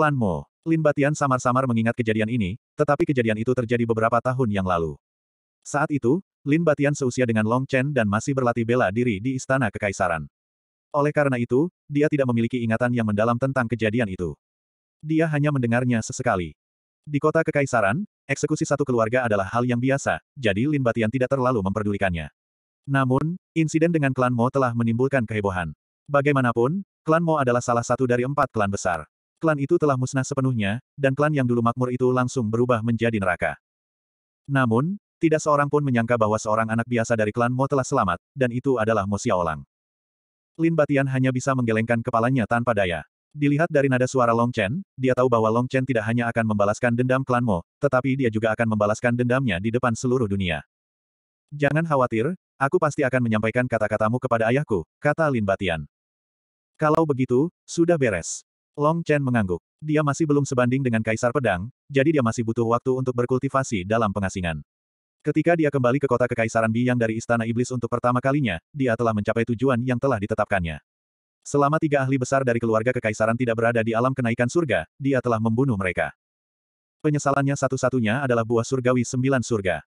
Klanmu. Lin Batian samar-samar mengingat kejadian ini, tetapi kejadian itu terjadi beberapa tahun yang lalu. Saat itu, Lin Batian seusia dengan Long Chen dan masih berlatih bela diri di Istana Kekaisaran. Oleh karena itu, dia tidak memiliki ingatan yang mendalam tentang kejadian itu. Dia hanya mendengarnya sesekali. Di kota Kekaisaran, eksekusi satu keluarga adalah hal yang biasa, jadi Lin Batian tidak terlalu memperdulikannya. Namun, insiden dengan klan Mo telah menimbulkan kehebohan. Bagaimanapun, klan Mo adalah salah satu dari empat klan besar. Klan itu telah musnah sepenuhnya, dan klan yang dulu makmur itu langsung berubah menjadi neraka. Namun, tidak seorang pun menyangka bahwa seorang anak biasa dari klan Mo telah selamat, dan itu adalah Mo Xiaolang. Lin Batian hanya bisa menggelengkan kepalanya tanpa daya. Dilihat dari nada suara Long Chen, dia tahu bahwa Long Chen tidak hanya akan membalaskan dendam klan Mo, tetapi dia juga akan membalaskan dendamnya di depan seluruh dunia. Jangan khawatir, aku pasti akan menyampaikan kata-katamu kepada ayahku, kata Lin Batian. Kalau begitu, sudah beres. Long Chen mengangguk. Dia masih belum sebanding dengan Kaisar Pedang, jadi dia masih butuh waktu untuk berkultivasi dalam pengasingan. Ketika dia kembali ke kota Kekaisaran Biang dari Istana Iblis untuk pertama kalinya, dia telah mencapai tujuan yang telah ditetapkannya. Selama tiga ahli besar dari keluarga Kekaisaran tidak berada di alam kenaikan surga, dia telah membunuh mereka. Penyesalannya satu-satunya adalah buah surgawi sembilan surga.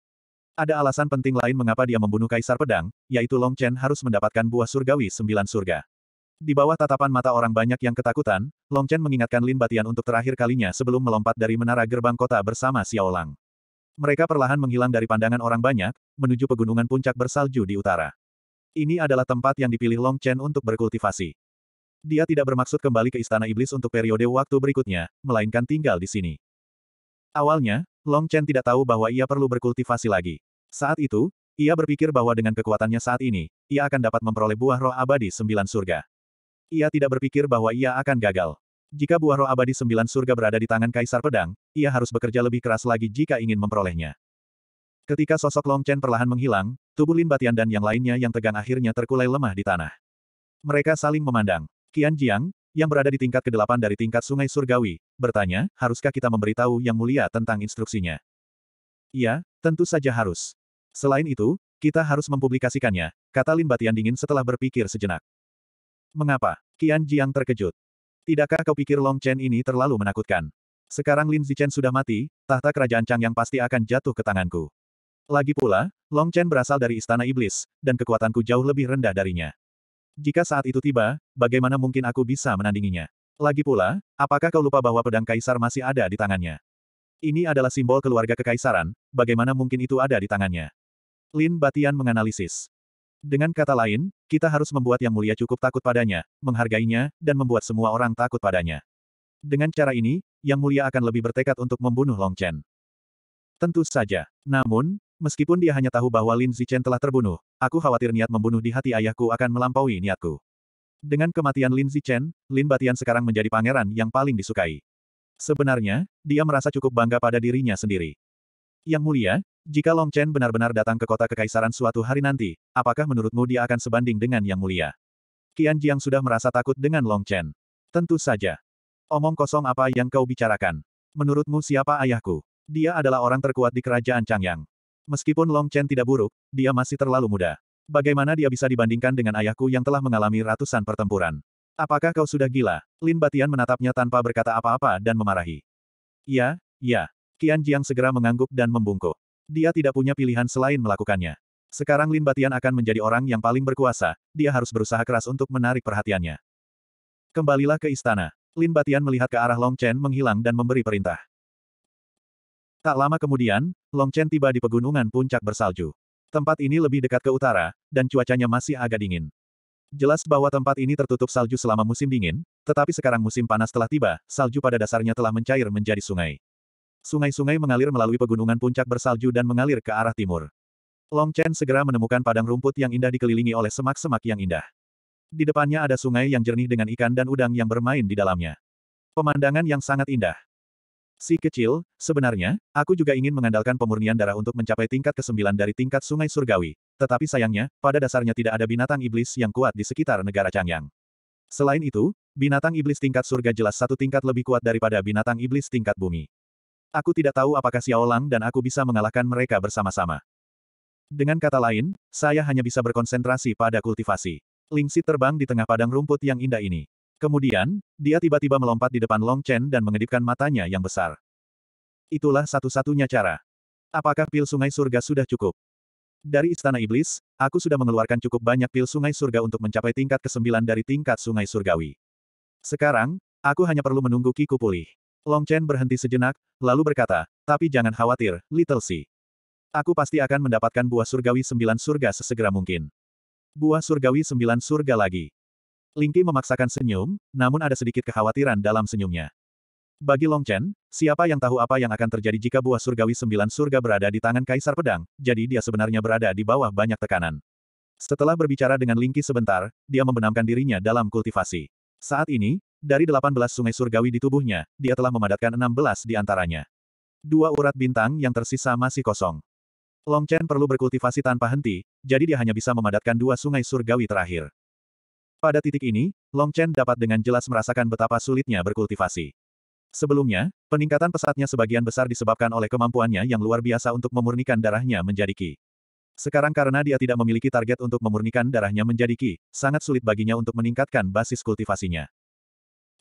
Ada alasan penting lain mengapa dia membunuh Kaisar Pedang, yaitu Long Chen harus mendapatkan buah surgawi sembilan surga. Di bawah tatapan mata orang banyak yang ketakutan, Long Chen mengingatkan Lin Batian untuk terakhir kalinya sebelum melompat dari menara gerbang kota bersama Xiao Lang. Mereka perlahan menghilang dari pandangan orang banyak, menuju pegunungan puncak bersalju di utara. Ini adalah tempat yang dipilih Long Chen untuk berkultivasi. Dia tidak bermaksud kembali ke Istana Iblis untuk periode waktu berikutnya, melainkan tinggal di sini. Awalnya, Long Chen tidak tahu bahwa ia perlu berkultivasi lagi. Saat itu, ia berpikir bahwa dengan kekuatannya saat ini, ia akan dapat memperoleh buah roh abadi sembilan surga. Ia tidak berpikir bahwa ia akan gagal. Jika buah roh abadi sembilan surga berada di tangan Kaisar Pedang, ia harus bekerja lebih keras lagi jika ingin memperolehnya. Ketika sosok Long Chen perlahan menghilang, tubuh Lin Batian dan yang lainnya yang tegang akhirnya terkulai lemah di tanah. Mereka saling memandang. Qian Jiang, yang berada di tingkat ke-8 dari tingkat sungai surgawi, bertanya, haruskah kita memberitahu Yang Mulia tentang instruksinya? Iya, tentu saja harus. Selain itu, kita harus mempublikasikannya, kata Lin Batian dingin setelah berpikir sejenak. Mengapa? Qian Jiang terkejut. Tidakkah kau pikir Long Chen ini terlalu menakutkan? Sekarang Lin Zichen sudah mati, tahta kerajaan Chang yang pasti akan jatuh ke tanganku. Lagi pula, Long Chen berasal dari istana iblis, dan kekuatanku jauh lebih rendah darinya. Jika saat itu tiba, bagaimana mungkin aku bisa menandinginya? Lagi pula, apakah kau lupa bahwa pedang kaisar masih ada di tangannya? Ini adalah simbol keluarga kekaisaran, bagaimana mungkin itu ada di tangannya? Lin Batian menganalisis. Dengan kata lain, kita harus membuat Yang Mulia cukup takut padanya, menghargainya, dan membuat semua orang takut padanya. Dengan cara ini, Yang Mulia akan lebih bertekad untuk membunuh Long Chen. Tentu saja. Namun, meskipun dia hanya tahu bahwa Lin Zichen telah terbunuh, aku khawatir niat membunuh di hati ayahku akan melampaui niatku. Dengan kematian Lin Zichen, Lin Batian sekarang menjadi pangeran yang paling disukai. Sebenarnya, dia merasa cukup bangga pada dirinya sendiri. Yang mulia, jika Long Chen benar-benar datang ke kota kekaisaran suatu hari nanti, apakah menurutmu dia akan sebanding dengan Yang Mulia? Qian Jiang sudah merasa takut dengan Long Chen. Tentu saja. Omong kosong apa yang kau bicarakan? Menurutmu siapa ayahku? Dia adalah orang terkuat di kerajaan Changyang. Meskipun Long Chen tidak buruk, dia masih terlalu muda. Bagaimana dia bisa dibandingkan dengan ayahku yang telah mengalami ratusan pertempuran? Apakah kau sudah gila? Lin Batian menatapnya tanpa berkata apa-apa dan memarahi. Ya, ya. Qian Jiang segera mengangguk dan membungkuk. Dia tidak punya pilihan selain melakukannya. Sekarang Lin Batian akan menjadi orang yang paling berkuasa, dia harus berusaha keras untuk menarik perhatiannya. Kembalilah ke istana. Lin Batian melihat ke arah Long Chen menghilang dan memberi perintah. Tak lama kemudian, Long Chen tiba di pegunungan puncak bersalju. Tempat ini lebih dekat ke utara, dan cuacanya masih agak dingin. Jelas bahwa tempat ini tertutup salju selama musim dingin, tetapi sekarang musim panas telah tiba, salju pada dasarnya telah mencair menjadi sungai. Sungai-sungai mengalir melalui pegunungan puncak bersalju dan mengalir ke arah timur. Long Chen segera menemukan padang rumput yang indah dikelilingi oleh semak-semak yang indah. Di depannya ada sungai yang jernih dengan ikan dan udang yang bermain di dalamnya. Pemandangan yang sangat indah. Si kecil, sebenarnya, aku juga ingin mengandalkan pemurnian darah untuk mencapai tingkat ke-9 dari tingkat sungai surgawi. Tetapi sayangnya, pada dasarnya tidak ada binatang iblis yang kuat di sekitar negara Changyang. Selain itu, binatang iblis tingkat surga jelas satu tingkat lebih kuat daripada binatang iblis tingkat bumi. Aku tidak tahu apakah Xiao Lang dan aku bisa mengalahkan mereka bersama-sama. Dengan kata lain, saya hanya bisa berkonsentrasi pada kultivasi. Lingxi terbang di tengah padang rumput yang indah ini. Kemudian, dia tiba-tiba melompat di depan Long Chen dan mengedipkan matanya yang besar. Itulah satu-satunya cara. Apakah pil sungai surga sudah cukup? Dari Istana Iblis, aku sudah mengeluarkan cukup banyak pil sungai surga untuk mencapai tingkat ke-9 dari tingkat sungai surgawi. Sekarang, aku hanya perlu menunggu Kiku pulih. Long Chen berhenti sejenak, lalu berkata, tapi jangan khawatir, Little Si. Aku pasti akan mendapatkan buah surgawi sembilan surga sesegera mungkin. Buah surgawi sembilan surga lagi. Lingki memaksakan senyum, namun ada sedikit kekhawatiran dalam senyumnya. Bagi Long Chen, siapa yang tahu apa yang akan terjadi jika buah surgawi sembilan surga berada di tangan Kaisar Pedang, jadi dia sebenarnya berada di bawah banyak tekanan. Setelah berbicara dengan Lingki sebentar, dia membenamkan dirinya dalam kultivasi. Saat ini, dari 18 sungai surgawi di tubuhnya, dia telah memadatkan 16 di antaranya. Dua urat bintang yang tersisa masih kosong. Long Chen perlu berkultivasi tanpa henti, jadi dia hanya bisa memadatkan dua sungai surgawi terakhir. Pada titik ini, Long Chen dapat dengan jelas merasakan betapa sulitnya berkultivasi. Sebelumnya, peningkatan pesatnya sebagian besar disebabkan oleh kemampuannya yang luar biasa untuk memurnikan darahnya menjadi Qi. Sekarang karena dia tidak memiliki target untuk memurnikan darahnya menjadi Qi, sangat sulit baginya untuk meningkatkan basis kultivasinya.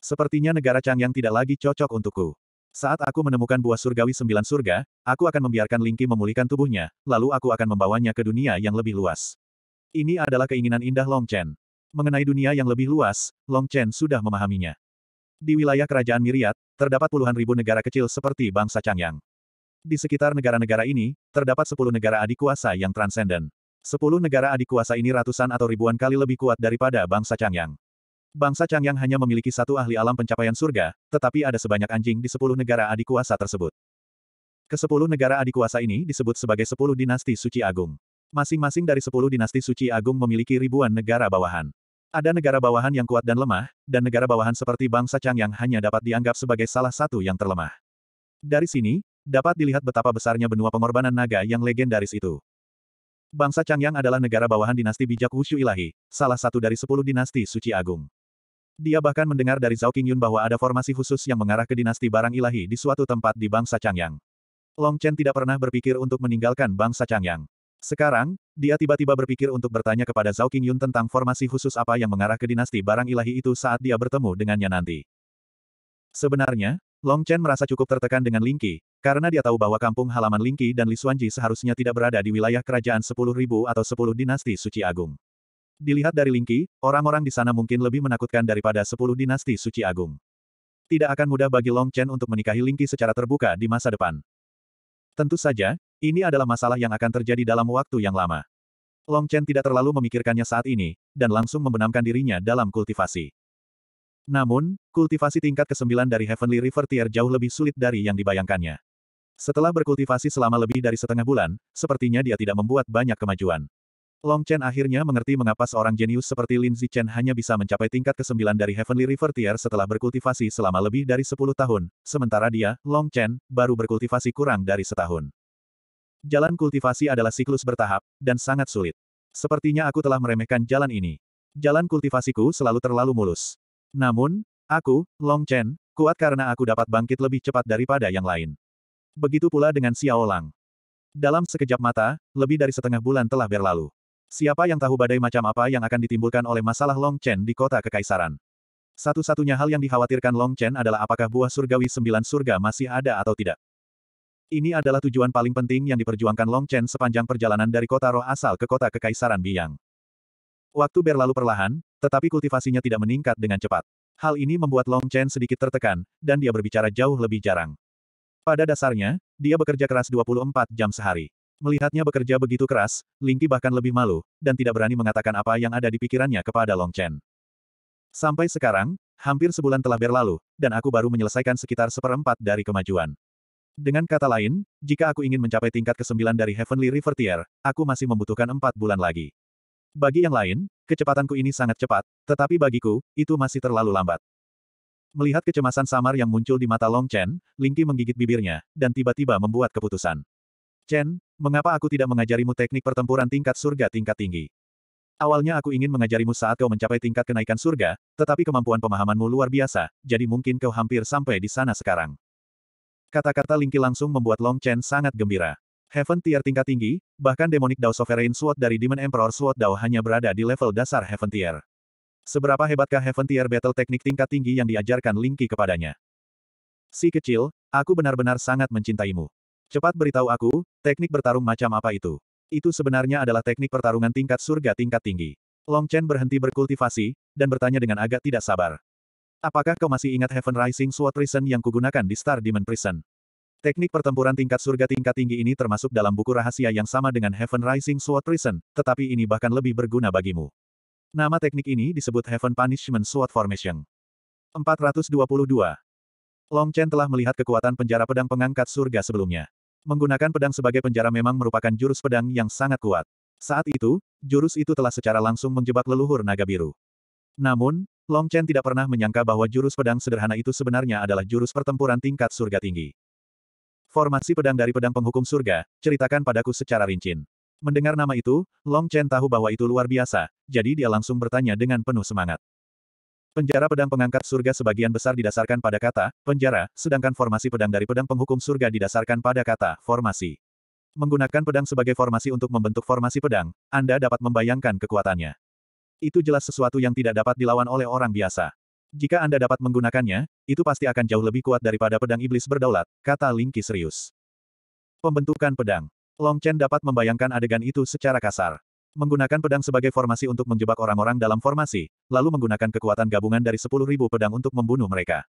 Sepertinya negara Changyang tidak lagi cocok untukku. Saat aku menemukan buah surgawi sembilan surga, aku akan membiarkan Lingqi memulihkan tubuhnya, lalu aku akan membawanya ke dunia yang lebih luas. Ini adalah keinginan indah Long Chen. Mengenai dunia yang lebih luas, Long Chen sudah memahaminya. Di wilayah kerajaan Miriat, terdapat puluhan ribu negara kecil seperti bangsa Changyang. Di sekitar negara-negara ini, terdapat sepuluh negara adik kuasa yang transenden. Sepuluh negara adik kuasa ini ratusan atau ribuan kali lebih kuat daripada bangsa Changyang. Bangsa Changyang hanya memiliki satu ahli alam pencapaian surga, tetapi ada sebanyak anjing di sepuluh negara adikuasa tersebut. Kesepuluh negara adikuasa ini disebut sebagai sepuluh dinasti suci agung. Masing-masing dari sepuluh dinasti suci agung memiliki ribuan negara bawahan. Ada negara bawahan yang kuat dan lemah, dan negara bawahan seperti bangsa Changyang hanya dapat dianggap sebagai salah satu yang terlemah. Dari sini, dapat dilihat betapa besarnya benua pengorbanan naga yang legendaris itu. Bangsa Changyang adalah negara bawahan dinasti bijak Wushu Ilahi, salah satu dari sepuluh dinasti suci agung. Dia bahkan mendengar dari Zhao Qingyun bahwa ada formasi khusus yang mengarah ke dinasti barang ilahi di suatu tempat di bangsa Changyang. Long Chen tidak pernah berpikir untuk meninggalkan bangsa Changyang. Sekarang, dia tiba-tiba berpikir untuk bertanya kepada Zhao Qingyun tentang formasi khusus apa yang mengarah ke dinasti barang ilahi itu saat dia bertemu dengannya nanti. Sebenarnya, Long Chen merasa cukup tertekan dengan Lingqi, karena dia tahu bahwa kampung halaman Lingqi dan Li Xuanji seharusnya tidak berada di wilayah kerajaan 10.000 atau 10 dinasti suci agung. Dilihat dari Lingqi, orang-orang di sana mungkin lebih menakutkan daripada sepuluh dinasti suci agung. Tidak akan mudah bagi Long Chen untuk menikahi Lingqi secara terbuka di masa depan. Tentu saja, ini adalah masalah yang akan terjadi dalam waktu yang lama. Long Chen tidak terlalu memikirkannya saat ini, dan langsung membenamkan dirinya dalam kultivasi. Namun, kultivasi tingkat ke-9 dari Heavenly River Tier jauh lebih sulit dari yang dibayangkannya. Setelah berkultivasi selama lebih dari setengah bulan, sepertinya dia tidak membuat banyak kemajuan. Long Chen akhirnya mengerti mengapa seorang jenius seperti Lin Zichen hanya bisa mencapai tingkat ke-9 dari Heavenly River Tier setelah berkultivasi selama lebih dari 10 tahun, sementara dia, Long Chen, baru berkultivasi kurang dari setahun. Jalan kultivasi adalah siklus bertahap, dan sangat sulit. Sepertinya aku telah meremehkan jalan ini. Jalan kultivasiku selalu terlalu mulus. Namun, aku, Long Chen, kuat karena aku dapat bangkit lebih cepat daripada yang lain. Begitu pula dengan Xiao Lang. Dalam sekejap mata, lebih dari setengah bulan telah berlalu. Siapa yang tahu badai macam apa yang akan ditimbulkan oleh masalah Long Chen di kota Kekaisaran? Satu-satunya hal yang dikhawatirkan Long Chen adalah apakah buah surgawi sembilan surga masih ada atau tidak. Ini adalah tujuan paling penting yang diperjuangkan Long Chen sepanjang perjalanan dari kota roh asal ke kota Kekaisaran Biang. Waktu berlalu perlahan, tetapi kultivasinya tidak meningkat dengan cepat. Hal ini membuat Long Chen sedikit tertekan, dan dia berbicara jauh lebih jarang. Pada dasarnya, dia bekerja keras 24 jam sehari. Melihatnya bekerja begitu keras, Lingqi bahkan lebih malu, dan tidak berani mengatakan apa yang ada di pikirannya kepada Long Chen. Sampai sekarang, hampir sebulan telah berlalu, dan aku baru menyelesaikan sekitar seperempat dari kemajuan. Dengan kata lain, jika aku ingin mencapai tingkat ke-9 dari Heavenly River Tier, aku masih membutuhkan empat bulan lagi. Bagi yang lain, kecepatanku ini sangat cepat, tetapi bagiku, itu masih terlalu lambat. Melihat kecemasan samar yang muncul di mata Long Chen, Lingqi menggigit bibirnya, dan tiba-tiba membuat keputusan. Chen, mengapa aku tidak mengajarimu teknik pertempuran tingkat surga tingkat tinggi? Awalnya aku ingin mengajarimu saat kau mencapai tingkat kenaikan surga, tetapi kemampuan pemahamanmu luar biasa, jadi mungkin kau hampir sampai di sana sekarang. Kata-kata Lingki langsung membuat Long Chen sangat gembira. Heaven Tier tingkat tinggi, bahkan Demonic Dao Sovereign Sword dari Demon Emperor Sword Dao hanya berada di level dasar Heaven Tier. Seberapa hebatkah Heaven Tier Battle Teknik tingkat tinggi yang diajarkan Lingki kepadanya? Si kecil, aku benar-benar sangat mencintaimu. Cepat beritahu aku, teknik bertarung macam apa itu? Itu sebenarnya adalah teknik pertarungan tingkat surga tingkat tinggi. Long Chen berhenti berkultivasi, dan bertanya dengan agak tidak sabar. Apakah kau masih ingat Heaven Rising Sword Prison yang kugunakan di Star Demon Prison? Teknik pertempuran tingkat surga tingkat tinggi ini termasuk dalam buku rahasia yang sama dengan Heaven Rising Sword Prison, tetapi ini bahkan lebih berguna bagimu. Nama teknik ini disebut Heaven Punishment Sword Formation. 422. Long Chen telah melihat kekuatan penjara pedang pengangkat surga sebelumnya. Menggunakan pedang sebagai penjara memang merupakan jurus pedang yang sangat kuat. Saat itu, jurus itu telah secara langsung menjebak leluhur naga biru. Namun, Long Chen tidak pernah menyangka bahwa jurus pedang sederhana itu sebenarnya adalah jurus pertempuran tingkat surga tinggi. Formasi pedang dari pedang penghukum surga, ceritakan padaku secara rinci. Mendengar nama itu, Long Chen tahu bahwa itu luar biasa, jadi dia langsung bertanya dengan penuh semangat. Penjara pedang pengangkat surga sebagian besar didasarkan pada kata penjara, sedangkan formasi pedang dari pedang penghukum surga didasarkan pada kata formasi. Menggunakan pedang sebagai formasi untuk membentuk formasi pedang, Anda dapat membayangkan kekuatannya. Itu jelas sesuatu yang tidak dapat dilawan oleh orang biasa. Jika Anda dapat menggunakannya, itu pasti akan jauh lebih kuat daripada pedang iblis berdaulat, kata Lingki serius. Pembentukan pedang. Long Chen dapat membayangkan adegan itu secara kasar. Menggunakan pedang sebagai formasi untuk menjebak orang-orang dalam formasi, lalu menggunakan kekuatan gabungan dari 10.000 pedang untuk membunuh mereka.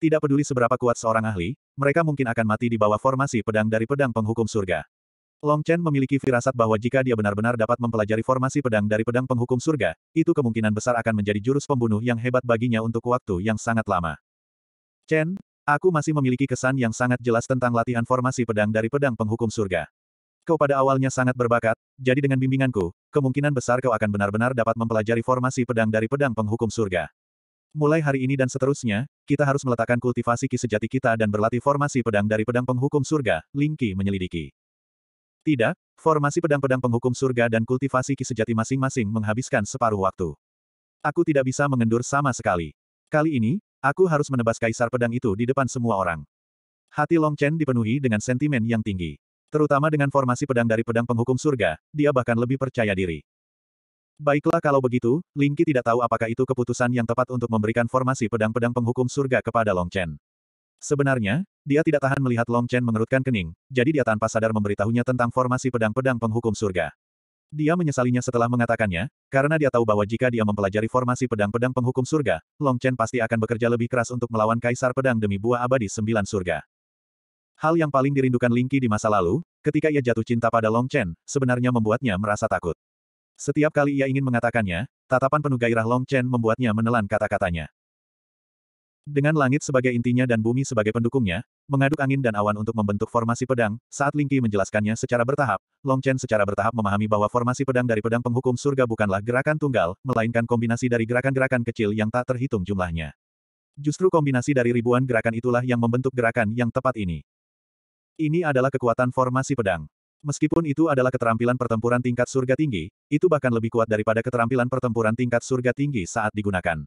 Tidak peduli seberapa kuat seorang ahli, mereka mungkin akan mati di bawah formasi pedang dari pedang penghukum surga. Long Chen memiliki firasat bahwa jika dia benar-benar dapat mempelajari formasi pedang dari pedang penghukum surga, itu kemungkinan besar akan menjadi jurus pembunuh yang hebat baginya untuk waktu yang sangat lama. Chen, aku masih memiliki kesan yang sangat jelas tentang latihan formasi pedang dari pedang penghukum surga. Kau pada awalnya sangat berbakat, jadi dengan bimbinganku, kemungkinan besar kau akan benar-benar dapat mempelajari formasi pedang dari pedang penghukum surga. Mulai hari ini dan seterusnya, kita harus meletakkan kultivasi ki sejati kita dan berlatih formasi pedang dari pedang penghukum surga, Lingki menyelidiki. Tidak, formasi pedang-pedang penghukum surga dan kultivasi ki sejati masing-masing menghabiskan separuh waktu. Aku tidak bisa mengendur sama sekali. Kali ini, aku harus menebas kaisar pedang itu di depan semua orang. Hati Long Chen dipenuhi dengan sentimen yang tinggi. Terutama dengan formasi pedang dari pedang penghukum surga, dia bahkan lebih percaya diri. Baiklah kalau begitu, Lingqi tidak tahu apakah itu keputusan yang tepat untuk memberikan formasi pedang-pedang penghukum surga kepada Long Chen. Sebenarnya, dia tidak tahan melihat Long Chen mengerutkan kening, jadi dia tanpa sadar memberitahunya tentang formasi pedang-pedang penghukum surga. Dia menyesalinya setelah mengatakannya, karena dia tahu bahwa jika dia mempelajari formasi pedang-pedang penghukum surga, Long Chen pasti akan bekerja lebih keras untuk melawan Kaisar Pedang demi buah abadi sembilan surga. Hal yang paling dirindukan Lingqi di masa lalu, ketika ia jatuh cinta pada Long Chen, sebenarnya membuatnya merasa takut. Setiap kali ia ingin mengatakannya, tatapan penuh gairah Long Chen membuatnya menelan kata-katanya. Dengan langit sebagai intinya dan bumi sebagai pendukungnya, mengaduk angin dan awan untuk membentuk formasi pedang, saat Lingqi menjelaskannya secara bertahap, Long Chen secara bertahap memahami bahwa formasi pedang dari pedang penghukum surga bukanlah gerakan tunggal, melainkan kombinasi dari gerakan-gerakan kecil yang tak terhitung jumlahnya. Justru kombinasi dari ribuan gerakan itulah yang membentuk gerakan yang tepat ini. Ini adalah kekuatan formasi pedang. Meskipun itu adalah keterampilan pertempuran tingkat surga tinggi, itu bahkan lebih kuat daripada keterampilan pertempuran tingkat surga tinggi saat digunakan.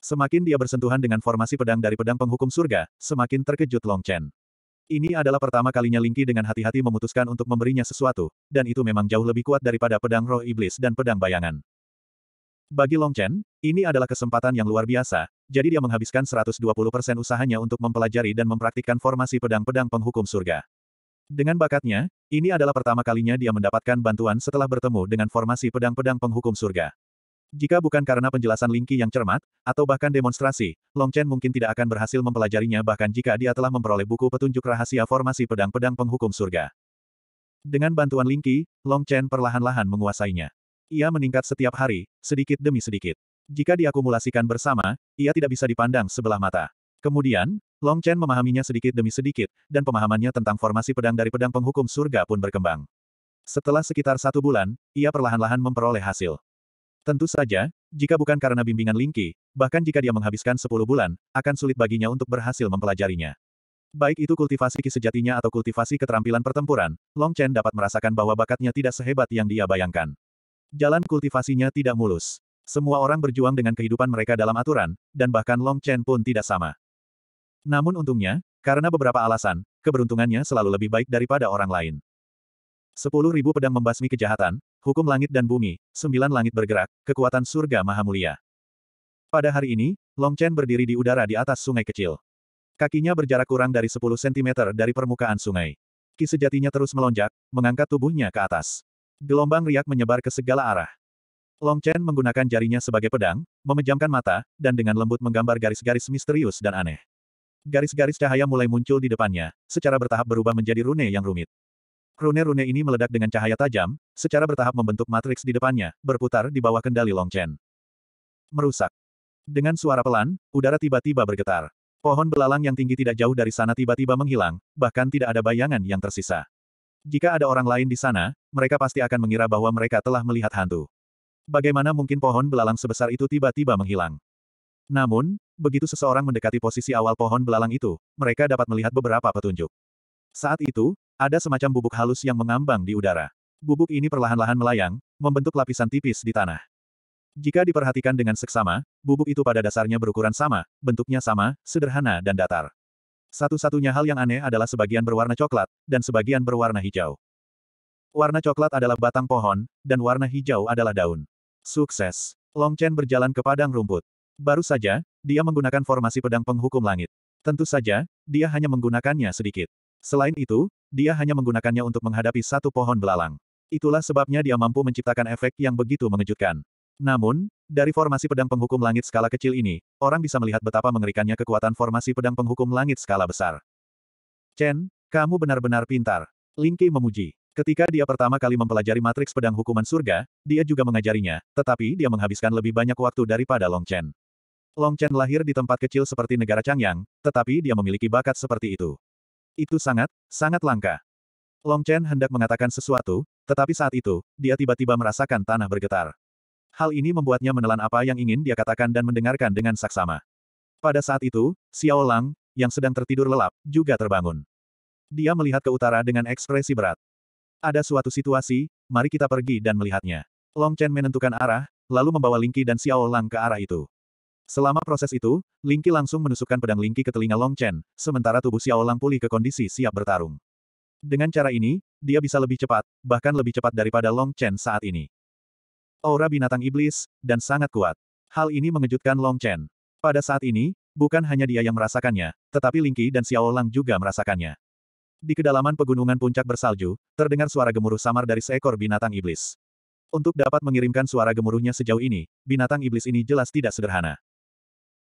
Semakin dia bersentuhan dengan formasi pedang dari pedang penghukum surga, semakin terkejut Long Chen. Ini adalah pertama kalinya Lingqi dengan hati-hati memutuskan untuk memberinya sesuatu, dan itu memang jauh lebih kuat daripada pedang roh iblis dan pedang bayangan. Bagi Long Chen, ini adalah kesempatan yang luar biasa, jadi dia menghabiskan 120% usahanya untuk mempelajari dan mempraktikkan formasi pedang-pedang penghukum surga. Dengan bakatnya, ini adalah pertama kalinya dia mendapatkan bantuan setelah bertemu dengan formasi pedang-pedang penghukum surga. Jika bukan karena penjelasan Lingqi yang cermat, atau bahkan demonstrasi, Long Chen mungkin tidak akan berhasil mempelajarinya bahkan jika dia telah memperoleh buku petunjuk rahasia formasi pedang-pedang penghukum surga. Dengan bantuan Lingqi, Long Chen perlahan-lahan menguasainya. Ia meningkat setiap hari, sedikit demi sedikit. Jika diakumulasikan bersama, ia tidak bisa dipandang sebelah mata. Kemudian, Long Chen memahaminya sedikit demi sedikit, dan pemahamannya tentang formasi pedang dari pedang penghukum surga pun berkembang. Setelah sekitar satu bulan, ia perlahan-lahan memperoleh hasil. Tentu saja, jika bukan karena bimbingan Lingqi, bahkan jika dia menghabiskan sepuluh bulan, akan sulit baginya untuk berhasil mempelajarinya. Baik itu kultivasi ki sejatinya atau kultivasi keterampilan pertempuran, Long Chen dapat merasakan bahwa bakatnya tidak sehebat yang dia bayangkan. Jalan kultivasinya tidak mulus. Semua orang berjuang dengan kehidupan mereka dalam aturan, dan bahkan Long Chen pun tidak sama. Namun untungnya, karena beberapa alasan, keberuntungannya selalu lebih baik daripada orang lain. Sepuluh ribu pedang membasmi kejahatan, hukum langit dan bumi, sembilan langit bergerak, kekuatan surga maha mulia. Pada hari ini, Long Chen berdiri di udara di atas sungai kecil. Kakinya berjarak kurang dari 10 cm dari permukaan sungai. Ki sejatinya terus melonjak, mengangkat tubuhnya ke atas. Gelombang riak menyebar ke segala arah. Long Chen menggunakan jarinya sebagai pedang, memejamkan mata, dan dengan lembut menggambar garis-garis misterius dan aneh. Garis-garis cahaya mulai muncul di depannya, secara bertahap berubah menjadi rune yang rumit. Rune-rune ini meledak dengan cahaya tajam, secara bertahap membentuk matriks di depannya, berputar di bawah kendali Long Chen. Merusak. Dengan suara pelan, udara tiba-tiba bergetar. Pohon belalang yang tinggi tidak jauh dari sana tiba-tiba menghilang, bahkan tidak ada bayangan yang tersisa. Jika ada orang lain di sana, mereka pasti akan mengira bahwa mereka telah melihat hantu. Bagaimana mungkin pohon belalang sebesar itu tiba-tiba menghilang? Namun, begitu seseorang mendekati posisi awal pohon belalang itu, mereka dapat melihat beberapa petunjuk. Saat itu, ada semacam bubuk halus yang mengambang di udara. Bubuk ini perlahan-lahan melayang, membentuk lapisan tipis di tanah. Jika diperhatikan dengan seksama, bubuk itu pada dasarnya berukuran sama, bentuknya sama, sederhana dan datar. Satu-satunya hal yang aneh adalah sebagian berwarna coklat, dan sebagian berwarna hijau. Warna coklat adalah batang pohon, dan warna hijau adalah daun. Sukses! Long Chen berjalan ke padang rumput. Baru saja, dia menggunakan formasi pedang penghukum langit. Tentu saja, dia hanya menggunakannya sedikit. Selain itu, dia hanya menggunakannya untuk menghadapi satu pohon belalang. Itulah sebabnya dia mampu menciptakan efek yang begitu mengejutkan. Namun, dari formasi pedang penghukum langit skala kecil ini, orang bisa melihat betapa mengerikannya kekuatan formasi pedang penghukum langit skala besar. Chen, kamu benar-benar pintar. Lingki memuji. Ketika dia pertama kali mempelajari matriks pedang hukuman surga, dia juga mengajarinya, tetapi dia menghabiskan lebih banyak waktu daripada Long Chen. Long Chen lahir di tempat kecil seperti negara Changyang, tetapi dia memiliki bakat seperti itu. Itu sangat, sangat langka. Long Chen hendak mengatakan sesuatu, tetapi saat itu, dia tiba-tiba merasakan tanah bergetar. Hal ini membuatnya menelan apa yang ingin dia katakan dan mendengarkan dengan saksama. Pada saat itu, Xiao Lang, yang sedang tertidur lelap, juga terbangun. Dia melihat ke utara dengan ekspresi berat. Ada suatu situasi, mari kita pergi dan melihatnya. Long Chen menentukan arah, lalu membawa Lingqi dan Xiao Lang ke arah itu. Selama proses itu, Lingqi langsung menusukkan pedang Lingqi ke telinga Long Chen, sementara tubuh Xiao Lang pulih ke kondisi siap bertarung. Dengan cara ini, dia bisa lebih cepat, bahkan lebih cepat daripada Long Chen saat ini aura binatang iblis, dan sangat kuat. Hal ini mengejutkan Long Chen. Pada saat ini, bukan hanya dia yang merasakannya, tetapi Lingqi dan Xiao Lang juga merasakannya. Di kedalaman pegunungan puncak bersalju, terdengar suara gemuruh samar dari seekor binatang iblis. Untuk dapat mengirimkan suara gemuruhnya sejauh ini, binatang iblis ini jelas tidak sederhana.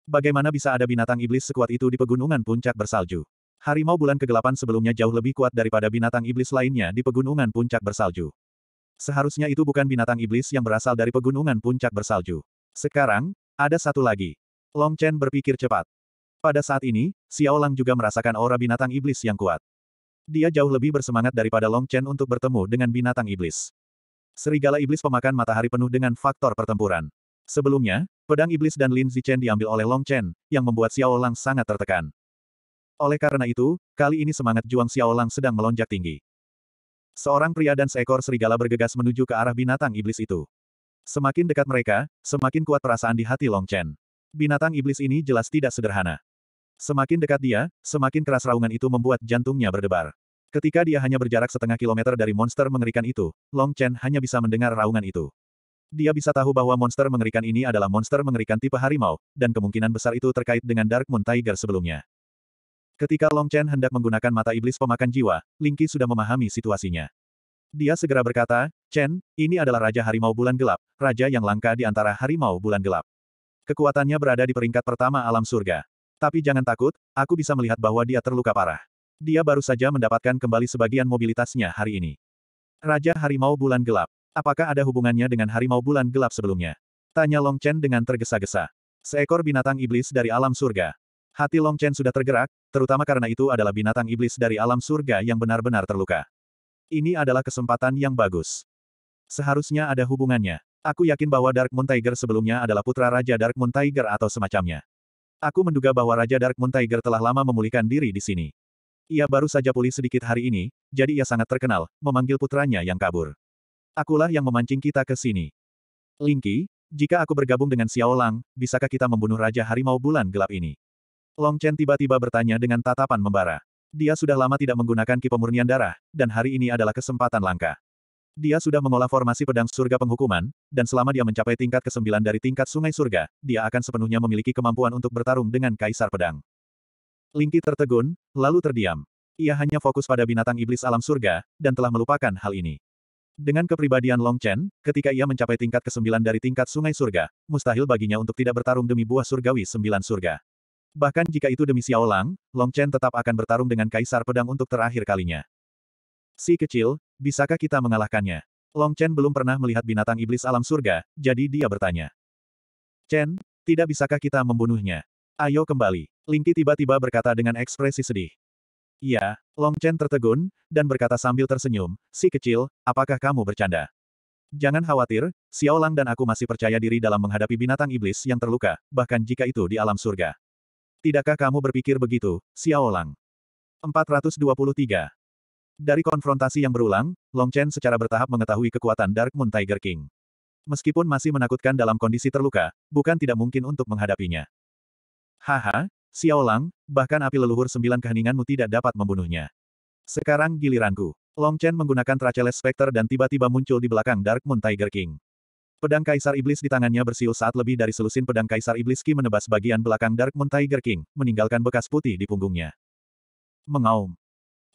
Bagaimana bisa ada binatang iblis sekuat itu di pegunungan puncak bersalju? Harimau bulan kegelapan sebelumnya jauh lebih kuat daripada binatang iblis lainnya di pegunungan puncak bersalju. Seharusnya itu bukan binatang iblis yang berasal dari pegunungan puncak bersalju. Sekarang, ada satu lagi. Long Chen berpikir cepat. Pada saat ini, Xiao Lang juga merasakan aura binatang iblis yang kuat. Dia jauh lebih bersemangat daripada Long Chen untuk bertemu dengan binatang iblis. Serigala iblis pemakan matahari penuh dengan faktor pertempuran. Sebelumnya, pedang iblis dan Lin Zichen diambil oleh Long Chen, yang membuat Xiao Lang sangat tertekan. Oleh karena itu, kali ini semangat juang Xiao Lang sedang melonjak tinggi. Seorang pria dan seekor serigala bergegas menuju ke arah binatang iblis itu. Semakin dekat mereka, semakin kuat perasaan di hati Long Chen. Binatang iblis ini jelas tidak sederhana. Semakin dekat dia, semakin keras raungan itu membuat jantungnya berdebar. Ketika dia hanya berjarak setengah kilometer dari monster mengerikan itu, Long Chen hanya bisa mendengar raungan itu. Dia bisa tahu bahwa monster mengerikan ini adalah monster mengerikan tipe harimau, dan kemungkinan besar itu terkait dengan Dark Moon Tiger sebelumnya. Ketika Long Chen hendak menggunakan mata iblis pemakan jiwa, Ling Qi sudah memahami situasinya. Dia segera berkata, Chen, ini adalah Raja Harimau Bulan Gelap, Raja yang langka di antara Harimau Bulan Gelap. Kekuatannya berada di peringkat pertama alam surga. Tapi jangan takut, aku bisa melihat bahwa dia terluka parah. Dia baru saja mendapatkan kembali sebagian mobilitasnya hari ini. Raja Harimau Bulan Gelap. Apakah ada hubungannya dengan Harimau Bulan Gelap sebelumnya? Tanya Long Chen dengan tergesa-gesa. Seekor binatang iblis dari alam surga, Hati Long Chen sudah tergerak, terutama karena itu adalah binatang iblis dari alam surga yang benar-benar terluka. Ini adalah kesempatan yang bagus. Seharusnya ada hubungannya. Aku yakin bahwa Dark Moon Tiger sebelumnya adalah putra Raja Dark Moon Tiger atau semacamnya. Aku menduga bahwa Raja Dark Moon Tiger telah lama memulihkan diri di sini. Ia baru saja pulih sedikit hari ini, jadi ia sangat terkenal, memanggil putranya yang kabur. Akulah yang memancing kita ke sini. Lingki, jika aku bergabung dengan Xiao Lang, bisakah kita membunuh Raja Harimau Bulan Gelap ini? Long Chen tiba-tiba bertanya dengan tatapan membara. Dia sudah lama tidak menggunakan kipemurnian darah, dan hari ini adalah kesempatan langka. Dia sudah mengolah formasi pedang surga penghukuman, dan selama dia mencapai tingkat ke-9 dari tingkat sungai surga, dia akan sepenuhnya memiliki kemampuan untuk bertarung dengan kaisar pedang. Lingki tertegun, lalu terdiam. Ia hanya fokus pada binatang iblis alam surga, dan telah melupakan hal ini. Dengan kepribadian Long Chen, ketika ia mencapai tingkat ke-9 dari tingkat sungai surga, mustahil baginya untuk tidak bertarung demi buah surgawi sembilan surga. Bahkan jika itu demi Xiao Lang, Long Chen tetap akan bertarung dengan Kaisar Pedang untuk terakhir kalinya. Si kecil, bisakah kita mengalahkannya? Long Chen belum pernah melihat binatang iblis alam surga, jadi dia bertanya. Chen, tidak bisakah kita membunuhnya? Ayo kembali. Lingki tiba-tiba berkata dengan ekspresi sedih. Iya, Long Chen tertegun, dan berkata sambil tersenyum, si kecil, apakah kamu bercanda? Jangan khawatir, Xiao Lang dan aku masih percaya diri dalam menghadapi binatang iblis yang terluka, bahkan jika itu di alam surga. Tidakkah kamu berpikir begitu, Xiaolang? 423. Dari konfrontasi yang berulang, Long Chen secara bertahap mengetahui kekuatan Dark Moon Tiger King. Meskipun masih menakutkan dalam kondisi terluka, bukan tidak mungkin untuk menghadapinya. Haha, Xiaolang, bahkan api leluhur sembilan keheninganmu tidak dapat membunuhnya. Sekarang giliranku. Long Chen menggunakan Traceles Specter dan tiba-tiba muncul di belakang Dark Moon Tiger King. Pedang Kaisar Iblis di tangannya bersiul saat lebih dari selusin pedang Kaisar Iblis Ki menebas bagian belakang Dark Moon Tiger King, meninggalkan bekas putih di punggungnya. Mengaum.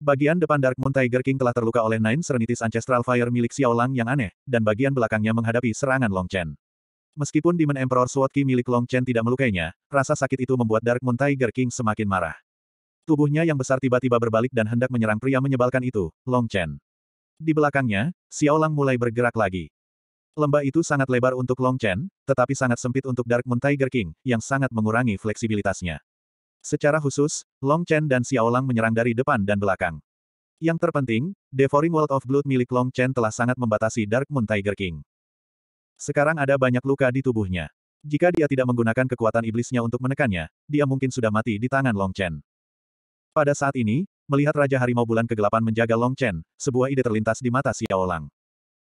Bagian depan Dark Moon Tiger King telah terluka oleh Nine Serenities Ancestral Fire milik Xiao Lang yang aneh, dan bagian belakangnya menghadapi serangan Long Chen. Meskipun Demon Emperor Sword Ki milik Long Chen tidak melukainya, rasa sakit itu membuat Dark Moon Tiger King semakin marah. Tubuhnya yang besar tiba-tiba berbalik dan hendak menyerang pria menyebalkan itu, Long Chen. Di belakangnya, Xiao Lang mulai bergerak lagi. Lembah itu sangat lebar untuk Long Chen, tetapi sangat sempit untuk Dark Moon Tiger King, yang sangat mengurangi fleksibilitasnya. Secara khusus, Long Chen dan Xiaolang menyerang dari depan dan belakang. Yang terpenting, Devouring World of Blood milik Long Chen telah sangat membatasi Dark Moon Tiger King. Sekarang ada banyak luka di tubuhnya. Jika dia tidak menggunakan kekuatan iblisnya untuk menekannya, dia mungkin sudah mati di tangan Long Chen. Pada saat ini, melihat Raja Harimau Bulan Kegelapan menjaga Long Chen, sebuah ide terlintas di mata Xiaolang.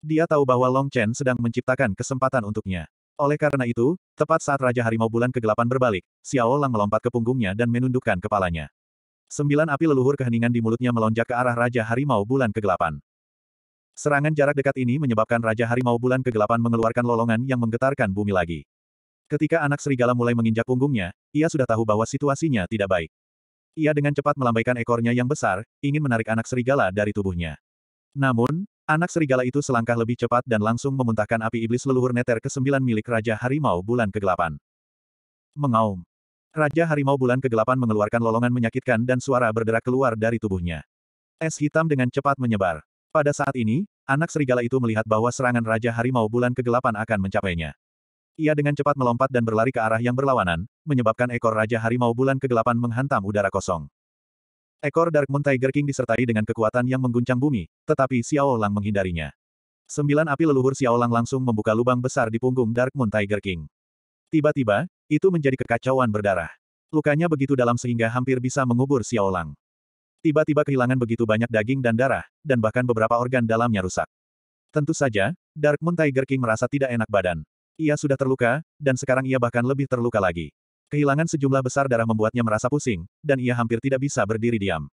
Dia tahu bahwa Long Chen sedang menciptakan kesempatan untuknya. Oleh karena itu, tepat saat Raja Harimau Bulan Kegelapan berbalik, Xiao Lang melompat ke punggungnya dan menundukkan kepalanya. Sembilan api leluhur keheningan di mulutnya melonjak ke arah Raja Harimau Bulan Kegelapan. Serangan jarak dekat ini menyebabkan Raja Harimau Bulan Kegelapan mengeluarkan lolongan yang menggetarkan bumi lagi. Ketika anak serigala mulai menginjak punggungnya, ia sudah tahu bahwa situasinya tidak baik. Ia dengan cepat melambaikan ekornya yang besar, ingin menarik anak serigala dari tubuhnya. Namun, Anak serigala itu selangkah lebih cepat dan langsung memuntahkan api iblis leluhur neter ke-9 milik Raja Harimau Bulan Kegelapan. Mengaum. Raja Harimau Bulan Kegelapan mengeluarkan lolongan menyakitkan dan suara berderak keluar dari tubuhnya. Es hitam dengan cepat menyebar. Pada saat ini, anak serigala itu melihat bahwa serangan Raja Harimau Bulan Kegelapan akan mencapainya. Ia dengan cepat melompat dan berlari ke arah yang berlawanan, menyebabkan ekor Raja Harimau Bulan Kegelapan menghantam udara kosong. Ekor Dark Moon Tiger King disertai dengan kekuatan yang mengguncang bumi, tetapi Xiao Lang menghindarinya. Sembilan api leluhur Xiao Lang langsung membuka lubang besar di punggung Dark Moon Tiger King. Tiba-tiba, itu menjadi kekacauan berdarah. Lukanya begitu dalam sehingga hampir bisa mengubur Xiao Lang. Tiba-tiba kehilangan begitu banyak daging dan darah, dan bahkan beberapa organ dalamnya rusak. Tentu saja, Dark Moon Tiger King merasa tidak enak badan. Ia sudah terluka, dan sekarang ia bahkan lebih terluka lagi. Kehilangan sejumlah besar darah membuatnya merasa pusing, dan ia hampir tidak bisa berdiri diam.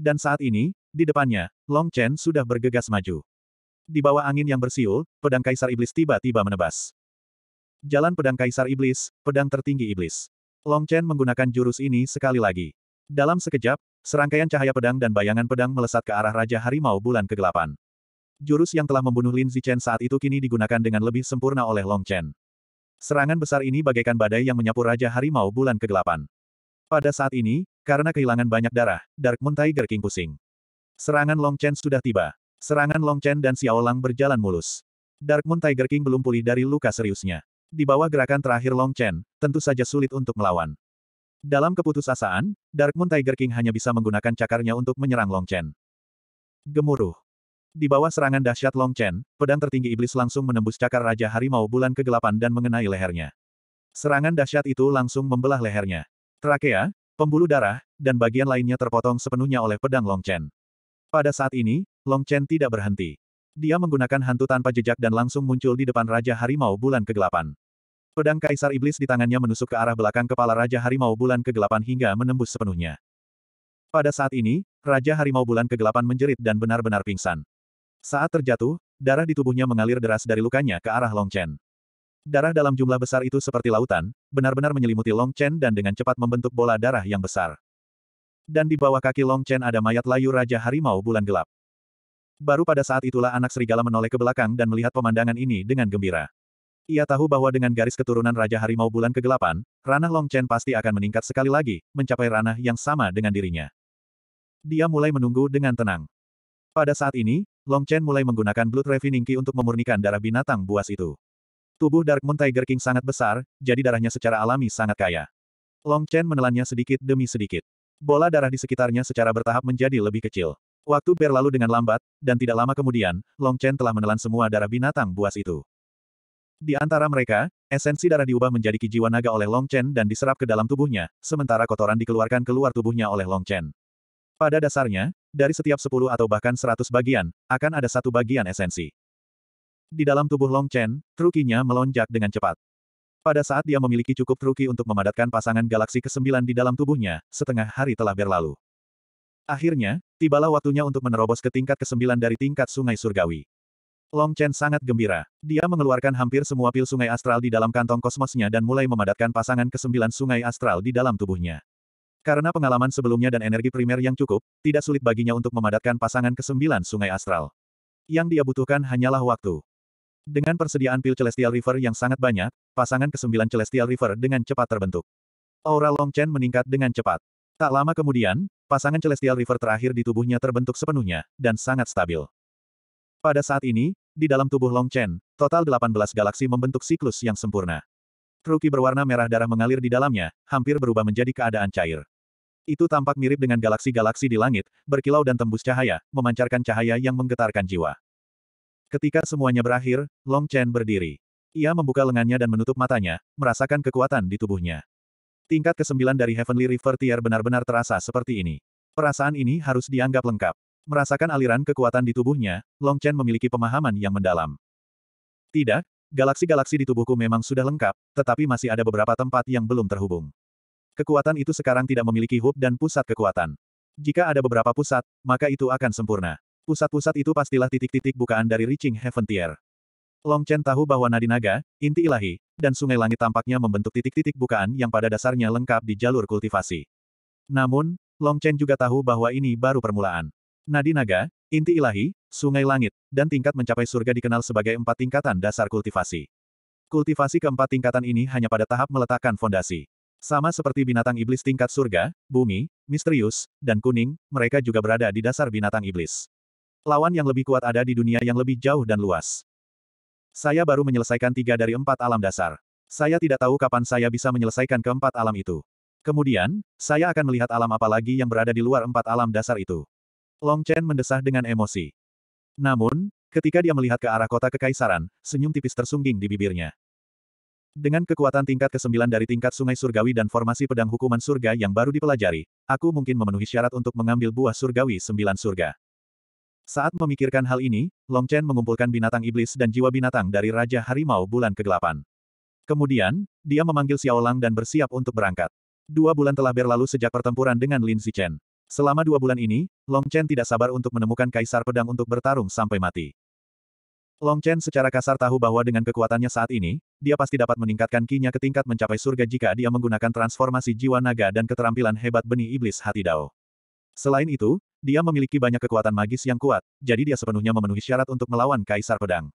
Dan saat ini, di depannya, Long Chen sudah bergegas maju. Di bawah angin yang bersiul, pedang kaisar iblis tiba-tiba menebas. Jalan pedang kaisar iblis, pedang tertinggi iblis. Long Chen menggunakan jurus ini sekali lagi. Dalam sekejap, serangkaian cahaya pedang dan bayangan pedang melesat ke arah Raja Harimau Bulan Kegelapan. Jurus yang telah membunuh Lin Zichen saat itu kini digunakan dengan lebih sempurna oleh Long Chen. Serangan besar ini bagaikan badai yang menyapu Raja Harimau bulan kegelapan. Pada saat ini, karena kehilangan banyak darah, Dark Moon Tiger King pusing. Serangan Long Chen sudah tiba. Serangan Long Chen dan Xiao Lang berjalan mulus. Dark Moon Tiger King belum pulih dari luka seriusnya. Di bawah gerakan terakhir Long Chen, tentu saja sulit untuk melawan. Dalam keputusasaan, Dark Moon Tiger King hanya bisa menggunakan cakarnya untuk menyerang Long Chen. Gemuruh. Di bawah serangan dahsyat Long Chen, pedang tertinggi iblis langsung menembus cakar Raja Harimau Bulan Kegelapan dan mengenai lehernya. Serangan dahsyat itu langsung membelah lehernya. Trakea, pembuluh darah, dan bagian lainnya terpotong sepenuhnya oleh pedang Long Chen. Pada saat ini, Long Chen tidak berhenti. Dia menggunakan hantu tanpa jejak dan langsung muncul di depan Raja Harimau Bulan Kegelapan. Pedang Kaisar Iblis di tangannya menusuk ke arah belakang kepala Raja Harimau Bulan Kegelapan hingga menembus sepenuhnya. Pada saat ini, Raja Harimau Bulan Kegelapan menjerit dan benar-benar pingsan. Saat terjatuh, darah di tubuhnya mengalir deras dari lukanya ke arah Long Chen. Darah dalam jumlah besar itu seperti lautan, benar-benar menyelimuti Long Chen dan dengan cepat membentuk bola darah yang besar. Dan di bawah kaki Long Chen ada mayat layu Raja Harimau Bulan Gelap. Baru pada saat itulah anak serigala menoleh ke belakang dan melihat pemandangan ini dengan gembira. Ia tahu bahwa dengan garis keturunan Raja Harimau Bulan Kegelapan, ranah Long Chen pasti akan meningkat sekali lagi, mencapai ranah yang sama dengan dirinya. Dia mulai menunggu dengan tenang. Pada saat ini, Long Chen mulai menggunakan Blood Refining Ki untuk memurnikan darah binatang buas itu. Tubuh Dark Moon Tiger King sangat besar, jadi darahnya secara alami sangat kaya. Long Chen menelannya sedikit demi sedikit. Bola darah di sekitarnya secara bertahap menjadi lebih kecil. Waktu berlalu dengan lambat, dan tidak lama kemudian, Long Chen telah menelan semua darah binatang buas itu. Di antara mereka, esensi darah diubah menjadi ki jiwa naga oleh Long Chen dan diserap ke dalam tubuhnya, sementara kotoran dikeluarkan keluar tubuhnya oleh Long Chen. Pada dasarnya, dari setiap sepuluh atau bahkan seratus bagian, akan ada satu bagian esensi. Di dalam tubuh Long Chen, trukinya melonjak dengan cepat. Pada saat dia memiliki cukup truki untuk memadatkan pasangan galaksi ke-9 di dalam tubuhnya, setengah hari telah berlalu. Akhirnya, tibalah waktunya untuk menerobos ke tingkat ke-9 dari tingkat sungai surgawi. Long Chen sangat gembira. Dia mengeluarkan hampir semua pil sungai astral di dalam kantong kosmosnya dan mulai memadatkan pasangan ke-9 sungai astral di dalam tubuhnya. Karena pengalaman sebelumnya dan energi primer yang cukup, tidak sulit baginya untuk memadatkan pasangan kesembilan sungai astral. Yang dia butuhkan hanyalah waktu. Dengan persediaan pil Celestial River yang sangat banyak, pasangan kesembilan Celestial River dengan cepat terbentuk. Aura Long Chen meningkat dengan cepat. Tak lama kemudian, pasangan Celestial River terakhir di tubuhnya terbentuk sepenuhnya, dan sangat stabil. Pada saat ini, di dalam tubuh Long Chen, total 18 galaksi membentuk siklus yang sempurna. Truki berwarna merah darah mengalir di dalamnya, hampir berubah menjadi keadaan cair. Itu tampak mirip dengan galaksi-galaksi di langit, berkilau dan tembus cahaya, memancarkan cahaya yang menggetarkan jiwa. Ketika semuanya berakhir, Long Chen berdiri. Ia membuka lengannya dan menutup matanya, merasakan kekuatan di tubuhnya. Tingkat ke-9 dari Heavenly River Tier benar-benar terasa seperti ini. Perasaan ini harus dianggap lengkap. Merasakan aliran kekuatan di tubuhnya, Long Chen memiliki pemahaman yang mendalam. Tidak, galaksi-galaksi di tubuhku memang sudah lengkap, tetapi masih ada beberapa tempat yang belum terhubung. Kekuatan itu sekarang tidak memiliki hub dan pusat kekuatan. Jika ada beberapa pusat, maka itu akan sempurna. Pusat-pusat itu pastilah titik-titik bukaan dari Reaching Heaven Tier. Long Chen tahu bahwa nadi naga, inti ilahi, dan sungai langit tampaknya membentuk titik-titik bukaan yang pada dasarnya lengkap di jalur kultivasi. Namun, Long Chen juga tahu bahwa ini baru permulaan. Nadi naga, inti ilahi, sungai langit, dan tingkat mencapai surga dikenal sebagai empat tingkatan dasar kultivasi. Kultivasi keempat tingkatan ini hanya pada tahap meletakkan fondasi. Sama seperti binatang iblis tingkat surga, bumi, misterius, dan kuning, mereka juga berada di dasar binatang iblis. Lawan yang lebih kuat ada di dunia yang lebih jauh dan luas. Saya baru menyelesaikan tiga dari empat alam dasar. Saya tidak tahu kapan saya bisa menyelesaikan keempat alam itu. Kemudian, saya akan melihat alam apa lagi yang berada di luar empat alam dasar itu. Long Chen mendesah dengan emosi. Namun, ketika dia melihat ke arah kota kekaisaran, senyum tipis tersungging di bibirnya. Dengan kekuatan tingkat ke-9 dari tingkat sungai surgawi dan formasi pedang hukuman surga yang baru dipelajari, aku mungkin memenuhi syarat untuk mengambil buah surgawi sembilan surga. Saat memikirkan hal ini, Long Chen mengumpulkan binatang iblis dan jiwa binatang dari Raja Harimau Bulan Kegelapan. Kemudian, dia memanggil Xiao Lang dan bersiap untuk berangkat. Dua bulan telah berlalu sejak pertempuran dengan Lin Zichen. Selama dua bulan ini, Long Chen tidak sabar untuk menemukan Kaisar Pedang untuk bertarung sampai mati. Long Chen secara kasar tahu bahwa dengan kekuatannya saat ini, dia pasti dapat meningkatkan kinya ke tingkat mencapai surga jika dia menggunakan transformasi jiwa naga dan keterampilan hebat benih iblis hati Dao. Selain itu, dia memiliki banyak kekuatan magis yang kuat, jadi dia sepenuhnya memenuhi syarat untuk melawan Kaisar Pedang.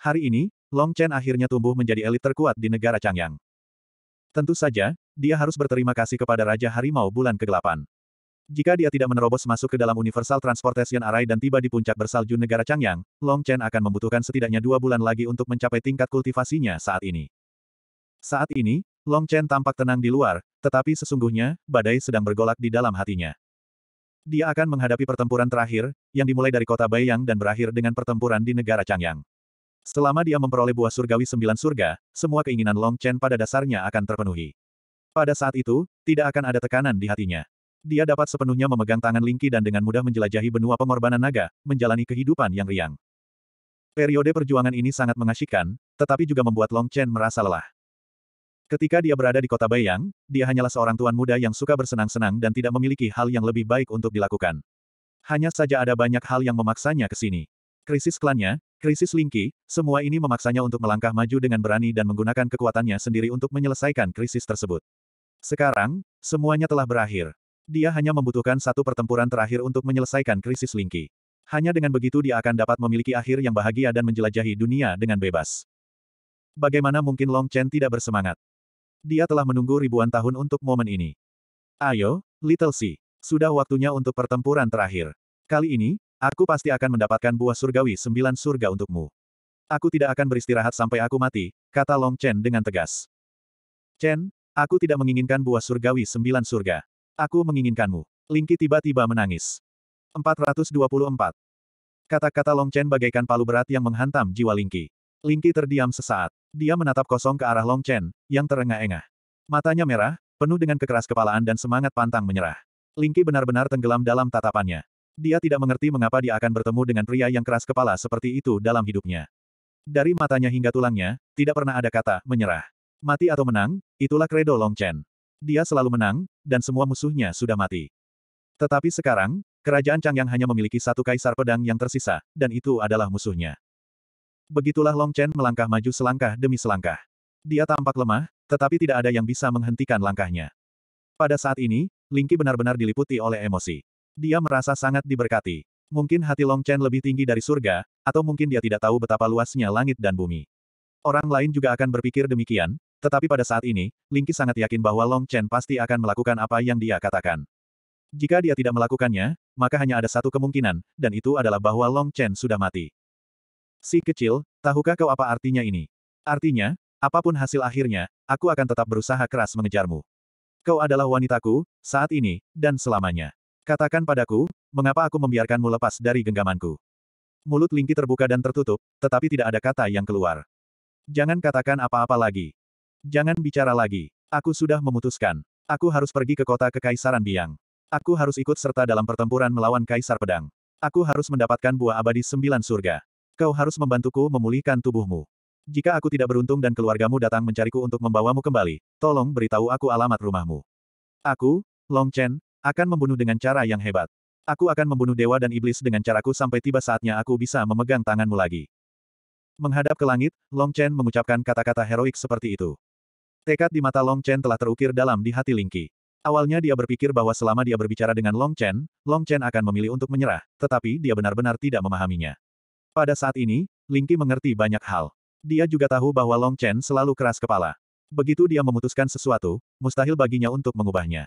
Hari ini, Long Chen akhirnya tumbuh menjadi elit terkuat di negara Changyang. Tentu saja, dia harus berterima kasih kepada Raja Harimau Bulan Kegelapan. Jika dia tidak menerobos masuk ke dalam Universal Transportation Array dan tiba di puncak bersalju negara Changyang, Long Chen akan membutuhkan setidaknya dua bulan lagi untuk mencapai tingkat kultivasinya saat ini. Saat ini, Long Chen tampak tenang di luar, tetapi sesungguhnya, badai sedang bergolak di dalam hatinya. Dia akan menghadapi pertempuran terakhir, yang dimulai dari kota Baiyang dan berakhir dengan pertempuran di negara Changyang. Selama dia memperoleh buah surgawi sembilan surga, semua keinginan Long Chen pada dasarnya akan terpenuhi. Pada saat itu, tidak akan ada tekanan di hatinya. Dia dapat sepenuhnya memegang tangan Lingqi dan dengan mudah menjelajahi benua pengorbanan naga, menjalani kehidupan yang riang. Periode perjuangan ini sangat mengasyikkan, tetapi juga membuat Long Chen merasa lelah. Ketika dia berada di kota Bayang, dia hanyalah seorang tuan muda yang suka bersenang-senang dan tidak memiliki hal yang lebih baik untuk dilakukan. Hanya saja ada banyak hal yang memaksanya ke sini. Krisis klannya, krisis Lingqi, semua ini memaksanya untuk melangkah maju dengan berani dan menggunakan kekuatannya sendiri untuk menyelesaikan krisis tersebut. Sekarang, semuanya telah berakhir. Dia hanya membutuhkan satu pertempuran terakhir untuk menyelesaikan krisis Lingki. Hanya dengan begitu dia akan dapat memiliki akhir yang bahagia dan menjelajahi dunia dengan bebas. Bagaimana mungkin Long Chen tidak bersemangat? Dia telah menunggu ribuan tahun untuk momen ini. Ayo, Little Si, Sudah waktunya untuk pertempuran terakhir. Kali ini, aku pasti akan mendapatkan buah surgawi sembilan surga untukmu. Aku tidak akan beristirahat sampai aku mati, kata Long Chen dengan tegas. Chen, aku tidak menginginkan buah surgawi sembilan surga. Aku menginginkanmu. Lingki tiba-tiba menangis. 424. Kata-kata Long Chen bagaikan palu berat yang menghantam jiwa Lingki. Lingki terdiam sesaat. Dia menatap kosong ke arah Long Chen, yang terengah-engah. Matanya merah, penuh dengan kekeras kepalaan dan semangat pantang menyerah. Lingki benar-benar tenggelam dalam tatapannya. Dia tidak mengerti mengapa dia akan bertemu dengan pria yang keras kepala seperti itu dalam hidupnya. Dari matanya hingga tulangnya, tidak pernah ada kata menyerah. Mati atau menang, itulah kredo Long Chen. Dia selalu menang, dan semua musuhnya sudah mati. Tetapi sekarang, kerajaan Chang yang hanya memiliki satu kaisar pedang yang tersisa, dan itu adalah musuhnya. Begitulah Long Chen melangkah maju selangkah demi selangkah. Dia tampak lemah, tetapi tidak ada yang bisa menghentikan langkahnya. Pada saat ini, Lingqi benar-benar diliputi oleh emosi. Dia merasa sangat diberkati. Mungkin hati Long Chen lebih tinggi dari surga, atau mungkin dia tidak tahu betapa luasnya langit dan bumi. Orang lain juga akan berpikir demikian, tetapi pada saat ini, Lingqi sangat yakin bahwa Long Chen pasti akan melakukan apa yang dia katakan. Jika dia tidak melakukannya, maka hanya ada satu kemungkinan, dan itu adalah bahwa Long Chen sudah mati. Si kecil, tahukah kau apa artinya ini? Artinya, apapun hasil akhirnya, aku akan tetap berusaha keras mengejarmu. Kau adalah wanitaku, saat ini, dan selamanya. Katakan padaku, mengapa aku membiarkanmu lepas dari genggamanku? Mulut Lingki terbuka dan tertutup, tetapi tidak ada kata yang keluar. Jangan katakan apa-apa lagi. Jangan bicara lagi. Aku sudah memutuskan. Aku harus pergi ke kota Kekaisaran Biang. Aku harus ikut serta dalam pertempuran melawan Kaisar Pedang. Aku harus mendapatkan buah abadi sembilan surga. Kau harus membantuku memulihkan tubuhmu. Jika aku tidak beruntung dan keluargamu datang mencariku untuk membawamu kembali, tolong beritahu aku alamat rumahmu. Aku, Long Chen, akan membunuh dengan cara yang hebat. Aku akan membunuh dewa dan iblis dengan caraku sampai tiba saatnya aku bisa memegang tanganmu lagi. Menghadap ke langit, Long Chen mengucapkan kata-kata heroik seperti itu. Tekad di mata Long Chen telah terukir dalam di hati Lingqi. Awalnya dia berpikir bahwa selama dia berbicara dengan Long Chen, Long Chen akan memilih untuk menyerah, tetapi dia benar-benar tidak memahaminya. Pada saat ini, Lingqi mengerti banyak hal. Dia juga tahu bahwa Long Chen selalu keras kepala. Begitu dia memutuskan sesuatu, mustahil baginya untuk mengubahnya.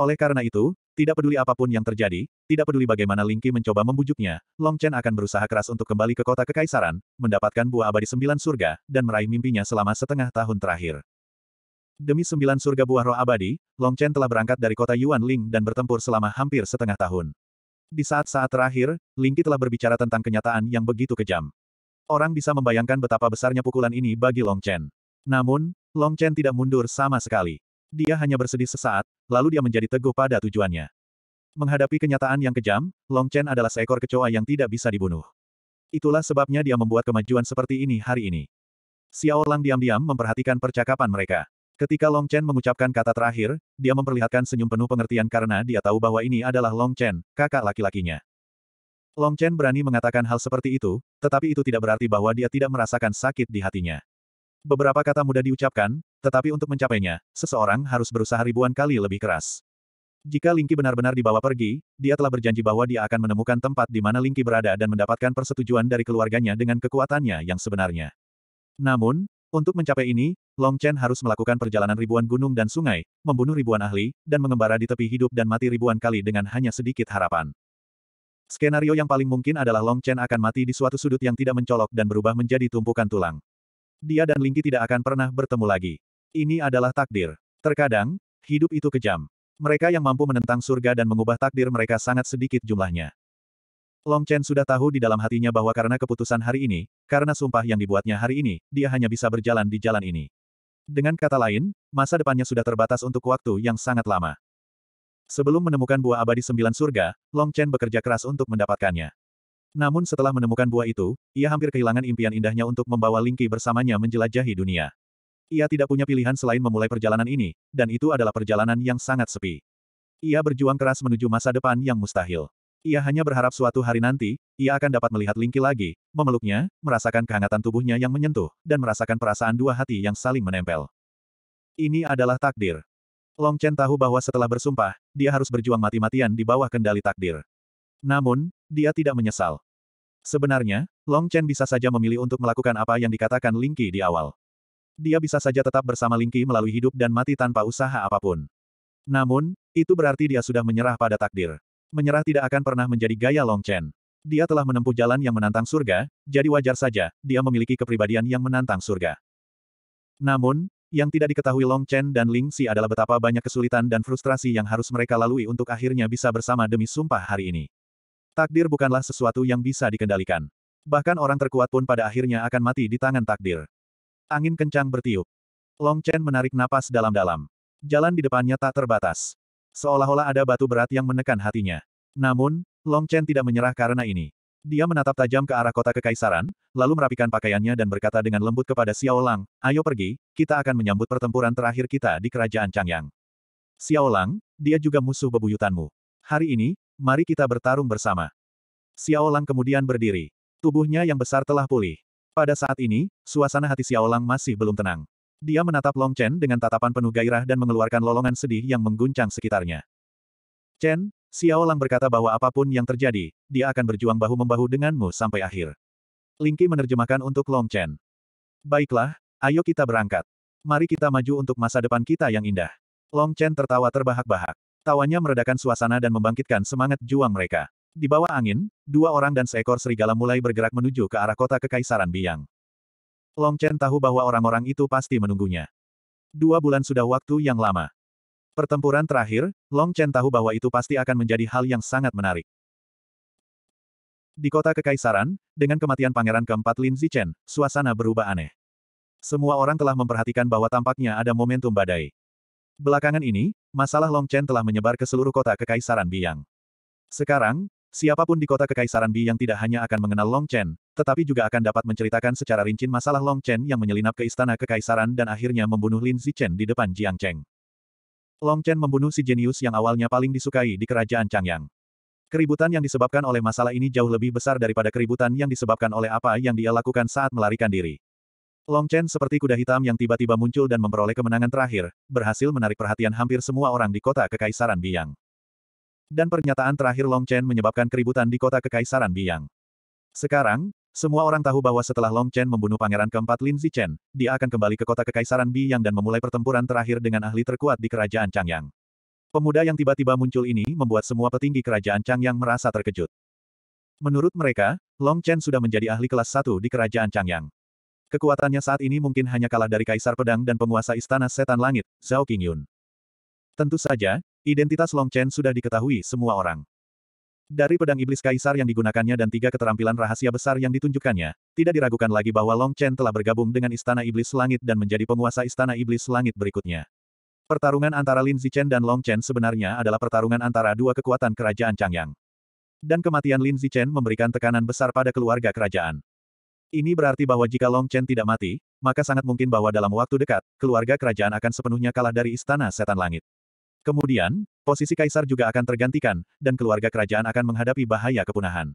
Oleh karena itu, tidak peduli apapun yang terjadi, tidak peduli bagaimana Lingqi mencoba membujuknya, Long Chen akan berusaha keras untuk kembali ke kota kekaisaran, mendapatkan buah abadi sembilan surga, dan meraih mimpinya selama setengah tahun terakhir. Demi sembilan surga buah roh abadi, Long Chen telah berangkat dari kota Yuan Ling dan bertempur selama hampir setengah tahun. Di saat-saat terakhir, Lingqi telah berbicara tentang kenyataan yang begitu kejam. Orang bisa membayangkan betapa besarnya pukulan ini bagi Long Chen. Namun, Long Chen tidak mundur sama sekali. Dia hanya bersedih sesaat, lalu dia menjadi teguh pada tujuannya. Menghadapi kenyataan yang kejam, Long Chen adalah seekor kecoa yang tidak bisa dibunuh. Itulah sebabnya dia membuat kemajuan seperti ini hari ini. Xiao Lang diam-diam memperhatikan percakapan mereka. Ketika Long Chen mengucapkan kata terakhir, dia memperlihatkan senyum penuh pengertian karena dia tahu bahwa ini adalah Long Chen, kakak laki-lakinya. Long Chen berani mengatakan hal seperti itu, tetapi itu tidak berarti bahwa dia tidak merasakan sakit di hatinya. Beberapa kata mudah diucapkan, tetapi untuk mencapainya, seseorang harus berusaha ribuan kali lebih keras. Jika Lingki benar-benar dibawa pergi, dia telah berjanji bahwa dia akan menemukan tempat di mana Lingki berada dan mendapatkan persetujuan dari keluarganya dengan kekuatannya yang sebenarnya. Namun, untuk mencapai ini, Long Chen harus melakukan perjalanan ribuan gunung dan sungai, membunuh ribuan ahli, dan mengembara di tepi hidup dan mati ribuan kali dengan hanya sedikit harapan. Skenario yang paling mungkin adalah Long Chen akan mati di suatu sudut yang tidak mencolok dan berubah menjadi tumpukan tulang dia dan Lingki tidak akan pernah bertemu lagi. Ini adalah takdir. Terkadang, hidup itu kejam. Mereka yang mampu menentang surga dan mengubah takdir mereka sangat sedikit jumlahnya. Long Chen sudah tahu di dalam hatinya bahwa karena keputusan hari ini, karena sumpah yang dibuatnya hari ini, dia hanya bisa berjalan di jalan ini. Dengan kata lain, masa depannya sudah terbatas untuk waktu yang sangat lama. Sebelum menemukan buah abadi sembilan surga, Long Chen bekerja keras untuk mendapatkannya. Namun setelah menemukan buah itu, ia hampir kehilangan impian indahnya untuk membawa Lingki bersamanya menjelajahi dunia. Ia tidak punya pilihan selain memulai perjalanan ini, dan itu adalah perjalanan yang sangat sepi. Ia berjuang keras menuju masa depan yang mustahil. Ia hanya berharap suatu hari nanti, ia akan dapat melihat Lingki lagi, memeluknya, merasakan kehangatan tubuhnya yang menyentuh, dan merasakan perasaan dua hati yang saling menempel. Ini adalah takdir. Long Chen tahu bahwa setelah bersumpah, dia harus berjuang mati-matian di bawah kendali takdir. Namun, dia tidak menyesal. Sebenarnya, Long Chen bisa saja memilih untuk melakukan apa yang dikatakan Ling Lingqi di awal. Dia bisa saja tetap bersama Ling Lingqi melalui hidup dan mati tanpa usaha apapun. Namun, itu berarti dia sudah menyerah pada takdir. Menyerah tidak akan pernah menjadi gaya Long Chen. Dia telah menempuh jalan yang menantang surga, jadi wajar saja, dia memiliki kepribadian yang menantang surga. Namun, yang tidak diketahui Long Chen dan Ling Xi adalah betapa banyak kesulitan dan frustrasi yang harus mereka lalui untuk akhirnya bisa bersama demi sumpah hari ini. Takdir bukanlah sesuatu yang bisa dikendalikan. Bahkan orang terkuat pun pada akhirnya akan mati di tangan takdir. Angin kencang bertiup. Long Chen menarik napas dalam-dalam. Jalan di depannya tak terbatas. Seolah-olah ada batu berat yang menekan hatinya. Namun, Long Chen tidak menyerah karena ini. Dia menatap tajam ke arah kota kekaisaran, lalu merapikan pakaiannya dan berkata dengan lembut kepada Xiao Lang, ayo pergi, kita akan menyambut pertempuran terakhir kita di kerajaan Changyang. Xiao Lang, dia juga musuh bebuyutanmu. Hari ini, mari kita bertarung bersama. Xiaolang kemudian berdiri. Tubuhnya yang besar telah pulih. Pada saat ini, suasana hati Xiaolang masih belum tenang. Dia menatap Long Chen dengan tatapan penuh gairah dan mengeluarkan lolongan sedih yang mengguncang sekitarnya. Chen, Xiaolang berkata bahwa apapun yang terjadi, dia akan berjuang bahu-membahu denganmu sampai akhir. Lingqi menerjemahkan untuk Long Chen. Baiklah, ayo kita berangkat. Mari kita maju untuk masa depan kita yang indah. Long Chen tertawa terbahak-bahak. Tawanya meredakan suasana dan membangkitkan semangat juang mereka. Di bawah angin, dua orang dan seekor serigala mulai bergerak menuju ke arah kota Kekaisaran Biang. Long Chen tahu bahwa orang-orang itu pasti menunggunya. Dua bulan sudah waktu yang lama. Pertempuran terakhir, Long Chen tahu bahwa itu pasti akan menjadi hal yang sangat menarik. Di kota Kekaisaran, dengan kematian pangeran keempat Lin Zichen, suasana berubah aneh. Semua orang telah memperhatikan bahwa tampaknya ada momentum badai. Belakangan ini, masalah Long Chen telah menyebar ke seluruh kota Kekaisaran Biang. Sekarang, siapapun di kota Kekaisaran Biang tidak hanya akan mengenal Long Chen, tetapi juga akan dapat menceritakan secara rinci masalah Long Chen yang menyelinap ke istana Kekaisaran dan akhirnya membunuh Lin Zichen di depan Jiang Cheng. Long Chen membunuh si jenius yang awalnya paling disukai di kerajaan Changyang. Keributan yang disebabkan oleh masalah ini jauh lebih besar daripada keributan yang disebabkan oleh apa yang dia lakukan saat melarikan diri. Long Chen seperti kuda hitam yang tiba-tiba muncul dan memperoleh kemenangan terakhir, berhasil menarik perhatian hampir semua orang di kota Kekaisaran Biang. Dan pernyataan terakhir Long Chen menyebabkan keributan di kota Kekaisaran Biang. Sekarang, semua orang tahu bahwa setelah Long Chen membunuh pangeran keempat Lin Zichen, dia akan kembali ke kota Kekaisaran Biang dan memulai pertempuran terakhir dengan ahli terkuat di kerajaan Changyang. Pemuda yang tiba-tiba muncul ini membuat semua petinggi kerajaan Changyang merasa terkejut. Menurut mereka, Long Chen sudah menjadi ahli kelas satu di kerajaan Changyang. Kekuatannya saat ini mungkin hanya kalah dari Kaisar Pedang dan penguasa Istana Setan Langit, Zhao Qingyun. Tentu saja, identitas Long Chen sudah diketahui semua orang. Dari pedang iblis kaisar yang digunakannya dan tiga keterampilan rahasia besar yang ditunjukkannya, tidak diragukan lagi bahwa Long Chen telah bergabung dengan Istana Iblis Langit dan menjadi penguasa Istana Iblis Langit berikutnya. Pertarungan antara Lin Zichen dan Long Chen sebenarnya adalah pertarungan antara dua kekuatan kerajaan Changyang. Dan kematian Lin Zichen memberikan tekanan besar pada keluarga kerajaan. Ini berarti bahwa jika Long Chen tidak mati, maka sangat mungkin bahwa dalam waktu dekat, keluarga kerajaan akan sepenuhnya kalah dari istana setan langit. Kemudian, posisi kaisar juga akan tergantikan, dan keluarga kerajaan akan menghadapi bahaya kepunahan.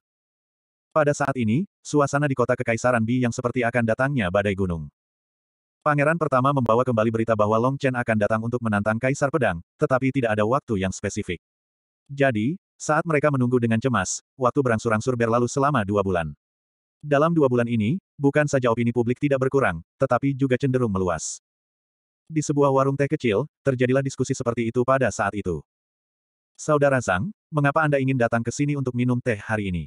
Pada saat ini, suasana di kota kekaisaran Bi yang seperti akan datangnya badai gunung. Pangeran pertama membawa kembali berita bahwa Long Chen akan datang untuk menantang Kaisar Pedang, tetapi tidak ada waktu yang spesifik. Jadi, saat mereka menunggu dengan cemas, waktu berangsur-angsur berlalu selama dua bulan. Dalam dua bulan ini, bukan saja opini publik tidak berkurang, tetapi juga cenderung meluas. Di sebuah warung teh kecil, terjadilah diskusi seperti itu pada saat itu. Saudara Zhang, mengapa Anda ingin datang ke sini untuk minum teh hari ini?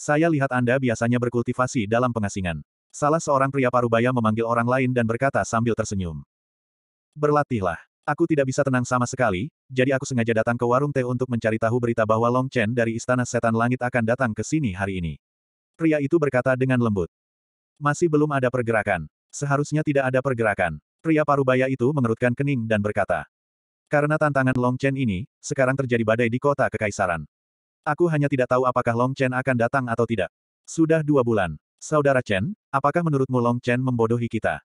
Saya lihat Anda biasanya berkultivasi dalam pengasingan. Salah seorang pria parubaya memanggil orang lain dan berkata sambil tersenyum. Berlatihlah. Aku tidak bisa tenang sama sekali, jadi aku sengaja datang ke warung teh untuk mencari tahu berita bahwa Long Chen dari Istana Setan Langit akan datang ke sini hari ini. Pria itu berkata dengan lembut. Masih belum ada pergerakan. Seharusnya tidak ada pergerakan. Pria parubaya itu mengerutkan kening dan berkata. Karena tantangan Long Chen ini, sekarang terjadi badai di kota Kekaisaran. Aku hanya tidak tahu apakah Long Chen akan datang atau tidak. Sudah dua bulan. Saudara Chen, apakah menurutmu Long Chen membodohi kita?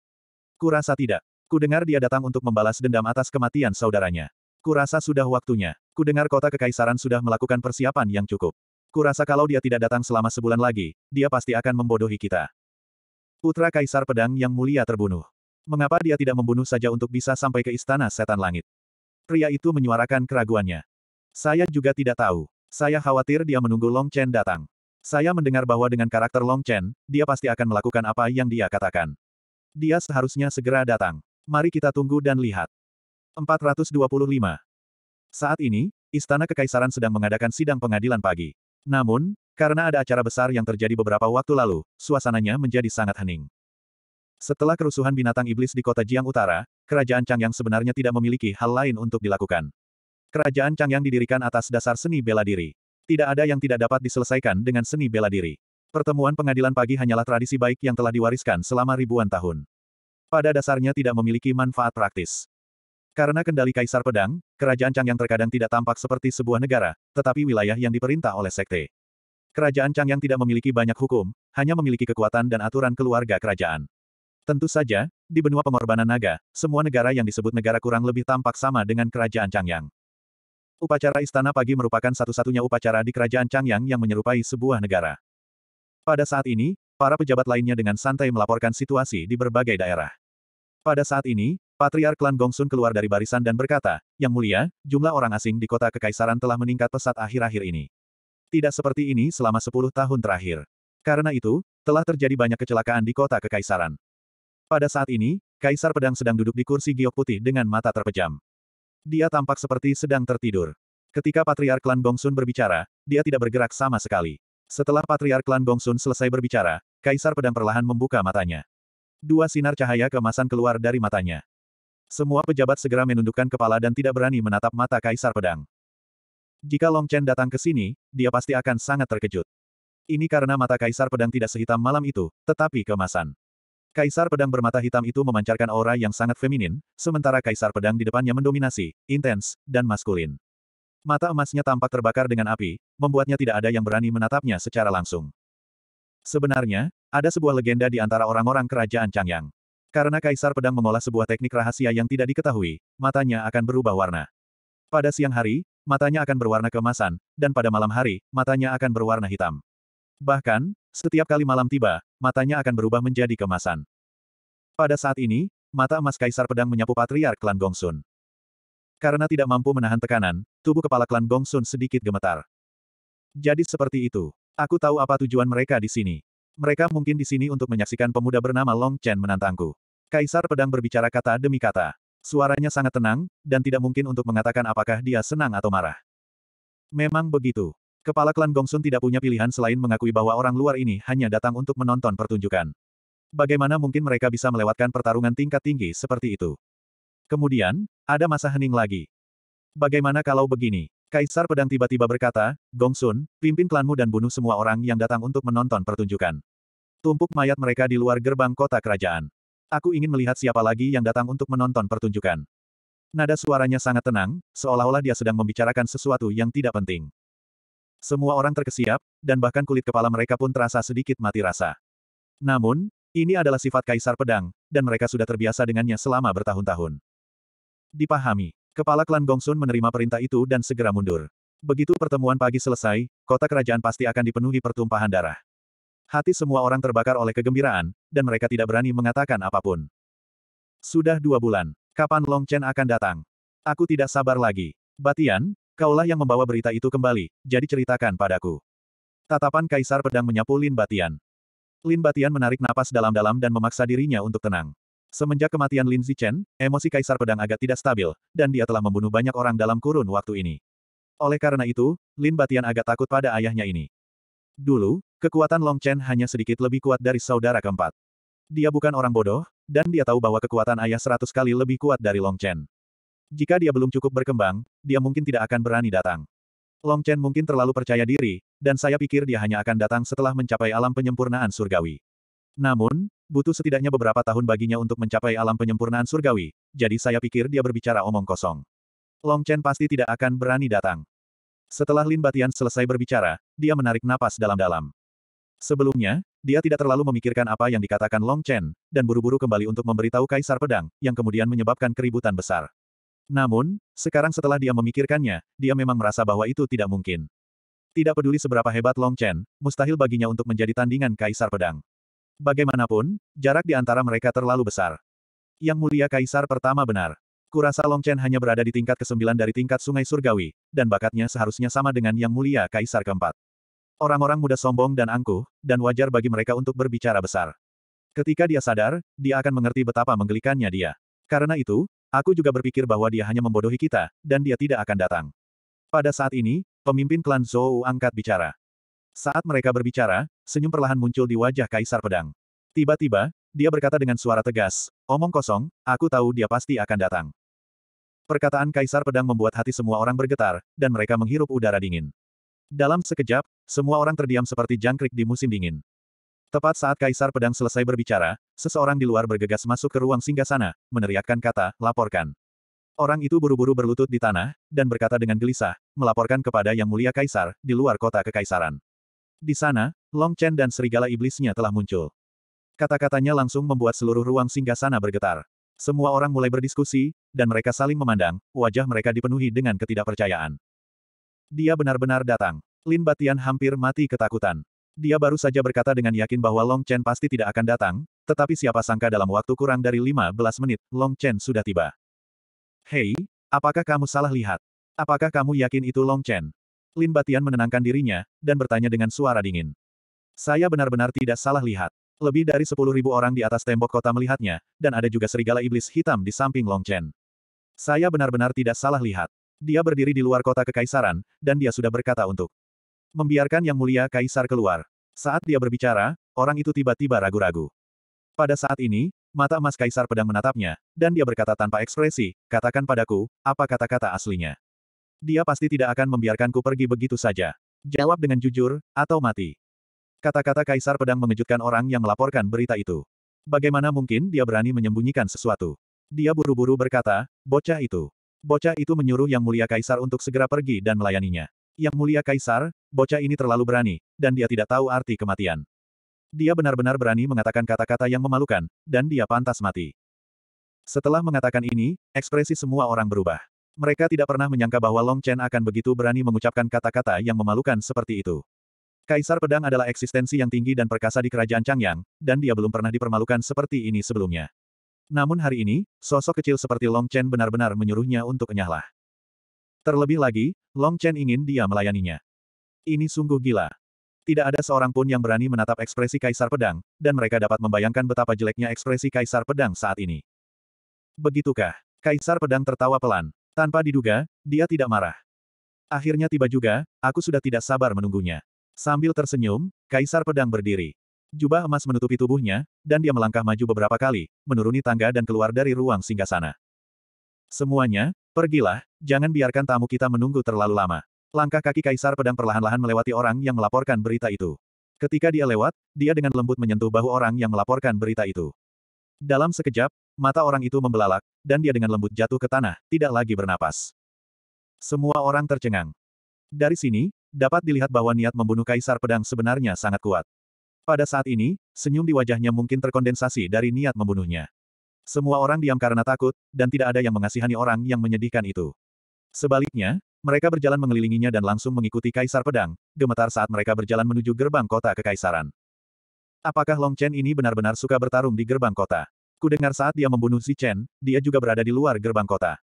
Kurasa tidak. Kudengar dia datang untuk membalas dendam atas kematian saudaranya. Kurasa sudah waktunya. Kudengar kota kekaisaran sudah melakukan persiapan yang cukup. Kurasa kalau dia tidak datang selama sebulan lagi, dia pasti akan membodohi kita. Putra Kaisar Pedang yang mulia terbunuh. Mengapa dia tidak membunuh saja untuk bisa sampai ke istana setan langit? Pria itu menyuarakan keraguannya. Saya juga tidak tahu. Saya khawatir dia menunggu Long Chen datang. Saya mendengar bahwa dengan karakter Long Chen, dia pasti akan melakukan apa yang dia katakan. Dia seharusnya segera datang. Mari kita tunggu dan lihat. 425. Saat ini, Istana Kekaisaran sedang mengadakan sidang pengadilan pagi. Namun, karena ada acara besar yang terjadi beberapa waktu lalu, suasananya menjadi sangat hening. Setelah kerusuhan binatang iblis di kota Jiang Utara, kerajaan Changyang sebenarnya tidak memiliki hal lain untuk dilakukan. Kerajaan Changyang didirikan atas dasar seni bela diri. Tidak ada yang tidak dapat diselesaikan dengan seni bela diri. Pertemuan pengadilan pagi hanyalah tradisi baik yang telah diwariskan selama ribuan tahun. Pada dasarnya tidak memiliki manfaat praktis. Karena kendali Kaisar Pedang, Kerajaan Chang yang terkadang tidak tampak seperti sebuah negara, tetapi wilayah yang diperintah oleh sekte. Kerajaan Chang yang tidak memiliki banyak hukum, hanya memiliki kekuatan dan aturan keluarga kerajaan. Tentu saja, di benua pengorbanan naga, semua negara yang disebut negara kurang lebih tampak sama dengan Kerajaan Changyang. Upacara Istana Pagi merupakan satu-satunya upacara di Kerajaan Changyang yang menyerupai sebuah negara. Pada saat ini, para pejabat lainnya dengan santai melaporkan situasi di berbagai daerah. Pada saat ini, Patriark klan Gongsun keluar dari barisan dan berkata, Yang mulia, jumlah orang asing di kota kekaisaran telah meningkat pesat akhir-akhir ini. Tidak seperti ini selama 10 tahun terakhir. Karena itu, telah terjadi banyak kecelakaan di kota kekaisaran. Pada saat ini, Kaisar Pedang sedang duduk di kursi giok putih dengan mata terpejam. Dia tampak seperti sedang tertidur. Ketika Patriark Klan Gongsun berbicara, dia tidak bergerak sama sekali. Setelah Patriark Klan Gongsun selesai berbicara, Kaisar Pedang perlahan membuka matanya. Dua sinar cahaya kemasan keluar dari matanya. Semua pejabat segera menundukkan kepala dan tidak berani menatap mata Kaisar Pedang. Jika Long Chen datang ke sini, dia pasti akan sangat terkejut. Ini karena mata Kaisar Pedang tidak sehitam malam itu, tetapi kemasan. Kaisar Pedang bermata hitam itu memancarkan aura yang sangat feminin, sementara Kaisar Pedang di depannya mendominasi, intens, dan maskulin. Mata emasnya tampak terbakar dengan api, membuatnya tidak ada yang berani menatapnya secara langsung. Sebenarnya, ada sebuah legenda di antara orang-orang kerajaan Changyang. Karena Kaisar Pedang mengolah sebuah teknik rahasia yang tidak diketahui, matanya akan berubah warna. Pada siang hari, matanya akan berwarna kemasan, dan pada malam hari, matanya akan berwarna hitam. Bahkan, setiap kali malam tiba, matanya akan berubah menjadi kemasan. Pada saat ini, mata emas Kaisar Pedang menyapu Patriark Klan Gongsun. Karena tidak mampu menahan tekanan, tubuh kepala Klan Gongsun sedikit gemetar. Jadi seperti itu. Aku tahu apa tujuan mereka di sini. Mereka mungkin di sini untuk menyaksikan pemuda bernama Long Chen menantangku. Kaisar pedang berbicara kata demi kata. Suaranya sangat tenang, dan tidak mungkin untuk mengatakan apakah dia senang atau marah. Memang begitu. Kepala klan Gongsun tidak punya pilihan selain mengakui bahwa orang luar ini hanya datang untuk menonton pertunjukan. Bagaimana mungkin mereka bisa melewatkan pertarungan tingkat tinggi seperti itu? Kemudian, ada masa hening lagi. Bagaimana kalau begini? Kaisar Pedang tiba-tiba berkata, Gongsun, pimpin klanmu dan bunuh semua orang yang datang untuk menonton pertunjukan. Tumpuk mayat mereka di luar gerbang kota kerajaan. Aku ingin melihat siapa lagi yang datang untuk menonton pertunjukan. Nada suaranya sangat tenang, seolah-olah dia sedang membicarakan sesuatu yang tidak penting. Semua orang terkesiap, dan bahkan kulit kepala mereka pun terasa sedikit mati rasa. Namun, ini adalah sifat Kaisar Pedang, dan mereka sudah terbiasa dengannya selama bertahun-tahun. Dipahami. Kepala klan Gongsun menerima perintah itu dan segera mundur. Begitu pertemuan pagi selesai, kota kerajaan pasti akan dipenuhi pertumpahan darah. Hati semua orang terbakar oleh kegembiraan, dan mereka tidak berani mengatakan apapun. Sudah dua bulan. Kapan Long Chen akan datang? Aku tidak sabar lagi. Batian, kaulah yang membawa berita itu kembali, jadi ceritakan padaku. Tatapan Kaisar Pedang menyapu Lin Batian. Lin Batian menarik napas dalam-dalam dan memaksa dirinya untuk tenang. Semenjak kematian Lin Zichen, emosi Kaisar Pedang agak tidak stabil, dan dia telah membunuh banyak orang dalam kurun waktu ini. Oleh karena itu, Lin Batian agak takut pada ayahnya ini. Dulu, kekuatan Long Chen hanya sedikit lebih kuat dari saudara keempat. Dia bukan orang bodoh, dan dia tahu bahwa kekuatan ayah seratus kali lebih kuat dari Long Chen. Jika dia belum cukup berkembang, dia mungkin tidak akan berani datang. Long Chen mungkin terlalu percaya diri, dan saya pikir dia hanya akan datang setelah mencapai alam penyempurnaan surgawi. Namun, butuh setidaknya beberapa tahun baginya untuk mencapai alam penyempurnaan surgawi, jadi saya pikir dia berbicara omong kosong. Long Chen pasti tidak akan berani datang. Setelah Lin Batian selesai berbicara, dia menarik napas dalam-dalam. Sebelumnya, dia tidak terlalu memikirkan apa yang dikatakan Long Chen, dan buru-buru kembali untuk memberitahu Kaisar Pedang, yang kemudian menyebabkan keributan besar. Namun, sekarang setelah dia memikirkannya, dia memang merasa bahwa itu tidak mungkin. Tidak peduli seberapa hebat Long Chen, mustahil baginya untuk menjadi tandingan Kaisar Pedang. Bagaimanapun, jarak di antara mereka terlalu besar. Yang mulia Kaisar pertama benar. Kurasa Long Chen hanya berada di tingkat ke-9 dari tingkat Sungai Surgawi, dan bakatnya seharusnya sama dengan Yang Mulia Kaisar keempat. Orang-orang muda sombong dan angkuh, dan wajar bagi mereka untuk berbicara besar. Ketika dia sadar, dia akan mengerti betapa menggelikannya dia. Karena itu, aku juga berpikir bahwa dia hanya membodohi kita, dan dia tidak akan datang. Pada saat ini, pemimpin klan Zhou angkat bicara. Saat mereka berbicara, senyum perlahan muncul di wajah Kaisar Pedang. Tiba-tiba, dia berkata dengan suara tegas, omong kosong, aku tahu dia pasti akan datang. Perkataan Kaisar Pedang membuat hati semua orang bergetar, dan mereka menghirup udara dingin. Dalam sekejap, semua orang terdiam seperti jangkrik di musim dingin. Tepat saat Kaisar Pedang selesai berbicara, seseorang di luar bergegas masuk ke ruang singgasana, meneriakkan kata, laporkan. Orang itu buru-buru berlutut di tanah, dan berkata dengan gelisah, melaporkan kepada Yang Mulia Kaisar, di luar kota kekaisaran. Di sana, Long Chen dan serigala iblisnya telah muncul. Kata-katanya langsung membuat seluruh ruang singgah sana bergetar. Semua orang mulai berdiskusi, dan mereka saling memandang, wajah mereka dipenuhi dengan ketidakpercayaan. Dia benar-benar datang. Lin Batian hampir mati ketakutan. Dia baru saja berkata dengan yakin bahwa Long Chen pasti tidak akan datang, tetapi siapa sangka dalam waktu kurang dari 15 menit, Long Chen sudah tiba. Hei, apakah kamu salah lihat? Apakah kamu yakin itu Long Chen? Lin Batian menenangkan dirinya, dan bertanya dengan suara dingin. Saya benar-benar tidak salah lihat. Lebih dari sepuluh ribu orang di atas tembok kota melihatnya, dan ada juga serigala iblis hitam di samping Long Chen. Saya benar-benar tidak salah lihat. Dia berdiri di luar kota kekaisaran, dan dia sudah berkata untuk membiarkan Yang Mulia Kaisar keluar. Saat dia berbicara, orang itu tiba-tiba ragu-ragu. Pada saat ini, mata emas Kaisar pedang menatapnya, dan dia berkata tanpa ekspresi, katakan padaku, apa kata-kata aslinya. Dia pasti tidak akan membiarkanku pergi begitu saja. Jawab dengan jujur, atau mati. Kata-kata Kaisar Pedang mengejutkan orang yang melaporkan berita itu. Bagaimana mungkin dia berani menyembunyikan sesuatu? Dia buru-buru berkata, bocah itu. Bocah itu menyuruh Yang Mulia Kaisar untuk segera pergi dan melayaninya. Yang Mulia Kaisar, bocah ini terlalu berani, dan dia tidak tahu arti kematian. Dia benar-benar berani mengatakan kata-kata yang memalukan, dan dia pantas mati. Setelah mengatakan ini, ekspresi semua orang berubah. Mereka tidak pernah menyangka bahwa Long Chen akan begitu berani mengucapkan kata-kata yang memalukan seperti itu. Kaisar Pedang adalah eksistensi yang tinggi dan perkasa di kerajaan Changyang, dan dia belum pernah dipermalukan seperti ini sebelumnya. Namun hari ini, sosok kecil seperti Long Chen benar-benar menyuruhnya untuk nyahlah. Terlebih lagi, Long Chen ingin dia melayaninya. Ini sungguh gila. Tidak ada seorang pun yang berani menatap ekspresi Kaisar Pedang, dan mereka dapat membayangkan betapa jeleknya ekspresi Kaisar Pedang saat ini. Begitukah? Kaisar Pedang tertawa pelan. Tanpa diduga, dia tidak marah. Akhirnya tiba juga, aku sudah tidak sabar menunggunya. Sambil tersenyum, Kaisar Pedang berdiri. Jubah emas menutupi tubuhnya, dan dia melangkah maju beberapa kali, menuruni tangga dan keluar dari ruang singgasana. Semuanya, pergilah, jangan biarkan tamu kita menunggu terlalu lama. Langkah kaki Kaisar Pedang perlahan-lahan melewati orang yang melaporkan berita itu. Ketika dia lewat, dia dengan lembut menyentuh bahu orang yang melaporkan berita itu. Dalam sekejap, Mata orang itu membelalak, dan dia dengan lembut jatuh ke tanah, tidak lagi bernapas. Semua orang tercengang. Dari sini, dapat dilihat bahwa niat membunuh Kaisar Pedang sebenarnya sangat kuat. Pada saat ini, senyum di wajahnya mungkin terkondensasi dari niat membunuhnya. Semua orang diam karena takut, dan tidak ada yang mengasihani orang yang menyedihkan itu. Sebaliknya, mereka berjalan mengelilinginya dan langsung mengikuti Kaisar Pedang, gemetar saat mereka berjalan menuju gerbang kota kekaisaran. Apakah Long Chen ini benar-benar suka bertarung di gerbang kota? Kudengar saat dia membunuh Chen, dia juga berada di luar gerbang kota.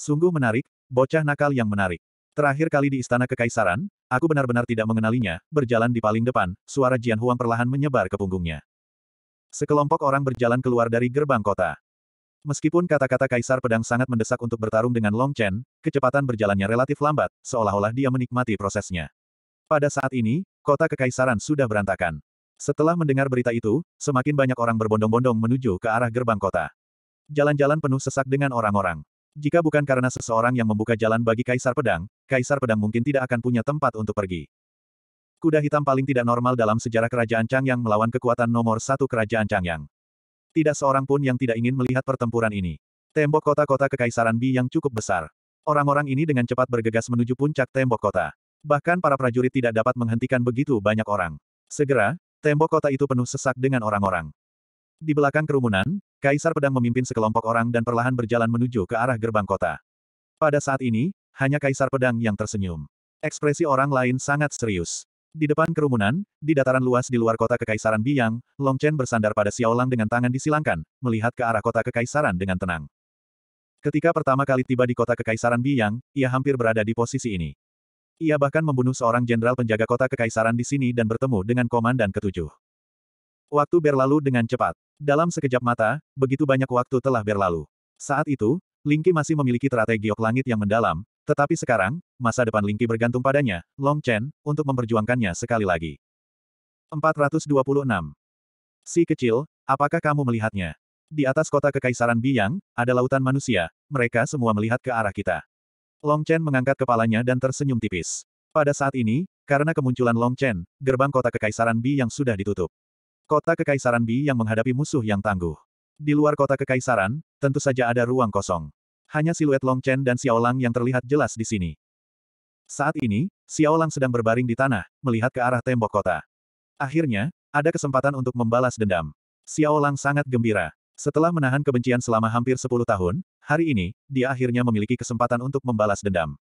Sungguh menarik, bocah nakal yang menarik. Terakhir kali di Istana Kekaisaran, aku benar-benar tidak mengenalinya, berjalan di paling depan, suara Jian Huang perlahan menyebar ke punggungnya. Sekelompok orang berjalan keluar dari gerbang kota. Meskipun kata-kata Kaisar Pedang sangat mendesak untuk bertarung dengan Long Chen, kecepatan berjalannya relatif lambat, seolah-olah dia menikmati prosesnya. Pada saat ini, kota kekaisaran sudah berantakan. Setelah mendengar berita itu, semakin banyak orang berbondong-bondong menuju ke arah gerbang kota. Jalan-jalan penuh sesak dengan orang-orang. Jika bukan karena seseorang yang membuka jalan bagi Kaisar Pedang, Kaisar Pedang mungkin tidak akan punya tempat untuk pergi. Kuda hitam paling tidak normal dalam sejarah Kerajaan Changyang melawan kekuatan nomor satu Kerajaan Changyang. Tidak seorang pun yang tidak ingin melihat pertempuran ini. Tembok kota-kota Kekaisaran Bi yang cukup besar. Orang-orang ini dengan cepat bergegas menuju puncak tembok kota. Bahkan para prajurit tidak dapat menghentikan begitu banyak orang. Segera, Tembok kota itu penuh sesak dengan orang-orang. Di belakang kerumunan, Kaisar Pedang memimpin sekelompok orang dan perlahan berjalan menuju ke arah gerbang kota. Pada saat ini, hanya Kaisar Pedang yang tersenyum. Ekspresi orang lain sangat serius. Di depan kerumunan, di dataran luas di luar kota Kekaisaran Biyang, Long Chen bersandar pada Xiaolang dengan tangan disilangkan, melihat ke arah kota Kekaisaran dengan tenang. Ketika pertama kali tiba di kota Kekaisaran Biyang, ia hampir berada di posisi ini. Ia bahkan membunuh seorang jenderal penjaga kota kekaisaran di sini dan bertemu dengan komandan ketujuh. Waktu berlalu dengan cepat. Dalam sekejap mata, begitu banyak waktu telah berlalu. Saat itu, Lingqi masih memiliki teratai giok langit yang mendalam, tetapi sekarang, masa depan Lingqi bergantung padanya, Long Chen, untuk memperjuangkannya sekali lagi. 426. Si kecil, apakah kamu melihatnya? Di atas kota Kekaisaran Biang, ada lautan manusia, mereka semua melihat ke arah kita. Long Chen mengangkat kepalanya dan tersenyum tipis. Pada saat ini, karena kemunculan Long Chen, gerbang kota Kekaisaran Bi yang sudah ditutup. Kota Kekaisaran Bi yang menghadapi musuh yang tangguh. Di luar kota Kekaisaran, tentu saja ada ruang kosong. Hanya siluet Long Chen dan Xiao Lang yang terlihat jelas di sini. Saat ini, Xiao Lang sedang berbaring di tanah, melihat ke arah tembok kota. Akhirnya, ada kesempatan untuk membalas dendam. Xiao Lang sangat gembira. Setelah menahan kebencian selama hampir 10 tahun, hari ini, dia akhirnya memiliki kesempatan untuk membalas dendam.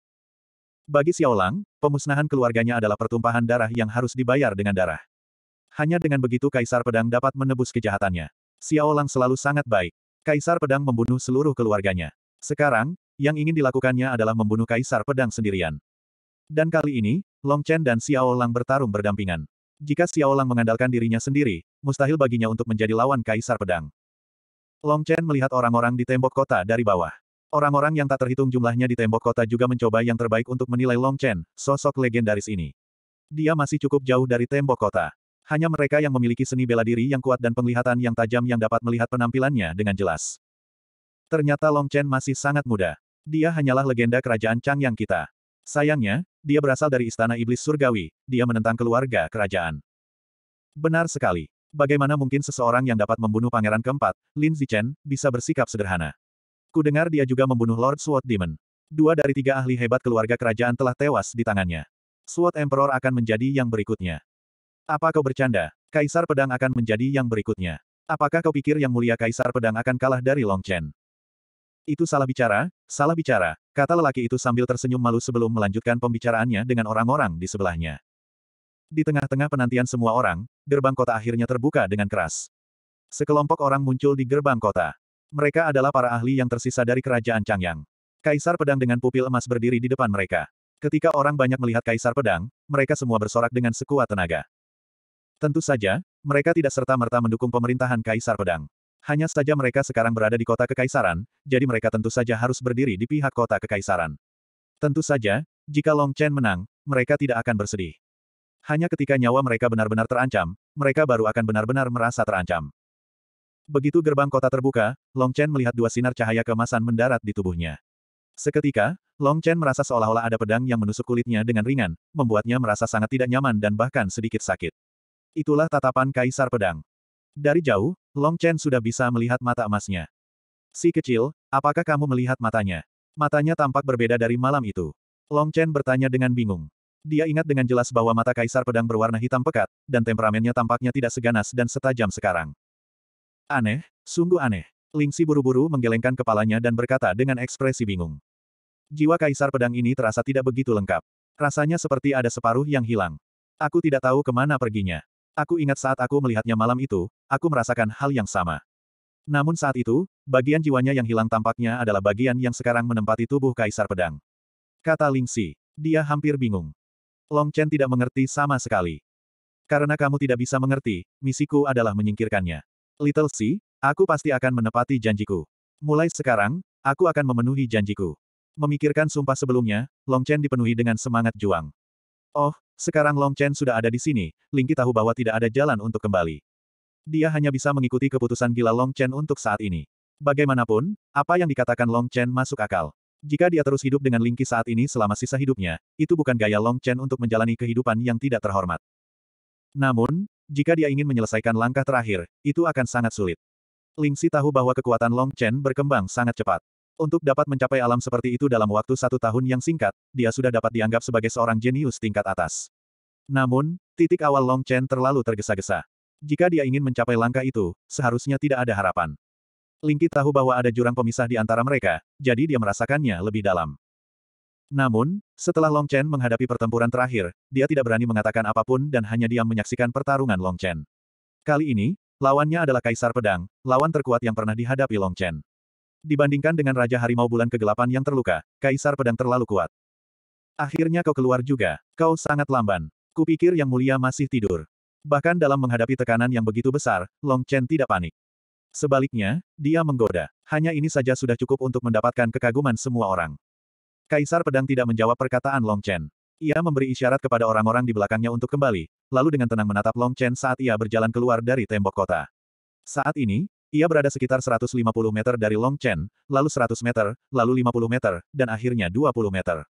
Bagi Xiao Lang, pemusnahan keluarganya adalah pertumpahan darah yang harus dibayar dengan darah. Hanya dengan begitu Kaisar Pedang dapat menebus kejahatannya. Xiao Lang selalu sangat baik. Kaisar Pedang membunuh seluruh keluarganya. Sekarang, yang ingin dilakukannya adalah membunuh Kaisar Pedang sendirian. Dan kali ini, Long Chen dan Xiao Lang bertarung berdampingan. Jika Xiao Lang mengandalkan dirinya sendiri, mustahil baginya untuk menjadi lawan Kaisar Pedang. Long Chen melihat orang-orang di tembok kota dari bawah. Orang-orang yang tak terhitung jumlahnya di tembok kota juga mencoba yang terbaik untuk menilai Long Chen, sosok legendaris ini. Dia masih cukup jauh dari tembok kota. Hanya mereka yang memiliki seni bela diri yang kuat dan penglihatan yang tajam yang dapat melihat penampilannya dengan jelas. Ternyata Long Chen masih sangat muda. Dia hanyalah legenda kerajaan Chang yang kita. Sayangnya, dia berasal dari istana iblis surgawi, dia menentang keluarga kerajaan. Benar sekali. Bagaimana mungkin seseorang yang dapat membunuh pangeran keempat, Lin Zichen, bisa bersikap sederhana? Kudengar dia juga membunuh Lord Sword Demon. Dua dari tiga ahli hebat keluarga kerajaan telah tewas di tangannya. Sword Emperor akan menjadi yang berikutnya. Apa kau bercanda? Kaisar Pedang akan menjadi yang berikutnya. Apakah kau pikir yang mulia Kaisar Pedang akan kalah dari Long Chen? Itu salah bicara, salah bicara, kata lelaki itu sambil tersenyum malu sebelum melanjutkan pembicaraannya dengan orang-orang di sebelahnya. Di tengah-tengah penantian semua orang, gerbang kota akhirnya terbuka dengan keras. Sekelompok orang muncul di gerbang kota. Mereka adalah para ahli yang tersisa dari kerajaan Changyang. Kaisar pedang dengan pupil emas berdiri di depan mereka. Ketika orang banyak melihat kaisar pedang, mereka semua bersorak dengan sekuat tenaga. Tentu saja, mereka tidak serta-merta mendukung pemerintahan kaisar pedang. Hanya saja mereka sekarang berada di kota kekaisaran, jadi mereka tentu saja harus berdiri di pihak kota kekaisaran. Tentu saja, jika Long Chen menang, mereka tidak akan bersedih. Hanya ketika nyawa mereka benar-benar terancam, mereka baru akan benar-benar merasa terancam. Begitu gerbang kota terbuka, Long Chen melihat dua sinar cahaya kemasan mendarat di tubuhnya. Seketika, Long Chen merasa seolah-olah ada pedang yang menusuk kulitnya dengan ringan, membuatnya merasa sangat tidak nyaman dan bahkan sedikit sakit. Itulah tatapan Kaisar Pedang. Dari jauh, Long Chen sudah bisa melihat mata emasnya. Si kecil, apakah kamu melihat matanya? Matanya tampak berbeda dari malam itu. Long Chen bertanya dengan bingung. Dia ingat dengan jelas bahwa mata kaisar pedang berwarna hitam pekat, dan temperamennya tampaknya tidak seganas dan setajam sekarang. Aneh, sungguh aneh. Lingsi buru-buru menggelengkan kepalanya dan berkata dengan ekspresi bingung. Jiwa kaisar pedang ini terasa tidak begitu lengkap. Rasanya seperti ada separuh yang hilang. Aku tidak tahu kemana perginya. Aku ingat saat aku melihatnya malam itu, aku merasakan hal yang sama. Namun saat itu, bagian jiwanya yang hilang tampaknya adalah bagian yang sekarang menempati tubuh kaisar pedang. Kata Lingsi. Dia hampir bingung. Long Chen tidak mengerti sama sekali. Karena kamu tidak bisa mengerti, misiku adalah menyingkirkannya. Little C, aku pasti akan menepati janjiku. Mulai sekarang, aku akan memenuhi janjiku. Memikirkan sumpah sebelumnya, Long Chen dipenuhi dengan semangat juang. Oh, sekarang Long Chen sudah ada di sini, Lingki tahu bahwa tidak ada jalan untuk kembali. Dia hanya bisa mengikuti keputusan gila Long Chen untuk saat ini. Bagaimanapun, apa yang dikatakan Long Chen masuk akal. Jika dia terus hidup dengan Lingqi saat ini selama sisa hidupnya, itu bukan gaya Long Chen untuk menjalani kehidupan yang tidak terhormat. Namun, jika dia ingin menyelesaikan langkah terakhir, itu akan sangat sulit. Lingxi tahu bahwa kekuatan Long Chen berkembang sangat cepat. Untuk dapat mencapai alam seperti itu dalam waktu satu tahun yang singkat, dia sudah dapat dianggap sebagai seorang jenius tingkat atas. Namun, titik awal Long Chen terlalu tergesa-gesa. Jika dia ingin mencapai langkah itu, seharusnya tidak ada harapan. Lingki tahu bahwa ada jurang pemisah di antara mereka, jadi dia merasakannya lebih dalam. Namun, setelah Long Chen menghadapi pertempuran terakhir, dia tidak berani mengatakan apapun dan hanya diam menyaksikan pertarungan Long Chen. Kali ini, lawannya adalah Kaisar Pedang, lawan terkuat yang pernah dihadapi Long Chen. Dibandingkan dengan Raja Harimau Bulan Kegelapan yang terluka, Kaisar Pedang terlalu kuat. Akhirnya kau keluar juga, kau sangat lamban. Kupikir Yang Mulia masih tidur. Bahkan dalam menghadapi tekanan yang begitu besar, Long Chen tidak panik. Sebaliknya, dia menggoda. Hanya ini saja sudah cukup untuk mendapatkan kekaguman semua orang. Kaisar Pedang tidak menjawab perkataan Long Chen. Ia memberi isyarat kepada orang-orang di belakangnya untuk kembali, lalu dengan tenang menatap Long Chen saat ia berjalan keluar dari tembok kota. Saat ini, ia berada sekitar 150 meter dari Long Chen, lalu 100 meter, lalu 50 meter, dan akhirnya 20 meter.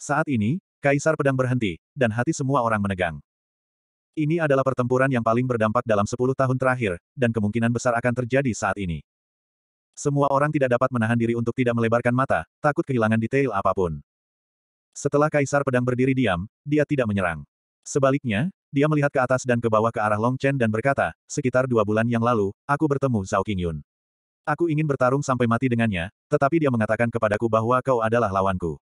Saat ini, Kaisar Pedang berhenti, dan hati semua orang menegang. Ini adalah pertempuran yang paling berdampak dalam 10 tahun terakhir, dan kemungkinan besar akan terjadi saat ini. Semua orang tidak dapat menahan diri untuk tidak melebarkan mata, takut kehilangan detail apapun. Setelah Kaisar Pedang berdiri diam, dia tidak menyerang. Sebaliknya, dia melihat ke atas dan ke bawah ke arah Long Chen dan berkata, sekitar dua bulan yang lalu, aku bertemu Zhao Qingyun. Aku ingin bertarung sampai mati dengannya, tetapi dia mengatakan kepadaku bahwa kau adalah lawanku.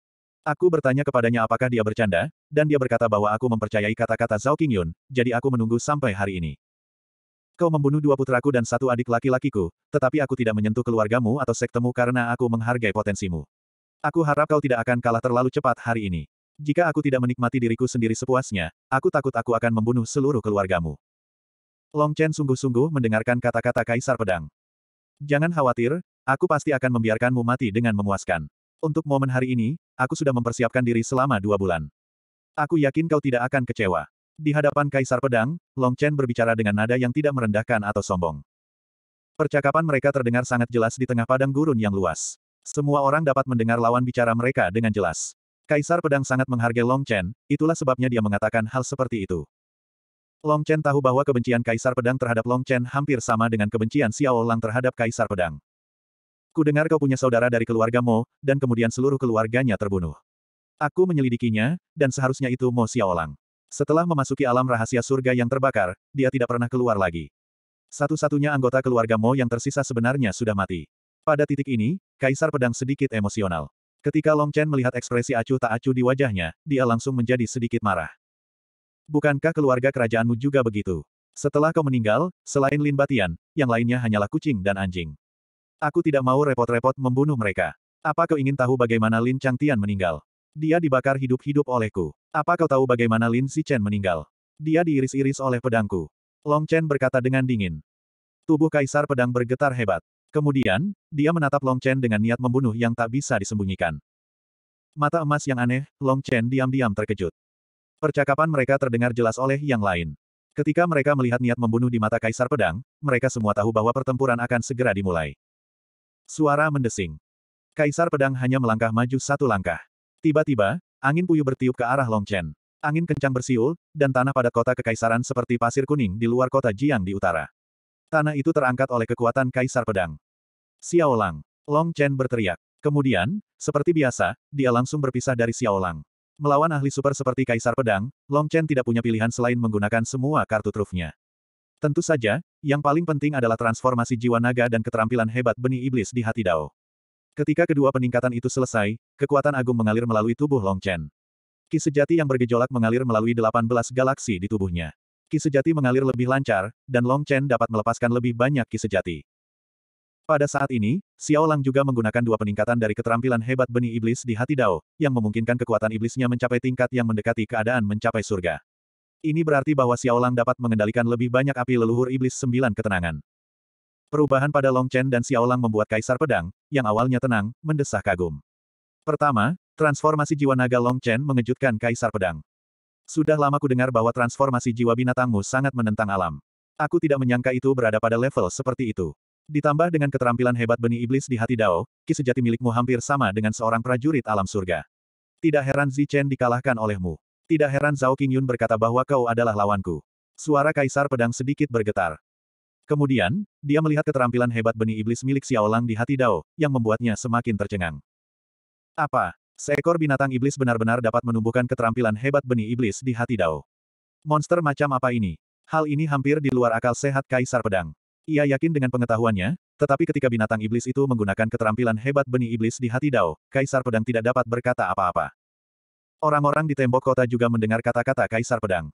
Aku bertanya kepadanya apakah dia bercanda, dan dia berkata bahwa aku mempercayai kata-kata Zhao Qingyun, jadi aku menunggu sampai hari ini. Kau membunuh dua putraku dan satu adik laki-lakiku, tetapi aku tidak menyentuh keluargamu atau sektemu karena aku menghargai potensimu. Aku harap kau tidak akan kalah terlalu cepat hari ini. Jika aku tidak menikmati diriku sendiri sepuasnya, aku takut aku akan membunuh seluruh keluargamu. Long Chen sungguh-sungguh mendengarkan kata-kata Kaisar Pedang. Jangan khawatir, aku pasti akan membiarkanmu mati dengan memuaskan. Untuk momen hari ini, aku sudah mempersiapkan diri selama dua bulan. Aku yakin kau tidak akan kecewa. Di hadapan Kaisar Pedang, Long Chen berbicara dengan nada yang tidak merendahkan atau sombong. Percakapan mereka terdengar sangat jelas di tengah padang gurun yang luas. Semua orang dapat mendengar lawan bicara mereka dengan jelas. Kaisar Pedang sangat menghargai Long Chen, itulah sebabnya dia mengatakan hal seperti itu. Long Chen tahu bahwa kebencian Kaisar Pedang terhadap Long Chen hampir sama dengan kebencian Xiao Lang terhadap Kaisar Pedang. Ku dengar kau punya saudara dari keluarga Mo, dan kemudian seluruh keluarganya terbunuh. Aku menyelidikinya, dan seharusnya itu Mo Xiaolang. Setelah memasuki alam rahasia surga yang terbakar, dia tidak pernah keluar lagi. Satu-satunya anggota keluarga Mo yang tersisa sebenarnya sudah mati. Pada titik ini, Kaisar Pedang sedikit emosional. Ketika Long Chen melihat ekspresi acuh tak acuh di wajahnya, dia langsung menjadi sedikit marah. Bukankah keluarga kerajaanmu juga begitu? Setelah kau meninggal, selain Lin Batian, yang lainnya hanyalah kucing dan anjing. Aku tidak mau repot-repot membunuh mereka. Apa kau ingin tahu bagaimana Lin Tian meninggal? Dia dibakar hidup-hidup olehku. Apa kau tahu bagaimana Lin Si Chen meninggal? Dia diiris-iris oleh pedangku. Long Chen berkata dengan dingin. Tubuh kaisar pedang bergetar hebat. Kemudian, dia menatap Long Chen dengan niat membunuh yang tak bisa disembunyikan. Mata emas yang aneh, Long Chen diam-diam terkejut. Percakapan mereka terdengar jelas oleh yang lain. Ketika mereka melihat niat membunuh di mata kaisar pedang, mereka semua tahu bahwa pertempuran akan segera dimulai. Suara mendesing. Kaisar pedang hanya melangkah maju satu langkah. Tiba-tiba, angin puyuh bertiup ke arah Long Chen. Angin kencang bersiul, dan tanah pada kota kekaisaran seperti pasir kuning di luar kota Jiang di utara. Tanah itu terangkat oleh kekuatan kaisar pedang. Xiao Lang, Long Chen berteriak. Kemudian, seperti biasa, dia langsung berpisah dari Xiao Lang. Melawan ahli super seperti Kaisar Pedang, Long Chen tidak punya pilihan selain menggunakan semua kartu trufnya. Tentu saja, yang paling penting adalah transformasi jiwa naga dan keterampilan hebat benih iblis di hati Dao. Ketika kedua peningkatan itu selesai, kekuatan agung mengalir melalui tubuh Long Chen. Ki sejati yang bergejolak mengalir melalui 18 galaksi di tubuhnya. Ki sejati mengalir lebih lancar, dan Long Chen dapat melepaskan lebih banyak ki sejati. Pada saat ini, Xiao Lang juga menggunakan dua peningkatan dari keterampilan hebat benih iblis di hati Dao, yang memungkinkan kekuatan iblisnya mencapai tingkat yang mendekati keadaan mencapai surga. Ini berarti bahwa Xiaolang dapat mengendalikan lebih banyak api leluhur iblis sembilan ketenangan. Perubahan pada Long Chen dan Xiaolang membuat Kaisar Pedang, yang awalnya tenang, mendesah kagum. Pertama, transformasi jiwa naga Long Chen mengejutkan Kaisar Pedang. Sudah lama ku dengar bahwa transformasi jiwa binatangmu sangat menentang alam. Aku tidak menyangka itu berada pada level seperti itu. Ditambah dengan keterampilan hebat benih iblis di hati Dao, ki sejati milikmu hampir sama dengan seorang prajurit alam surga. Tidak heran Zichen dikalahkan olehmu. Tidak heran Zhao Qingyun berkata bahwa kau adalah lawanku. Suara Kaisar Pedang sedikit bergetar. Kemudian, dia melihat keterampilan hebat benih iblis milik Xiao Lang di hati Dao, yang membuatnya semakin tercengang. Apa? Seekor binatang iblis benar-benar dapat menumbuhkan keterampilan hebat benih iblis di hati Dao. Monster macam apa ini? Hal ini hampir di luar akal sehat Kaisar Pedang. Ia yakin dengan pengetahuannya, tetapi ketika binatang iblis itu menggunakan keterampilan hebat benih iblis di hati Dao, Kaisar Pedang tidak dapat berkata apa-apa. Orang-orang di tembok kota juga mendengar kata-kata Kaisar Pedang.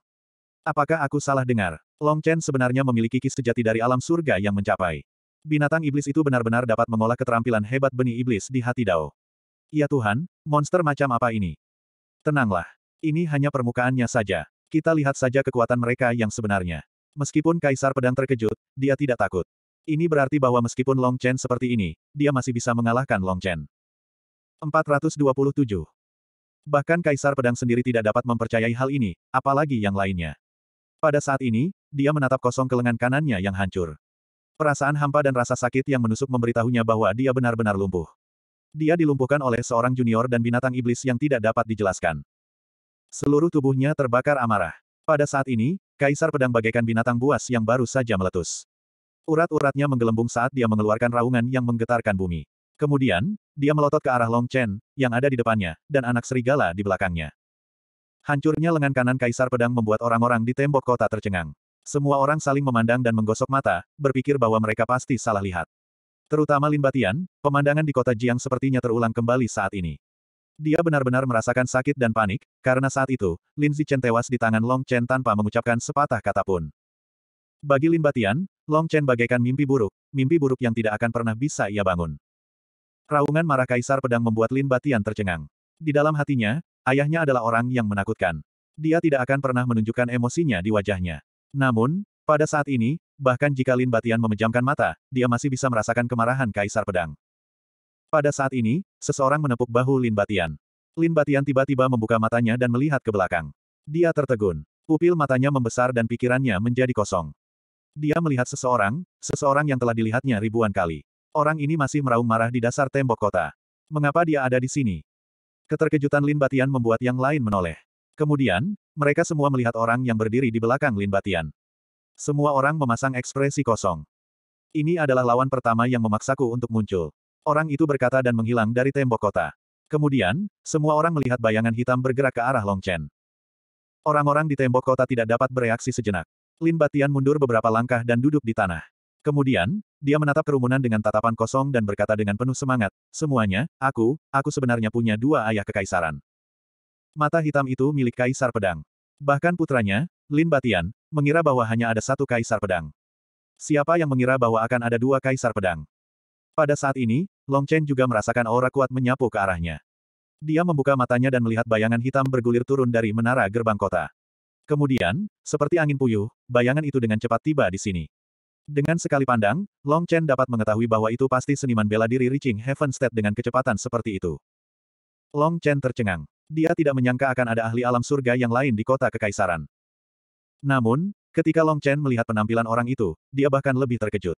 Apakah aku salah dengar? Long Chen sebenarnya memiliki kis sejati dari alam surga yang mencapai. Binatang iblis itu benar-benar dapat mengolah keterampilan hebat benih iblis di hati Dao. Ya Tuhan, monster macam apa ini? Tenanglah. Ini hanya permukaannya saja. Kita lihat saja kekuatan mereka yang sebenarnya. Meskipun Kaisar Pedang terkejut, dia tidak takut. Ini berarti bahwa meskipun Long Chen seperti ini, dia masih bisa mengalahkan Long Chen. 427. Bahkan Kaisar Pedang sendiri tidak dapat mempercayai hal ini, apalagi yang lainnya. Pada saat ini, dia menatap kosong ke lengan kanannya yang hancur. Perasaan hampa dan rasa sakit yang menusuk memberitahunya bahwa dia benar-benar lumpuh. Dia dilumpuhkan oleh seorang junior dan binatang iblis yang tidak dapat dijelaskan. Seluruh tubuhnya terbakar amarah. Pada saat ini, Kaisar Pedang bagaikan binatang buas yang baru saja meletus. Urat-uratnya menggelembung saat dia mengeluarkan raungan yang menggetarkan bumi. Kemudian, dia melotot ke arah Long Chen, yang ada di depannya, dan anak serigala di belakangnya. Hancurnya lengan kanan Kaisar Pedang membuat orang-orang di tembok kota tercengang. Semua orang saling memandang dan menggosok mata, berpikir bahwa mereka pasti salah lihat. Terutama Lin Batian, pemandangan di kota Jiang sepertinya terulang kembali saat ini. Dia benar-benar merasakan sakit dan panik, karena saat itu, Lin Zichen tewas di tangan Long Chen tanpa mengucapkan sepatah kata pun. Bagi Lin Batian, Long Chen bagaikan mimpi buruk, mimpi buruk yang tidak akan pernah bisa ia bangun. Raungan marah Kaisar Pedang membuat Lin Batian tercengang. Di dalam hatinya, ayahnya adalah orang yang menakutkan. Dia tidak akan pernah menunjukkan emosinya di wajahnya. Namun, pada saat ini, bahkan jika Lin Batian memejamkan mata, dia masih bisa merasakan kemarahan Kaisar Pedang. Pada saat ini, seseorang menepuk bahu Lin Batian. Lin Batian tiba-tiba membuka matanya dan melihat ke belakang. Dia tertegun. Pupil matanya membesar dan pikirannya menjadi kosong. Dia melihat seseorang, seseorang yang telah dilihatnya ribuan kali. Orang ini masih meraung marah di dasar tembok kota. Mengapa dia ada di sini? Keterkejutan Lin Batian membuat yang lain menoleh. Kemudian, mereka semua melihat orang yang berdiri di belakang Lin Batian. Semua orang memasang ekspresi kosong. Ini adalah lawan pertama yang memaksaku untuk muncul. Orang itu berkata dan menghilang dari tembok kota. Kemudian, semua orang melihat bayangan hitam bergerak ke arah Long Chen. Orang-orang di tembok kota tidak dapat bereaksi sejenak. Lin Batian mundur beberapa langkah dan duduk di tanah. Kemudian, dia menatap kerumunan dengan tatapan kosong dan berkata dengan penuh semangat, semuanya, aku, aku sebenarnya punya dua ayah kekaisaran. Mata hitam itu milik kaisar pedang. Bahkan putranya, Lin Batian, mengira bahwa hanya ada satu kaisar pedang. Siapa yang mengira bahwa akan ada dua kaisar pedang? Pada saat ini, Long Chen juga merasakan aura kuat menyapu ke arahnya. Dia membuka matanya dan melihat bayangan hitam bergulir turun dari menara gerbang kota. Kemudian, seperti angin puyuh, bayangan itu dengan cepat tiba di sini. Dengan sekali pandang, Long Chen dapat mengetahui bahwa itu pasti seniman bela diri Reaching Heavenstead dengan kecepatan seperti itu. Long Chen tercengang. Dia tidak menyangka akan ada ahli alam surga yang lain di kota kekaisaran. Namun, ketika Long Chen melihat penampilan orang itu, dia bahkan lebih terkejut.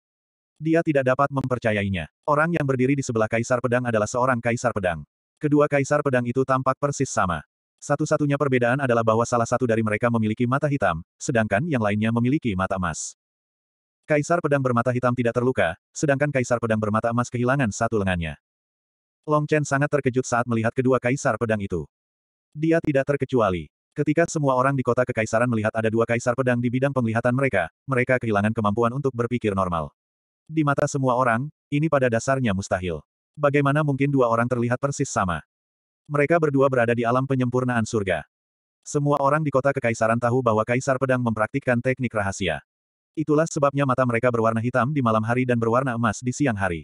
Dia tidak dapat mempercayainya. Orang yang berdiri di sebelah kaisar pedang adalah seorang kaisar pedang. Kedua kaisar pedang itu tampak persis sama. Satu-satunya perbedaan adalah bahwa salah satu dari mereka memiliki mata hitam, sedangkan yang lainnya memiliki mata emas. Kaisar pedang bermata hitam tidak terluka, sedangkan kaisar pedang bermata emas kehilangan satu lengannya. Long Chen sangat terkejut saat melihat kedua kaisar pedang itu. Dia tidak terkecuali. Ketika semua orang di kota kekaisaran melihat ada dua kaisar pedang di bidang penglihatan mereka, mereka kehilangan kemampuan untuk berpikir normal. Di mata semua orang, ini pada dasarnya mustahil. Bagaimana mungkin dua orang terlihat persis sama? Mereka berdua berada di alam penyempurnaan surga. Semua orang di kota kekaisaran tahu bahwa kaisar pedang mempraktikkan teknik rahasia. Itulah sebabnya mata mereka berwarna hitam di malam hari dan berwarna emas di siang hari.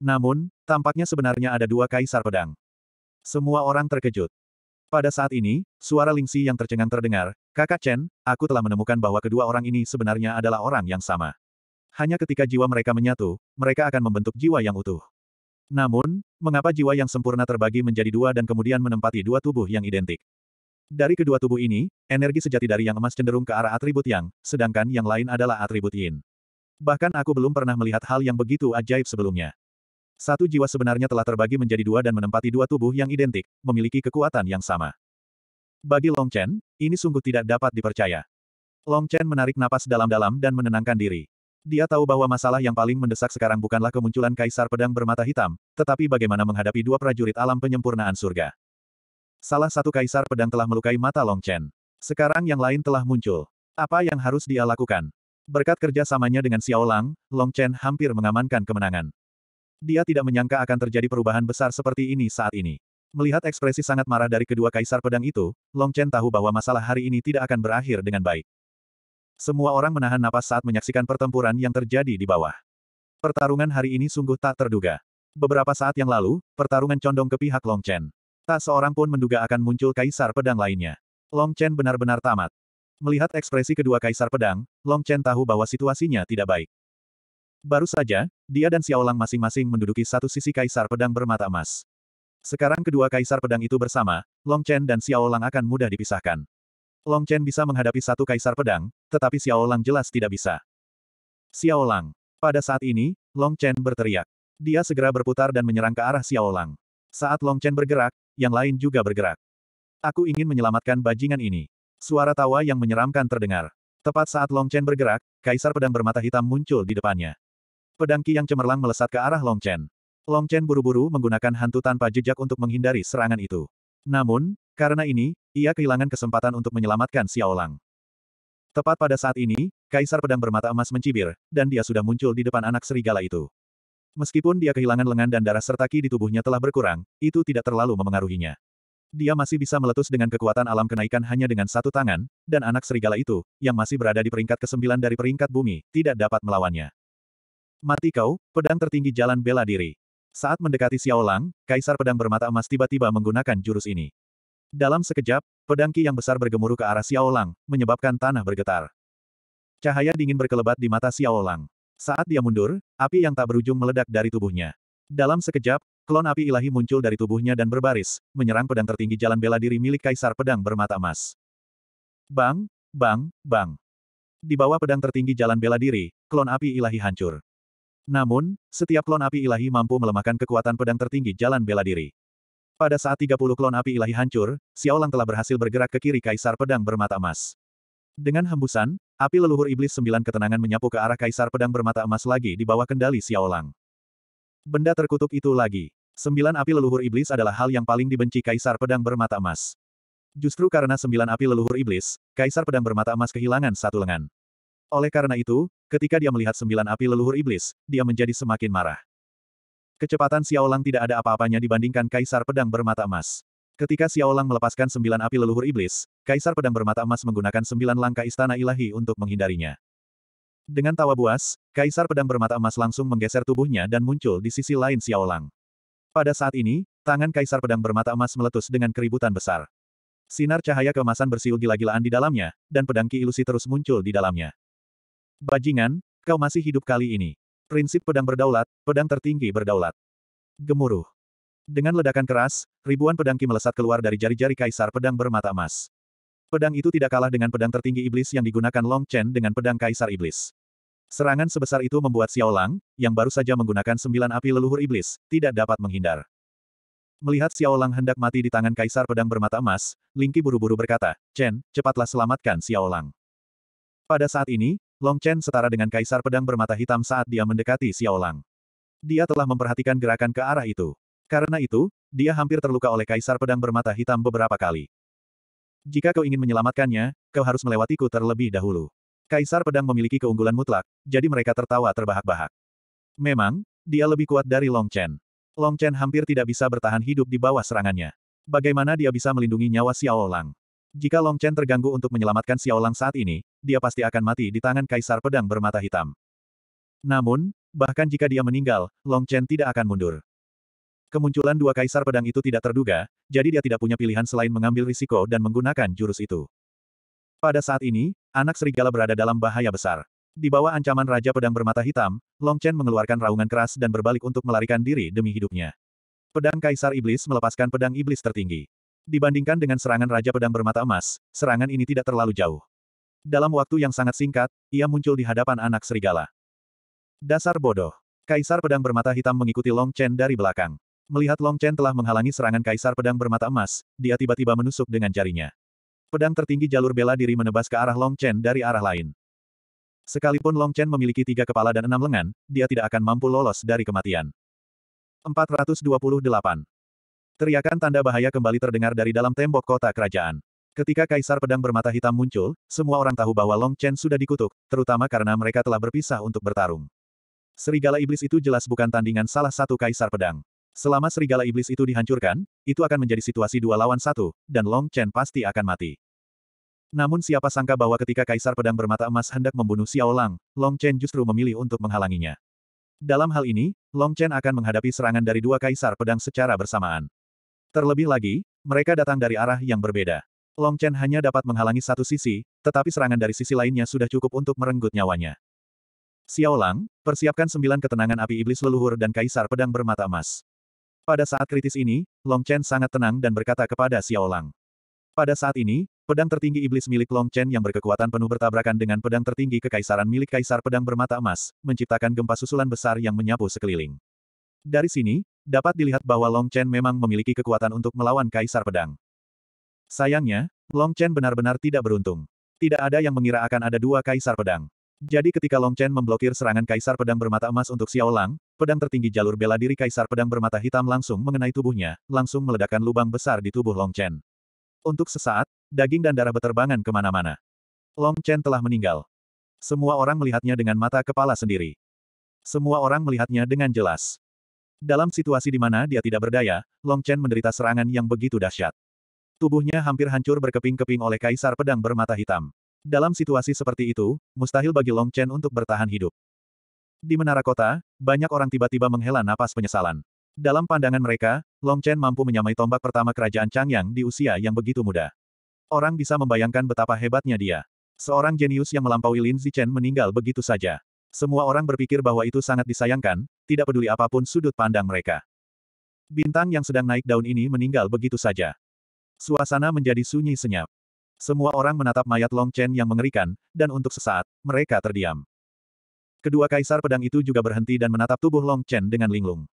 Namun, tampaknya sebenarnya ada dua kaisar pedang. Semua orang terkejut. Pada saat ini, suara Lingxi yang tercengang terdengar, Kakak Chen, aku telah menemukan bahwa kedua orang ini sebenarnya adalah orang yang sama. Hanya ketika jiwa mereka menyatu, mereka akan membentuk jiwa yang utuh. Namun, mengapa jiwa yang sempurna terbagi menjadi dua dan kemudian menempati dua tubuh yang identik? Dari kedua tubuh ini, energi sejati dari yang emas cenderung ke arah atribut yang, sedangkan yang lain adalah atribut yin. Bahkan aku belum pernah melihat hal yang begitu ajaib sebelumnya. Satu jiwa sebenarnya telah terbagi menjadi dua dan menempati dua tubuh yang identik, memiliki kekuatan yang sama. Bagi Long Chen, ini sungguh tidak dapat dipercaya. Long Chen menarik napas dalam-dalam dan menenangkan diri. Dia tahu bahwa masalah yang paling mendesak sekarang bukanlah kemunculan Kaisar Pedang Bermata Hitam, tetapi bagaimana menghadapi dua prajurit alam penyempurnaan surga. Salah satu kaisar pedang telah melukai mata Long Chen. Sekarang yang lain telah muncul. Apa yang harus dia lakukan? Berkat kerjasamanya dengan Xiao Lang, Long Chen hampir mengamankan kemenangan. Dia tidak menyangka akan terjadi perubahan besar seperti ini saat ini. Melihat ekspresi sangat marah dari kedua kaisar pedang itu, Long Chen tahu bahwa masalah hari ini tidak akan berakhir dengan baik. Semua orang menahan napas saat menyaksikan pertempuran yang terjadi di bawah. Pertarungan hari ini sungguh tak terduga. Beberapa saat yang lalu, pertarungan condong ke pihak Long Chen. Tak seorang pun menduga akan muncul kaisar pedang lainnya. Long Chen benar-benar tamat. Melihat ekspresi kedua kaisar pedang, Long Chen tahu bahwa situasinya tidak baik. Baru saja, dia dan Xiaolang masing-masing menduduki satu sisi kaisar pedang bermata emas. Sekarang kedua kaisar pedang itu bersama, Long Chen dan Xiaolang akan mudah dipisahkan. Long Chen bisa menghadapi satu kaisar pedang, tetapi Xiaolang jelas tidak bisa. Xiaolang. Pada saat ini, Long Chen berteriak. Dia segera berputar dan menyerang ke arah Xiaolang. Saat Long Chen bergerak, yang lain juga bergerak. Aku ingin menyelamatkan bajingan ini. Suara tawa yang menyeramkan terdengar. Tepat saat Long Chen bergerak, kaisar pedang bermata hitam muncul di depannya. Pedang Ki yang cemerlang melesat ke arah Long Chen. Long Chen buru-buru menggunakan hantu tanpa jejak untuk menghindari serangan itu. Namun, karena ini, ia kehilangan kesempatan untuk menyelamatkan Xiaolang. Tepat pada saat ini, kaisar pedang bermata emas mencibir, dan dia sudah muncul di depan anak serigala itu. Meskipun dia kehilangan lengan dan darah serta ki di tubuhnya telah berkurang, itu tidak terlalu memengaruhinya. Dia masih bisa meletus dengan kekuatan alam kenaikan hanya dengan satu tangan, dan anak serigala itu, yang masih berada di peringkat ke-9 dari peringkat bumi, tidak dapat melawannya. Mati kau, pedang tertinggi jalan bela diri. Saat mendekati Xiao Lang, Kaisar Pedang Bermata Emas tiba-tiba menggunakan jurus ini. Dalam sekejap, pedang ki yang besar bergemuruh ke arah Xiao Lang, menyebabkan tanah bergetar. Cahaya dingin berkelebat di mata Xiao Lang. Saat dia mundur, api yang tak berujung meledak dari tubuhnya. Dalam sekejap, klon api ilahi muncul dari tubuhnya dan berbaris, menyerang pedang tertinggi jalan bela diri milik Kaisar Pedang Bermata Emas. Bang, bang, bang. Di bawah pedang tertinggi jalan bela diri, klon api ilahi hancur. Namun, setiap klon api ilahi mampu melemahkan kekuatan pedang tertinggi jalan bela diri. Pada saat 30 klon api ilahi hancur, Xiaolang telah berhasil bergerak ke kiri Kaisar Pedang Bermata Emas. Dengan hembusan, Api leluhur iblis sembilan ketenangan menyapu ke arah kaisar pedang bermata emas lagi di bawah kendali Xiaolang. Benda terkutuk itu lagi. Sembilan api leluhur iblis adalah hal yang paling dibenci kaisar pedang bermata emas. Justru karena sembilan api leluhur iblis, kaisar pedang bermata emas kehilangan satu lengan. Oleh karena itu, ketika dia melihat sembilan api leluhur iblis, dia menjadi semakin marah. Kecepatan Xiaolang tidak ada apa-apanya dibandingkan kaisar pedang bermata emas. Ketika Xiao Lang melepaskan sembilan api leluhur iblis, Kaisar Pedang Bermata Emas menggunakan sembilan langkah istana ilahi untuk menghindarinya. Dengan tawa buas, Kaisar Pedang Bermata Emas langsung menggeser tubuhnya dan muncul di sisi lain Xiao Lang. Pada saat ini, tangan Kaisar Pedang Bermata Emas meletus dengan keributan besar. Sinar cahaya kemasan bersiul gila-gilaan di dalamnya, dan pedang Ki Ilusi terus muncul di dalamnya. Bajingan, kau masih hidup kali ini. Prinsip pedang berdaulat, pedang tertinggi berdaulat. Gemuruh. Dengan ledakan keras, ribuan pedang Ki melesat keluar dari jari-jari kaisar pedang bermata emas. Pedang itu tidak kalah dengan pedang tertinggi iblis yang digunakan Long Chen dengan pedang kaisar iblis. Serangan sebesar itu membuat Xiao Lang, yang baru saja menggunakan sembilan api leluhur iblis, tidak dapat menghindar. Melihat Xiao Lang hendak mati di tangan kaisar pedang bermata emas, Lingqi buru-buru berkata, Chen, cepatlah selamatkan Xiao Lang. Pada saat ini, Long Chen setara dengan kaisar pedang bermata hitam saat dia mendekati Xiao Lang. Dia telah memperhatikan gerakan ke arah itu. Karena itu, dia hampir terluka oleh Kaisar Pedang Bermata Hitam beberapa kali. Jika kau ingin menyelamatkannya, kau harus melewatiku terlebih dahulu. Kaisar Pedang memiliki keunggulan mutlak, jadi mereka tertawa terbahak-bahak. Memang, dia lebih kuat dari Long Chen. Long Chen hampir tidak bisa bertahan hidup di bawah serangannya. Bagaimana dia bisa melindungi nyawa Xiao Lang? Jika Long Chen terganggu untuk menyelamatkan Xiao Lang saat ini, dia pasti akan mati di tangan Kaisar Pedang Bermata Hitam. Namun, bahkan jika dia meninggal, Long Chen tidak akan mundur. Kemunculan dua kaisar pedang itu tidak terduga, jadi dia tidak punya pilihan selain mengambil risiko dan menggunakan jurus itu. Pada saat ini, anak serigala berada dalam bahaya besar. Di bawah ancaman Raja Pedang Bermata Hitam, Long Chen mengeluarkan raungan keras dan berbalik untuk melarikan diri demi hidupnya. Pedang Kaisar Iblis melepaskan pedang iblis tertinggi. Dibandingkan dengan serangan Raja Pedang Bermata Emas, serangan ini tidak terlalu jauh. Dalam waktu yang sangat singkat, ia muncul di hadapan anak serigala. Dasar bodoh. Kaisar Pedang Bermata Hitam mengikuti Long Chen dari belakang. Melihat Long Chen telah menghalangi serangan kaisar pedang bermata emas, dia tiba-tiba menusuk dengan jarinya. Pedang tertinggi jalur bela diri menebas ke arah Long Chen dari arah lain. Sekalipun Long Chen memiliki tiga kepala dan enam lengan, dia tidak akan mampu lolos dari kematian. 428. Teriakan tanda bahaya kembali terdengar dari dalam tembok kota kerajaan. Ketika Kaisar Pedang Bermata Hitam muncul, semua orang tahu bahwa Long Chen sudah dikutuk, terutama karena mereka telah berpisah untuk bertarung. Serigala Iblis itu jelas bukan tandingan salah satu Kaisar Pedang. Selama serigala iblis itu dihancurkan, itu akan menjadi situasi dua lawan satu, dan Long Chen pasti akan mati. Namun siapa sangka bahwa ketika Kaisar Pedang Bermata Emas hendak membunuh Xiao Lang, Long Chen justru memilih untuk menghalanginya. Dalam hal ini, Long Chen akan menghadapi serangan dari dua Kaisar Pedang secara bersamaan. Terlebih lagi, mereka datang dari arah yang berbeda. Long Chen hanya dapat menghalangi satu sisi, tetapi serangan dari sisi lainnya sudah cukup untuk merenggut nyawanya. Xiao Lang, persiapkan sembilan ketenangan api iblis leluhur dan kaisar pedang bermata emas. Pada saat kritis ini, Long Chen sangat tenang dan berkata kepada Xiao Lang. Pada saat ini, pedang tertinggi iblis milik Long Chen yang berkekuatan penuh bertabrakan dengan pedang tertinggi kekaisaran milik kaisar pedang bermata emas, menciptakan gempa susulan besar yang menyapu sekeliling. Dari sini, dapat dilihat bahwa Long Chen memang memiliki kekuatan untuk melawan kaisar pedang. Sayangnya, Long Chen benar-benar tidak beruntung. Tidak ada yang mengira akan ada dua kaisar pedang. Jadi ketika Long Chen memblokir serangan kaisar pedang bermata emas untuk Xiao Lang, Pedang tertinggi jalur bela diri Kaisar Pedang bermata hitam langsung mengenai tubuhnya, langsung meledakkan lubang besar di tubuh Long Chen. Untuk sesaat, daging dan darah beterbangan kemana-mana. Long Chen telah meninggal. Semua orang melihatnya dengan mata kepala sendiri. Semua orang melihatnya dengan jelas. Dalam situasi di mana dia tidak berdaya, Long Chen menderita serangan yang begitu dahsyat. Tubuhnya hampir hancur berkeping-keping oleh Kaisar Pedang bermata hitam. Dalam situasi seperti itu, mustahil bagi Long Chen untuk bertahan hidup. Di menara kota, banyak orang tiba-tiba menghela napas penyesalan. Dalam pandangan mereka, Long Chen mampu menyamai tombak pertama kerajaan Changyang di usia yang begitu muda. Orang bisa membayangkan betapa hebatnya dia. Seorang jenius yang melampaui Lin Zichen meninggal begitu saja. Semua orang berpikir bahwa itu sangat disayangkan, tidak peduli apapun sudut pandang mereka. Bintang yang sedang naik daun ini meninggal begitu saja. Suasana menjadi sunyi senyap. Semua orang menatap mayat Long Chen yang mengerikan, dan untuk sesaat, mereka terdiam. Kedua kaisar pedang itu juga berhenti dan menatap tubuh Long Chen dengan linglung.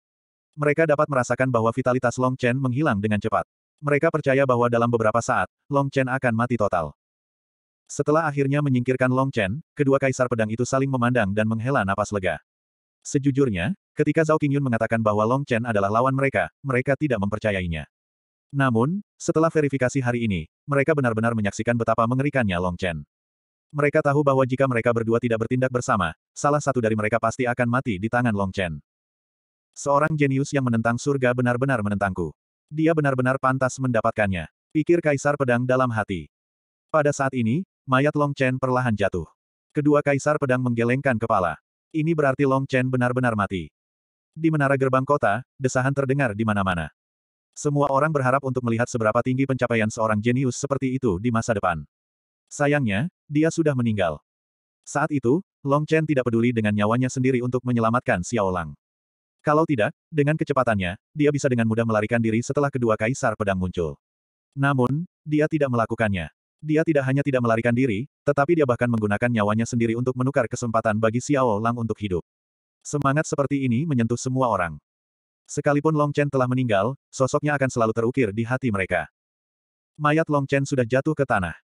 Mereka dapat merasakan bahwa vitalitas Long Chen menghilang dengan cepat. Mereka percaya bahwa dalam beberapa saat, Long Chen akan mati total. Setelah akhirnya menyingkirkan Long Chen, kedua kaisar pedang itu saling memandang dan menghela napas lega. Sejujurnya, ketika Zhao Qingyun mengatakan bahwa Long Chen adalah lawan mereka, mereka tidak mempercayainya. Namun, setelah verifikasi hari ini, mereka benar-benar menyaksikan betapa mengerikannya Long Chen. Mereka tahu bahwa jika mereka berdua tidak bertindak bersama, salah satu dari mereka pasti akan mati di tangan Long Chen. Seorang jenius yang menentang surga benar-benar menentangku. Dia benar-benar pantas mendapatkannya. Pikir Kaisar Pedang dalam hati. Pada saat ini, mayat Long Chen perlahan jatuh. Kedua Kaisar Pedang menggelengkan kepala. Ini berarti Long Chen benar-benar mati. Di menara gerbang kota, desahan terdengar di mana-mana. Semua orang berharap untuk melihat seberapa tinggi pencapaian seorang jenius seperti itu di masa depan. Sayangnya, dia sudah meninggal. Saat itu, Long Chen tidak peduli dengan nyawanya sendiri untuk menyelamatkan Xiao Lang. Kalau tidak, dengan kecepatannya, dia bisa dengan mudah melarikan diri setelah kedua kaisar pedang muncul. Namun, dia tidak melakukannya. Dia tidak hanya tidak melarikan diri, tetapi dia bahkan menggunakan nyawanya sendiri untuk menukar kesempatan bagi Xiao Lang untuk hidup. Semangat seperti ini menyentuh semua orang. Sekalipun Long Chen telah meninggal, sosoknya akan selalu terukir di hati mereka. Mayat Long Chen sudah jatuh ke tanah.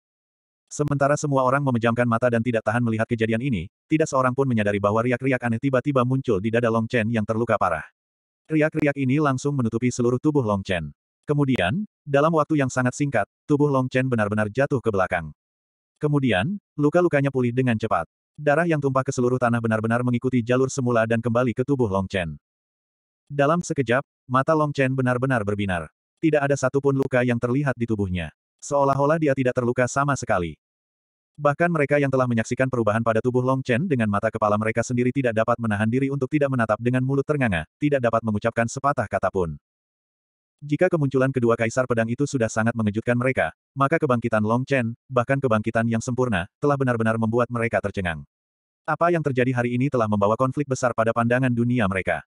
Sementara semua orang memejamkan mata dan tidak tahan melihat kejadian ini, tidak seorang pun menyadari bahwa riak-riak aneh tiba-tiba muncul di dada Long Chen yang terluka parah. Riak-riak ini langsung menutupi seluruh tubuh Long Chen. Kemudian, dalam waktu yang sangat singkat, tubuh Long Chen benar-benar jatuh ke belakang. Kemudian, luka-lukanya pulih dengan cepat. Darah yang tumpah ke seluruh tanah benar-benar mengikuti jalur semula dan kembali ke tubuh Long Chen. Dalam sekejap, mata Long Chen benar-benar berbinar. Tidak ada satupun luka yang terlihat di tubuhnya. Seolah-olah dia tidak terluka sama sekali. Bahkan mereka yang telah menyaksikan perubahan pada tubuh Long Chen dengan mata kepala mereka sendiri tidak dapat menahan diri untuk tidak menatap dengan mulut ternganga, tidak dapat mengucapkan sepatah kata pun. Jika kemunculan kedua kaisar pedang itu sudah sangat mengejutkan mereka, maka kebangkitan Long Chen, bahkan kebangkitan yang sempurna, telah benar-benar membuat mereka tercengang. Apa yang terjadi hari ini telah membawa konflik besar pada pandangan dunia mereka.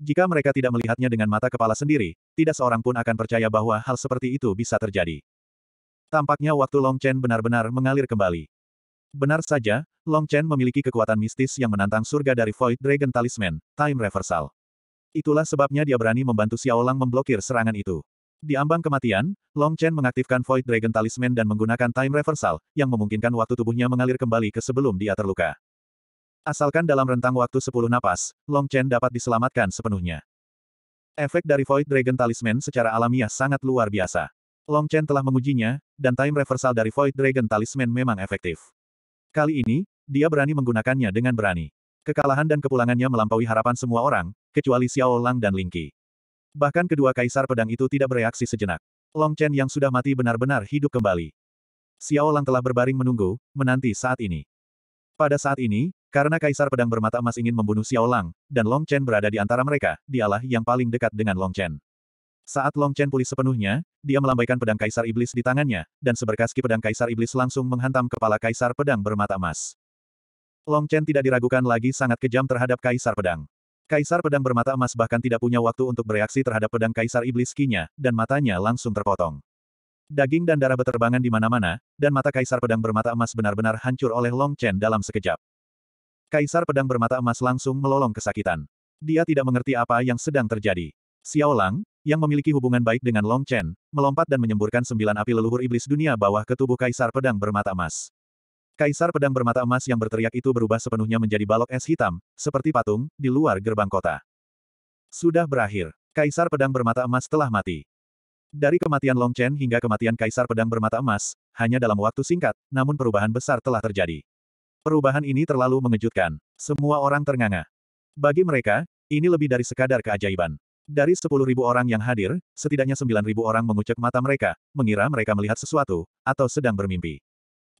Jika mereka tidak melihatnya dengan mata kepala sendiri, tidak seorang pun akan percaya bahwa hal seperti itu bisa terjadi. Tampaknya waktu Long Chen benar-benar mengalir kembali. Benar saja, Long Chen memiliki kekuatan mistis yang menantang surga dari Void Dragon Talisman, Time Reversal. Itulah sebabnya dia berani membantu Xiao Lang memblokir serangan itu. Di ambang kematian, Long Chen mengaktifkan Void Dragon Talisman dan menggunakan Time Reversal, yang memungkinkan waktu tubuhnya mengalir kembali ke sebelum dia terluka. Asalkan dalam rentang waktu 10 napas, Long Chen dapat diselamatkan sepenuhnya. Efek dari Void Dragon Talisman secara alamiah sangat luar biasa. Long Chen telah mengujinya, dan time reversal dari Void Dragon Talisman memang efektif. Kali ini, dia berani menggunakannya dengan berani. Kekalahan dan kepulangannya melampaui harapan semua orang, kecuali Xiao Lang dan Ling Qi. Bahkan kedua kaisar pedang itu tidak bereaksi sejenak. Long Chen yang sudah mati benar-benar hidup kembali. Xiao Lang telah berbaring menunggu, menanti saat ini. Pada saat ini, karena kaisar pedang bermata emas ingin membunuh Xiao Lang, dan Long Chen berada di antara mereka, dialah yang paling dekat dengan Long Chen. Saat Long Chen pulih sepenuhnya, dia melambaikan pedang kaisar iblis di tangannya, dan seberkas ki pedang kaisar iblis langsung menghantam kepala kaisar pedang bermata emas. Long Chen tidak diragukan lagi sangat kejam terhadap kaisar pedang. Kaisar pedang bermata emas bahkan tidak punya waktu untuk bereaksi terhadap pedang kaisar iblis kinya, dan matanya langsung terpotong. Daging dan darah beterbangan di mana-mana, dan mata kaisar pedang bermata emas benar-benar hancur oleh Long Chen dalam sekejap. Kaisar pedang bermata emas langsung melolong kesakitan. Dia tidak mengerti apa yang sedang terjadi. Xiao Lang, yang memiliki hubungan baik dengan Long Chen, melompat dan menyemburkan sembilan api leluhur iblis dunia bawah ke tubuh Kaisar Pedang Bermata Emas. Kaisar Pedang Bermata Emas yang berteriak itu berubah sepenuhnya menjadi balok es hitam, seperti patung, di luar gerbang kota. Sudah berakhir. Kaisar Pedang Bermata Emas telah mati. Dari kematian Long Chen hingga kematian Kaisar Pedang Bermata Emas, hanya dalam waktu singkat, namun perubahan besar telah terjadi. Perubahan ini terlalu mengejutkan. Semua orang ternganga. Bagi mereka, ini lebih dari sekadar keajaiban. Dari sepuluh ribu orang yang hadir, setidaknya sembilan ribu orang mengucek mata mereka, mengira mereka melihat sesuatu, atau sedang bermimpi.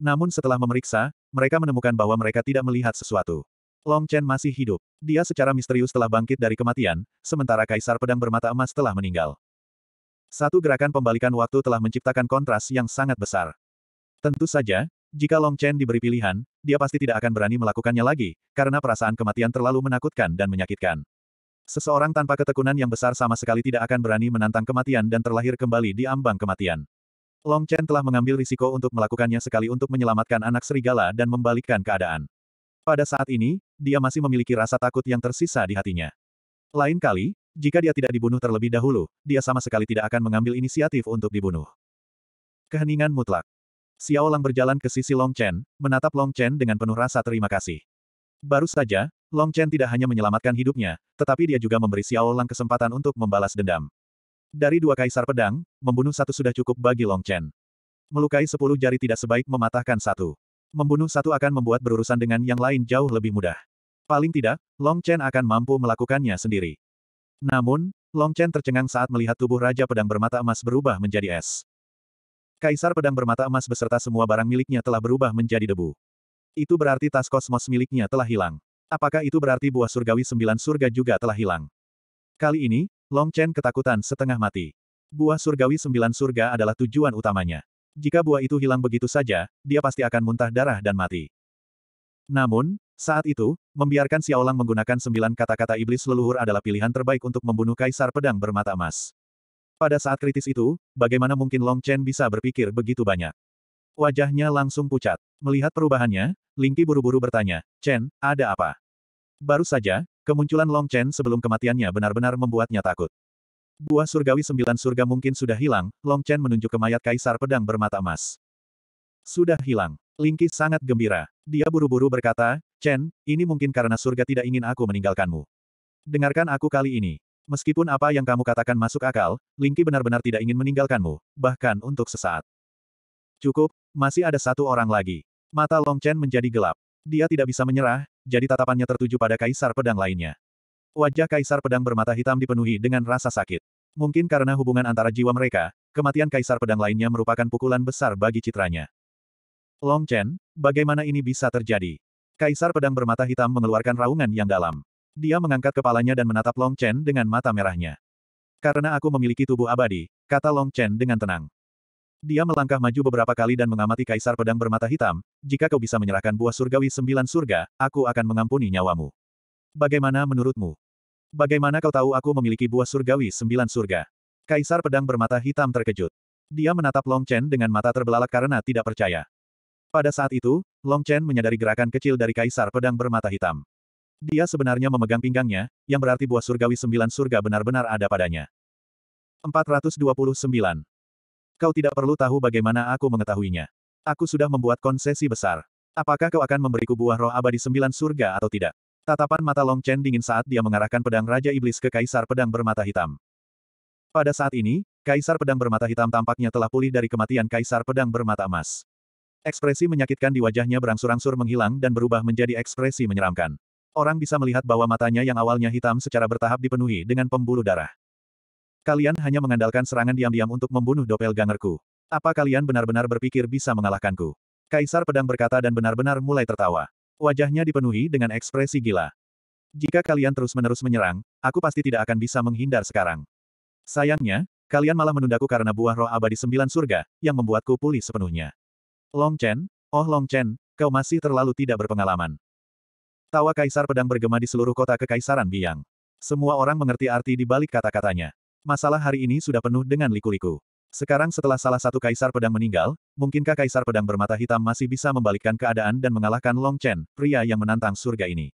Namun setelah memeriksa, mereka menemukan bahwa mereka tidak melihat sesuatu. Long Chen masih hidup. Dia secara misterius telah bangkit dari kematian, sementara Kaisar Pedang Bermata Emas telah meninggal. Satu gerakan pembalikan waktu telah menciptakan kontras yang sangat besar. Tentu saja, jika Long Chen diberi pilihan, dia pasti tidak akan berani melakukannya lagi, karena perasaan kematian terlalu menakutkan dan menyakitkan. Seseorang tanpa ketekunan yang besar sama sekali tidak akan berani menantang kematian dan terlahir kembali di ambang kematian. Long Chen telah mengambil risiko untuk melakukannya sekali untuk menyelamatkan anak serigala dan membalikkan keadaan. Pada saat ini, dia masih memiliki rasa takut yang tersisa di hatinya. Lain kali, jika dia tidak dibunuh terlebih dahulu, dia sama sekali tidak akan mengambil inisiatif untuk dibunuh. Keheningan mutlak. Xiao Lang berjalan ke sisi Long Chen, menatap Long Chen dengan penuh rasa terima kasih. Baru saja, Long Chen tidak hanya menyelamatkan hidupnya, tetapi dia juga memberi Xiao Lang kesempatan untuk membalas dendam. Dari dua kaisar pedang, membunuh satu sudah cukup bagi Long Chen. Melukai sepuluh jari tidak sebaik mematahkan satu. Membunuh satu akan membuat berurusan dengan yang lain jauh lebih mudah. Paling tidak, Long Chen akan mampu melakukannya sendiri. Namun, Long Chen tercengang saat melihat tubuh Raja Pedang Bermata Emas berubah menjadi es. Kaisar Pedang Bermata Emas beserta semua barang miliknya telah berubah menjadi debu. Itu berarti tas kosmos miliknya telah hilang. Apakah itu berarti buah surgawi sembilan surga juga telah hilang? Kali ini, Long Chen ketakutan setengah mati. Buah surgawi sembilan surga adalah tujuan utamanya. Jika buah itu hilang begitu saja, dia pasti akan muntah darah dan mati. Namun, saat itu, membiarkan Xiaolang menggunakan sembilan kata-kata iblis leluhur adalah pilihan terbaik untuk membunuh kaisar pedang bermata emas. Pada saat kritis itu, bagaimana mungkin Long Chen bisa berpikir begitu banyak? Wajahnya langsung pucat. Melihat perubahannya, Lingqi buru-buru bertanya, Chen, ada apa? Baru saja, kemunculan Long Chen sebelum kematiannya benar-benar membuatnya takut. Buah surgawi sembilan surga mungkin sudah hilang, Long Chen menunjuk ke mayat kaisar pedang bermata emas. Sudah hilang. Lingqi sangat gembira. Dia buru-buru berkata, Chen, ini mungkin karena surga tidak ingin aku meninggalkanmu. Dengarkan aku kali ini. Meskipun apa yang kamu katakan masuk akal, Lingqi benar-benar tidak ingin meninggalkanmu, bahkan untuk sesaat. Cukup, masih ada satu orang lagi. Mata Long Chen menjadi gelap. Dia tidak bisa menyerah, jadi tatapannya tertuju pada kaisar pedang lainnya. Wajah kaisar pedang bermata hitam dipenuhi dengan rasa sakit. Mungkin karena hubungan antara jiwa mereka, kematian kaisar pedang lainnya merupakan pukulan besar bagi citranya. Long Chen, bagaimana ini bisa terjadi? Kaisar pedang bermata hitam mengeluarkan raungan yang dalam. Dia mengangkat kepalanya dan menatap Long Chen dengan mata merahnya. Karena aku memiliki tubuh abadi, kata Long Chen dengan tenang. Dia melangkah maju beberapa kali dan mengamati kaisar pedang bermata hitam, jika kau bisa menyerahkan buah surgawi sembilan surga, aku akan mengampuni nyawamu. Bagaimana menurutmu? Bagaimana kau tahu aku memiliki buah surgawi sembilan surga? Kaisar pedang bermata hitam terkejut. Dia menatap Long Chen dengan mata terbelalak karena tidak percaya. Pada saat itu, Long Chen menyadari gerakan kecil dari kaisar pedang bermata hitam. Dia sebenarnya memegang pinggangnya, yang berarti buah surgawi sembilan surga benar-benar ada padanya. 429. Kau tidak perlu tahu bagaimana aku mengetahuinya. Aku sudah membuat konsesi besar. Apakah kau akan memberiku buah roh abadi sembilan surga atau tidak? Tatapan mata Long Chen dingin saat dia mengarahkan pedang Raja Iblis ke Kaisar Pedang Bermata Hitam. Pada saat ini, Kaisar Pedang Bermata Hitam tampaknya telah pulih dari kematian Kaisar Pedang Bermata Emas. Ekspresi menyakitkan di wajahnya berangsur-angsur menghilang dan berubah menjadi ekspresi menyeramkan. Orang bisa melihat bahwa matanya yang awalnya hitam secara bertahap dipenuhi dengan pembuluh darah. Kalian hanya mengandalkan serangan diam-diam untuk membunuh Dopel gangerku. Apa kalian benar-benar berpikir bisa mengalahkanku? Kaisar Pedang berkata dan benar-benar mulai tertawa. Wajahnya dipenuhi dengan ekspresi gila. Jika kalian terus-menerus menyerang, aku pasti tidak akan bisa menghindar sekarang. Sayangnya, kalian malah menundaku karena buah roh abadi sembilan surga, yang membuatku pulih sepenuhnya. Long Chen, oh Long Chen, kau masih terlalu tidak berpengalaman. Tawa Kaisar Pedang bergema di seluruh kota Kekaisaran Biang. Semua orang mengerti arti di balik kata-katanya masalah hari ini sudah penuh dengan liku-liku. Sekarang setelah salah satu kaisar pedang meninggal, mungkinkah kaisar pedang bermata hitam masih bisa membalikkan keadaan dan mengalahkan Long Chen, pria yang menantang surga ini?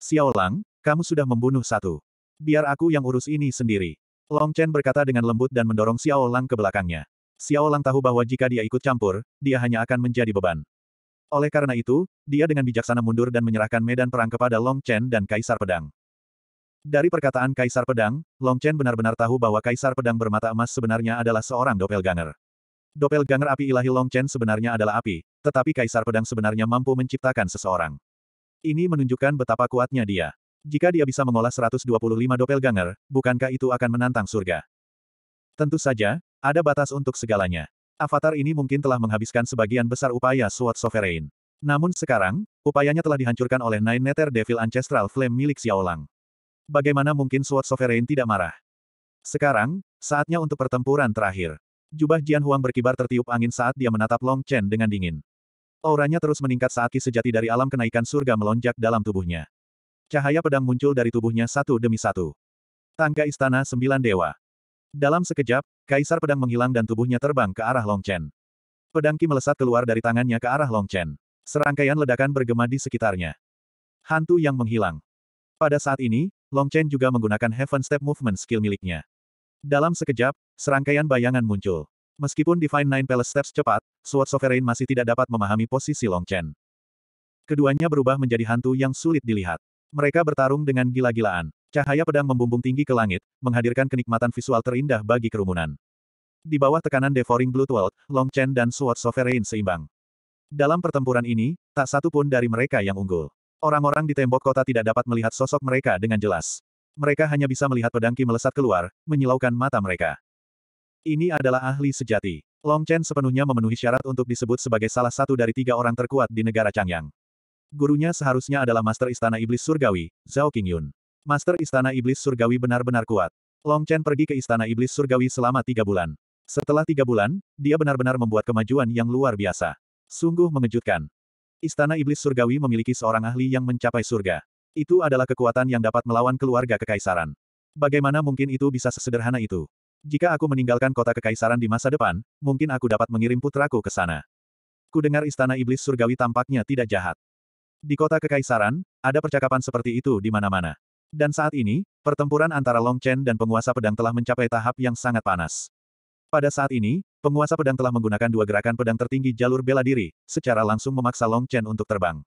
Xiao Lang, kamu sudah membunuh satu. Biar aku yang urus ini sendiri. Long Chen berkata dengan lembut dan mendorong Xiao Lang ke belakangnya. Xiao Lang tahu bahwa jika dia ikut campur, dia hanya akan menjadi beban. Oleh karena itu, dia dengan bijaksana mundur dan menyerahkan medan perang kepada Long Chen dan Kaisar Pedang. Dari perkataan Kaisar Pedang, Long Chen benar-benar tahu bahwa Kaisar Pedang bermata emas sebenarnya adalah seorang doppelganger. Doppelganger api ilahi Long Chen sebenarnya adalah api, tetapi Kaisar Pedang sebenarnya mampu menciptakan seseorang. Ini menunjukkan betapa kuatnya dia. Jika dia bisa mengolah 125 doppelganger, bukankah itu akan menantang surga? Tentu saja, ada batas untuk segalanya. Avatar ini mungkin telah menghabiskan sebagian besar upaya Sword Sovereign. Namun sekarang, upayanya telah dihancurkan oleh Nine Nether Devil Ancestral Flame milik Xiaolang bagaimana mungkin Sword Sovereign tidak marah? Sekarang, saatnya untuk pertempuran terakhir. Jubah Jian Huang berkibar tertiup angin saat dia menatap Long Chen dengan dingin. Auranya terus meningkat saat ki sejati dari alam kenaikan surga melonjak dalam tubuhnya. Cahaya pedang muncul dari tubuhnya satu demi satu. Tangga Istana Sembilan Dewa. Dalam sekejap, Kaisar Pedang menghilang dan tubuhnya terbang ke arah Long Chen. Pedang Ki melesat keluar dari tangannya ke arah Long Chen. Serangkaian ledakan bergema di sekitarnya. Hantu yang menghilang. Pada saat ini, Long Chen juga menggunakan Heaven Step Movement skill miliknya. Dalam sekejap, serangkaian bayangan muncul. Meskipun Divine Nine Palace Steps cepat, Sword Sovereign masih tidak dapat memahami posisi Long Chen. Keduanya berubah menjadi hantu yang sulit dilihat. Mereka bertarung dengan gila-gilaan. Cahaya pedang membumbung tinggi ke langit, menghadirkan kenikmatan visual terindah bagi kerumunan. Di bawah tekanan Devouring Blue World, Long Chen dan Sword Sovereign seimbang. Dalam pertempuran ini, tak satu pun dari mereka yang unggul. Orang-orang di tembok kota tidak dapat melihat sosok mereka dengan jelas. Mereka hanya bisa melihat pedangki melesat keluar, menyilaukan mata mereka. Ini adalah ahli sejati. Long Chen sepenuhnya memenuhi syarat untuk disebut sebagai salah satu dari tiga orang terkuat di negara Changyang. Gurunya seharusnya adalah Master Istana Iblis Surgawi, Zhao Qingyun. Master Istana Iblis Surgawi benar-benar kuat. Long Chen pergi ke Istana Iblis Surgawi selama tiga bulan. Setelah tiga bulan, dia benar-benar membuat kemajuan yang luar biasa. Sungguh mengejutkan. Istana Iblis Surgawi memiliki seorang ahli yang mencapai surga. Itu adalah kekuatan yang dapat melawan keluarga kekaisaran. Bagaimana mungkin itu bisa sesederhana itu? Jika aku meninggalkan kota kekaisaran di masa depan, mungkin aku dapat mengirim putraku ke sana. Kudengar Istana Iblis Surgawi tampaknya tidak jahat. Di kota kekaisaran, ada percakapan seperti itu di mana-mana. Dan saat ini, pertempuran antara Long Chen dan penguasa pedang telah mencapai tahap yang sangat panas. Pada saat ini, penguasa pedang telah menggunakan dua gerakan pedang tertinggi jalur bela diri, secara langsung memaksa Long Chen untuk terbang.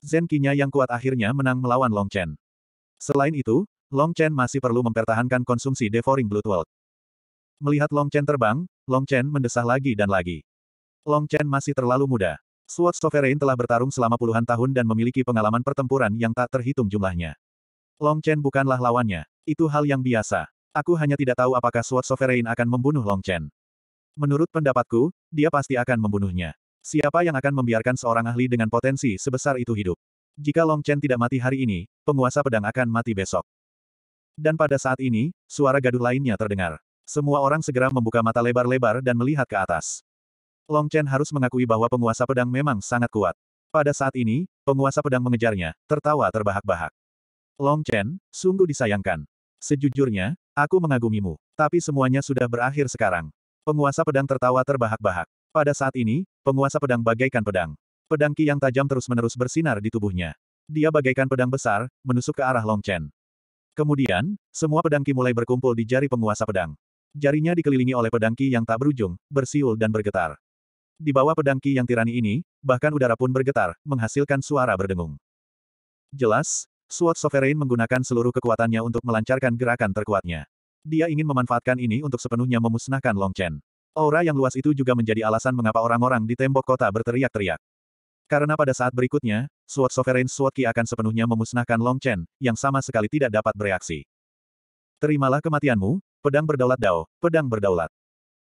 Zen Qinya yang kuat akhirnya menang melawan Long Chen. Selain itu, Long Chen masih perlu mempertahankan konsumsi Devouring Blood World. Melihat Long Chen terbang, Long Chen mendesah lagi dan lagi. Long Chen masih terlalu muda. Sword Sovereign telah bertarung selama puluhan tahun dan memiliki pengalaman pertempuran yang tak terhitung jumlahnya. Long Chen bukanlah lawannya. Itu hal yang biasa. Aku hanya tidak tahu apakah Sword Sovereign akan membunuh Long Chen. Menurut pendapatku, dia pasti akan membunuhnya. Siapa yang akan membiarkan seorang ahli dengan potensi sebesar itu hidup? Jika Long Chen tidak mati hari ini, penguasa pedang akan mati besok. Dan pada saat ini, suara gaduh lainnya terdengar. Semua orang segera membuka mata lebar-lebar dan melihat ke atas. Long Chen harus mengakui bahwa penguasa pedang memang sangat kuat. Pada saat ini, penguasa pedang mengejarnya, tertawa terbahak-bahak. Long Chen, sungguh disayangkan. Sejujurnya, aku mengagumimu. Tapi semuanya sudah berakhir sekarang. Penguasa pedang tertawa terbahak-bahak. Pada saat ini, penguasa pedang bagaikan pedang. Pedang ki yang tajam terus-menerus bersinar di tubuhnya. Dia bagaikan pedang besar, menusuk ke arah Long Chen. Kemudian, semua pedang ki mulai berkumpul di jari penguasa pedang. Jarinya dikelilingi oleh pedang ki yang tak berujung, bersiul dan bergetar. Di bawah pedang ki yang tirani ini, bahkan udara pun bergetar, menghasilkan suara berdengung. Jelas, Sword Sovereign menggunakan seluruh kekuatannya untuk melancarkan gerakan terkuatnya. Dia ingin memanfaatkan ini untuk sepenuhnya memusnahkan Long Chen. Aura yang luas itu juga menjadi alasan mengapa orang-orang di tembok kota berteriak-teriak. Karena pada saat berikutnya, Sword Sovereign Sword Ki akan sepenuhnya memusnahkan Long Chen, yang sama sekali tidak dapat bereaksi. Terimalah kematianmu, pedang berdaulat Dao, pedang berdaulat.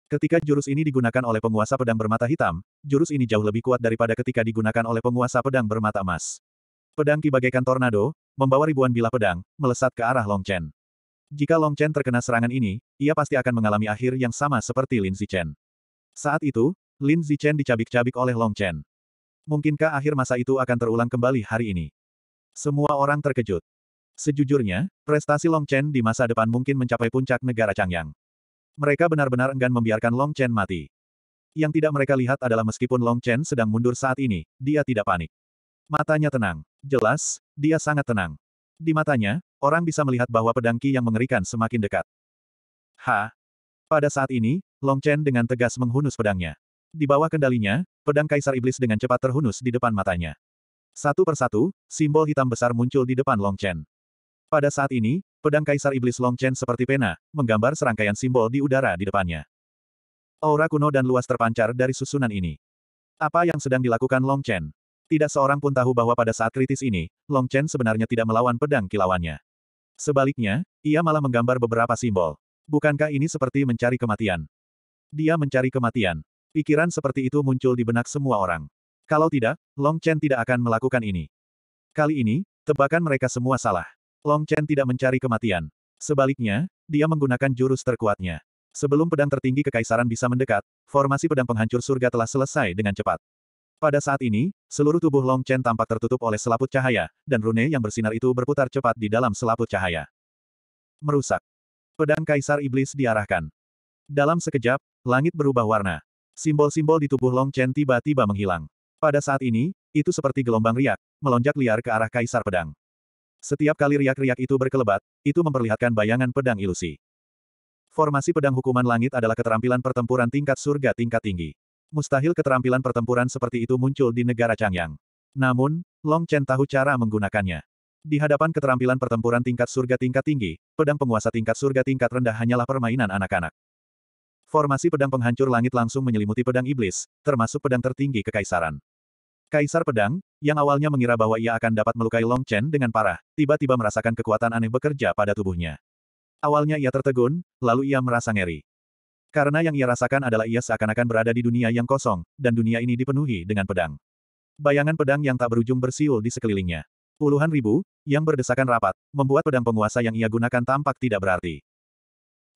Ketika jurus ini digunakan oleh penguasa pedang bermata hitam, jurus ini jauh lebih kuat daripada ketika digunakan oleh penguasa pedang bermata emas. Pedang Ki bagaikan tornado, membawa ribuan bilah pedang, melesat ke arah Long Chen. Jika Long Chen terkena serangan ini, ia pasti akan mengalami akhir yang sama seperti Lin Zichen. Saat itu, Lin Zichen dicabik-cabik oleh Long Chen. Mungkinkah akhir masa itu akan terulang kembali hari ini? Semua orang terkejut. Sejujurnya, prestasi Long Chen di masa depan mungkin mencapai puncak negara Changyang. Mereka benar-benar enggan membiarkan Long Chen mati. Yang tidak mereka lihat adalah meskipun Long Chen sedang mundur saat ini, dia tidak panik. Matanya tenang. Jelas, dia sangat tenang. Di matanya, orang bisa melihat bahwa pedang Qi yang mengerikan semakin dekat. Ha! Pada saat ini, Long Chen dengan tegas menghunus pedangnya. Di bawah kendalinya, pedang Kaisar Iblis dengan cepat terhunus di depan matanya. Satu persatu, simbol hitam besar muncul di depan Long Chen. Pada saat ini, pedang Kaisar Iblis Long Chen seperti pena, menggambar serangkaian simbol di udara di depannya. Aura kuno dan luas terpancar dari susunan ini. Apa yang sedang dilakukan Long Chen? Tidak seorang pun tahu bahwa pada saat kritis ini, Long Chen sebenarnya tidak melawan pedang kilauannya. Sebaliknya, ia malah menggambar beberapa simbol. Bukankah ini seperti mencari kematian? Dia mencari kematian. Pikiran seperti itu muncul di benak semua orang. Kalau tidak, Long Chen tidak akan melakukan ini. Kali ini, tebakan mereka semua salah. Long Chen tidak mencari kematian. Sebaliknya, dia menggunakan jurus terkuatnya. Sebelum pedang tertinggi kekaisaran bisa mendekat, formasi pedang penghancur surga telah selesai dengan cepat. Pada saat ini, seluruh tubuh Long Chen tampak tertutup oleh selaput cahaya, dan rune yang bersinar itu berputar cepat di dalam selaput cahaya. Merusak. Pedang Kaisar Iblis diarahkan. Dalam sekejap, langit berubah warna. Simbol-simbol di tubuh Long Chen tiba-tiba menghilang. Pada saat ini, itu seperti gelombang riak, melonjak liar ke arah Kaisar Pedang. Setiap kali riak-riak itu berkelebat, itu memperlihatkan bayangan pedang ilusi. Formasi pedang hukuman langit adalah keterampilan pertempuran tingkat surga tingkat tinggi mustahil keterampilan pertempuran seperti itu muncul di negara Changyang. Namun, Long Chen tahu cara menggunakannya. Di hadapan keterampilan pertempuran tingkat surga tingkat tinggi, pedang penguasa tingkat surga tingkat rendah hanyalah permainan anak-anak. Formasi pedang penghancur langit langsung menyelimuti pedang iblis, termasuk pedang tertinggi kekaisaran. Kaisar pedang, yang awalnya mengira bahwa ia akan dapat melukai Long Chen dengan parah, tiba-tiba merasakan kekuatan aneh bekerja pada tubuhnya. Awalnya ia tertegun, lalu ia merasa ngeri. Karena yang ia rasakan adalah ia seakan-akan berada di dunia yang kosong, dan dunia ini dipenuhi dengan pedang. Bayangan pedang yang tak berujung bersiul di sekelilingnya. Puluhan ribu, yang berdesakan rapat, membuat pedang penguasa yang ia gunakan tampak tidak berarti.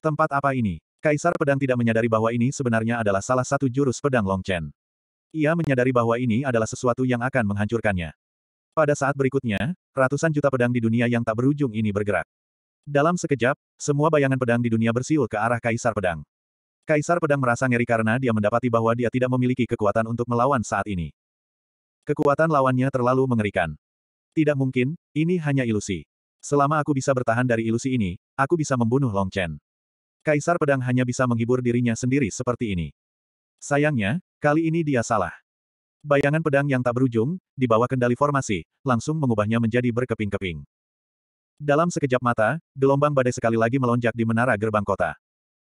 Tempat apa ini? Kaisar Pedang tidak menyadari bahwa ini sebenarnya adalah salah satu jurus pedang Long Chen. Ia menyadari bahwa ini adalah sesuatu yang akan menghancurkannya. Pada saat berikutnya, ratusan juta pedang di dunia yang tak berujung ini bergerak. Dalam sekejap, semua bayangan pedang di dunia bersiul ke arah Kaisar Pedang. Kaisar Pedang merasa ngeri karena dia mendapati bahwa dia tidak memiliki kekuatan untuk melawan saat ini. Kekuatan lawannya terlalu mengerikan. Tidak mungkin, ini hanya ilusi. Selama aku bisa bertahan dari ilusi ini, aku bisa membunuh Long Chen. Kaisar Pedang hanya bisa menghibur dirinya sendiri seperti ini. Sayangnya, kali ini dia salah. Bayangan pedang yang tak berujung, di bawah kendali formasi, langsung mengubahnya menjadi berkeping-keping. Dalam sekejap mata, gelombang badai sekali lagi melonjak di menara gerbang kota.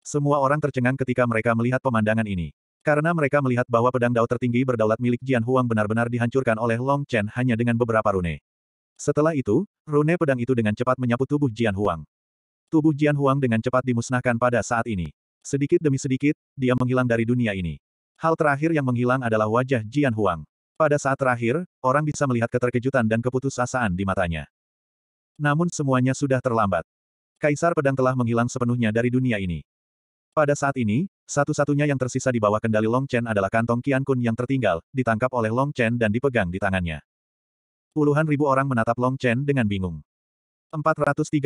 Semua orang tercengang ketika mereka melihat pemandangan ini. Karena mereka melihat bahwa pedang dao tertinggi berdaulat milik Jian Huang benar-benar dihancurkan oleh Long Chen hanya dengan beberapa rune. Setelah itu, rune pedang itu dengan cepat menyapu tubuh Jian Huang. Tubuh Jian Huang dengan cepat dimusnahkan pada saat ini. Sedikit demi sedikit, dia menghilang dari dunia ini. Hal terakhir yang menghilang adalah wajah Jian Huang. Pada saat terakhir, orang bisa melihat keterkejutan dan keputusasaan di matanya. Namun semuanya sudah terlambat. Kaisar Pedang telah menghilang sepenuhnya dari dunia ini. Pada saat ini, satu-satunya yang tersisa di bawah kendali Long Chen adalah kantong Qian Kun yang tertinggal, ditangkap oleh Long Chen dan dipegang di tangannya. Puluhan ribu orang menatap Long Chen dengan bingung. 430.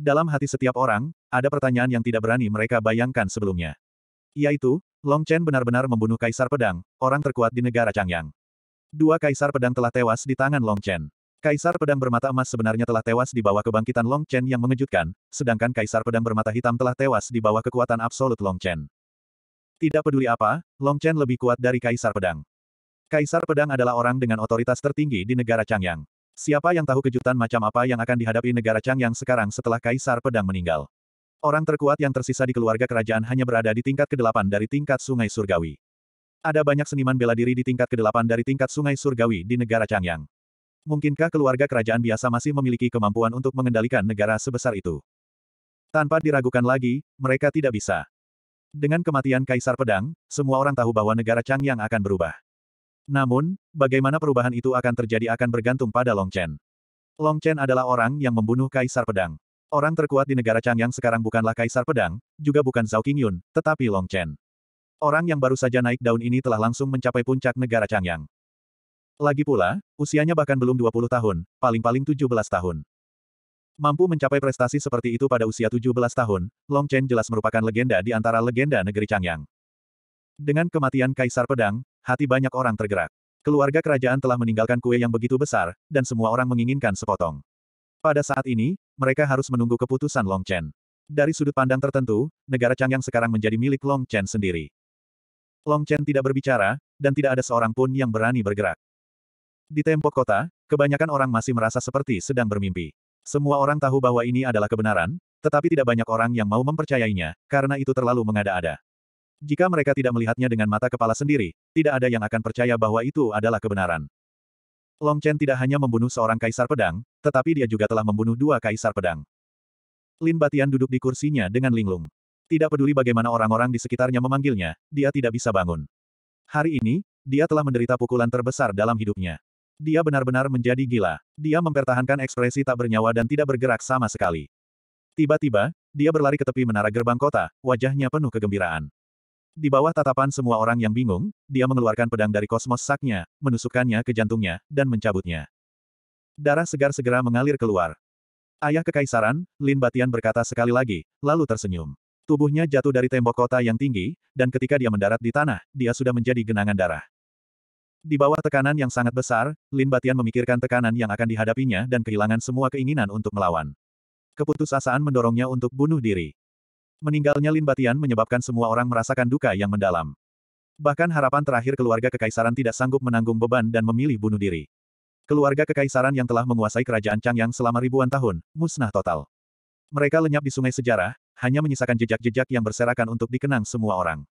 Dalam hati setiap orang, ada pertanyaan yang tidak berani mereka bayangkan sebelumnya. Yaitu, Long Chen benar-benar membunuh Kaisar Pedang, orang terkuat di negara Changyang. Dua Kaisar Pedang telah tewas di tangan Long Chen. Kaisar Pedang Bermata Emas sebenarnya telah tewas di bawah kebangkitan Long Chen yang mengejutkan, sedangkan Kaisar Pedang Bermata Hitam telah tewas di bawah kekuatan absolut Long Chen. Tidak peduli apa, Long Chen lebih kuat dari Kaisar Pedang. Kaisar Pedang adalah orang dengan otoritas tertinggi di negara Changyang. Siapa yang tahu kejutan macam apa yang akan dihadapi negara Changyang sekarang setelah Kaisar Pedang meninggal? Orang terkuat yang tersisa di keluarga kerajaan hanya berada di tingkat ke-8 dari tingkat Sungai Surgawi. Ada banyak seniman bela diri di tingkat ke-8 dari tingkat Sungai Surgawi di negara Changyang. Mungkinkah keluarga kerajaan biasa masih memiliki kemampuan untuk mengendalikan negara sebesar itu? Tanpa diragukan lagi, mereka tidak bisa. Dengan kematian Kaisar Pedang, semua orang tahu bahwa negara Chang yang akan berubah. Namun, bagaimana perubahan itu akan terjadi akan bergantung pada Long Chen. Long Chen adalah orang yang membunuh Kaisar Pedang. Orang terkuat di negara Chang yang sekarang bukanlah Kaisar Pedang, juga bukan Zhao Qingyun, tetapi Long Chen. Orang yang baru saja naik daun ini telah langsung mencapai puncak negara Chang yang. Lagi pula, usianya bahkan belum 20 tahun, paling-paling 17 tahun. Mampu mencapai prestasi seperti itu pada usia 17 tahun, Long Chen jelas merupakan legenda di antara legenda negeri Changyang. Dengan kematian Kaisar Pedang, hati banyak orang tergerak. Keluarga kerajaan telah meninggalkan kue yang begitu besar, dan semua orang menginginkan sepotong. Pada saat ini, mereka harus menunggu keputusan Long Chen. Dari sudut pandang tertentu, negara Changyang sekarang menjadi milik Long Chen sendiri. Long Chen tidak berbicara, dan tidak ada seorang pun yang berani bergerak. Di Tempo Kota, kebanyakan orang masih merasa seperti sedang bermimpi. Semua orang tahu bahwa ini adalah kebenaran, tetapi tidak banyak orang yang mau mempercayainya, karena itu terlalu mengada-ada. Jika mereka tidak melihatnya dengan mata kepala sendiri, tidak ada yang akan percaya bahwa itu adalah kebenaran. Long Chen tidak hanya membunuh seorang kaisar pedang, tetapi dia juga telah membunuh dua kaisar pedang. Lin Batian duduk di kursinya dengan linglung. Tidak peduli bagaimana orang-orang di sekitarnya memanggilnya, dia tidak bisa bangun. Hari ini, dia telah menderita pukulan terbesar dalam hidupnya. Dia benar-benar menjadi gila. Dia mempertahankan ekspresi tak bernyawa dan tidak bergerak sama sekali. Tiba-tiba, dia berlari ke tepi menara gerbang kota, wajahnya penuh kegembiraan. Di bawah tatapan semua orang yang bingung, dia mengeluarkan pedang dari kosmos saknya, menusukkannya ke jantungnya, dan mencabutnya. Darah segar segera mengalir keluar. Ayah kekaisaran, Lin Batian berkata sekali lagi, lalu tersenyum. Tubuhnya jatuh dari tembok kota yang tinggi, dan ketika dia mendarat di tanah, dia sudah menjadi genangan darah. Di bawah tekanan yang sangat besar, Lin Batian memikirkan tekanan yang akan dihadapinya dan kehilangan semua keinginan untuk melawan. Keputusasaan mendorongnya untuk bunuh diri. Meninggalnya Lin Batian menyebabkan semua orang merasakan duka yang mendalam. Bahkan harapan terakhir keluarga kekaisaran tidak sanggup menanggung beban dan memilih bunuh diri. Keluarga kekaisaran yang telah menguasai kerajaan Changyang selama ribuan tahun, musnah total. Mereka lenyap di sungai sejarah, hanya menyisakan jejak-jejak yang berserakan untuk dikenang semua orang.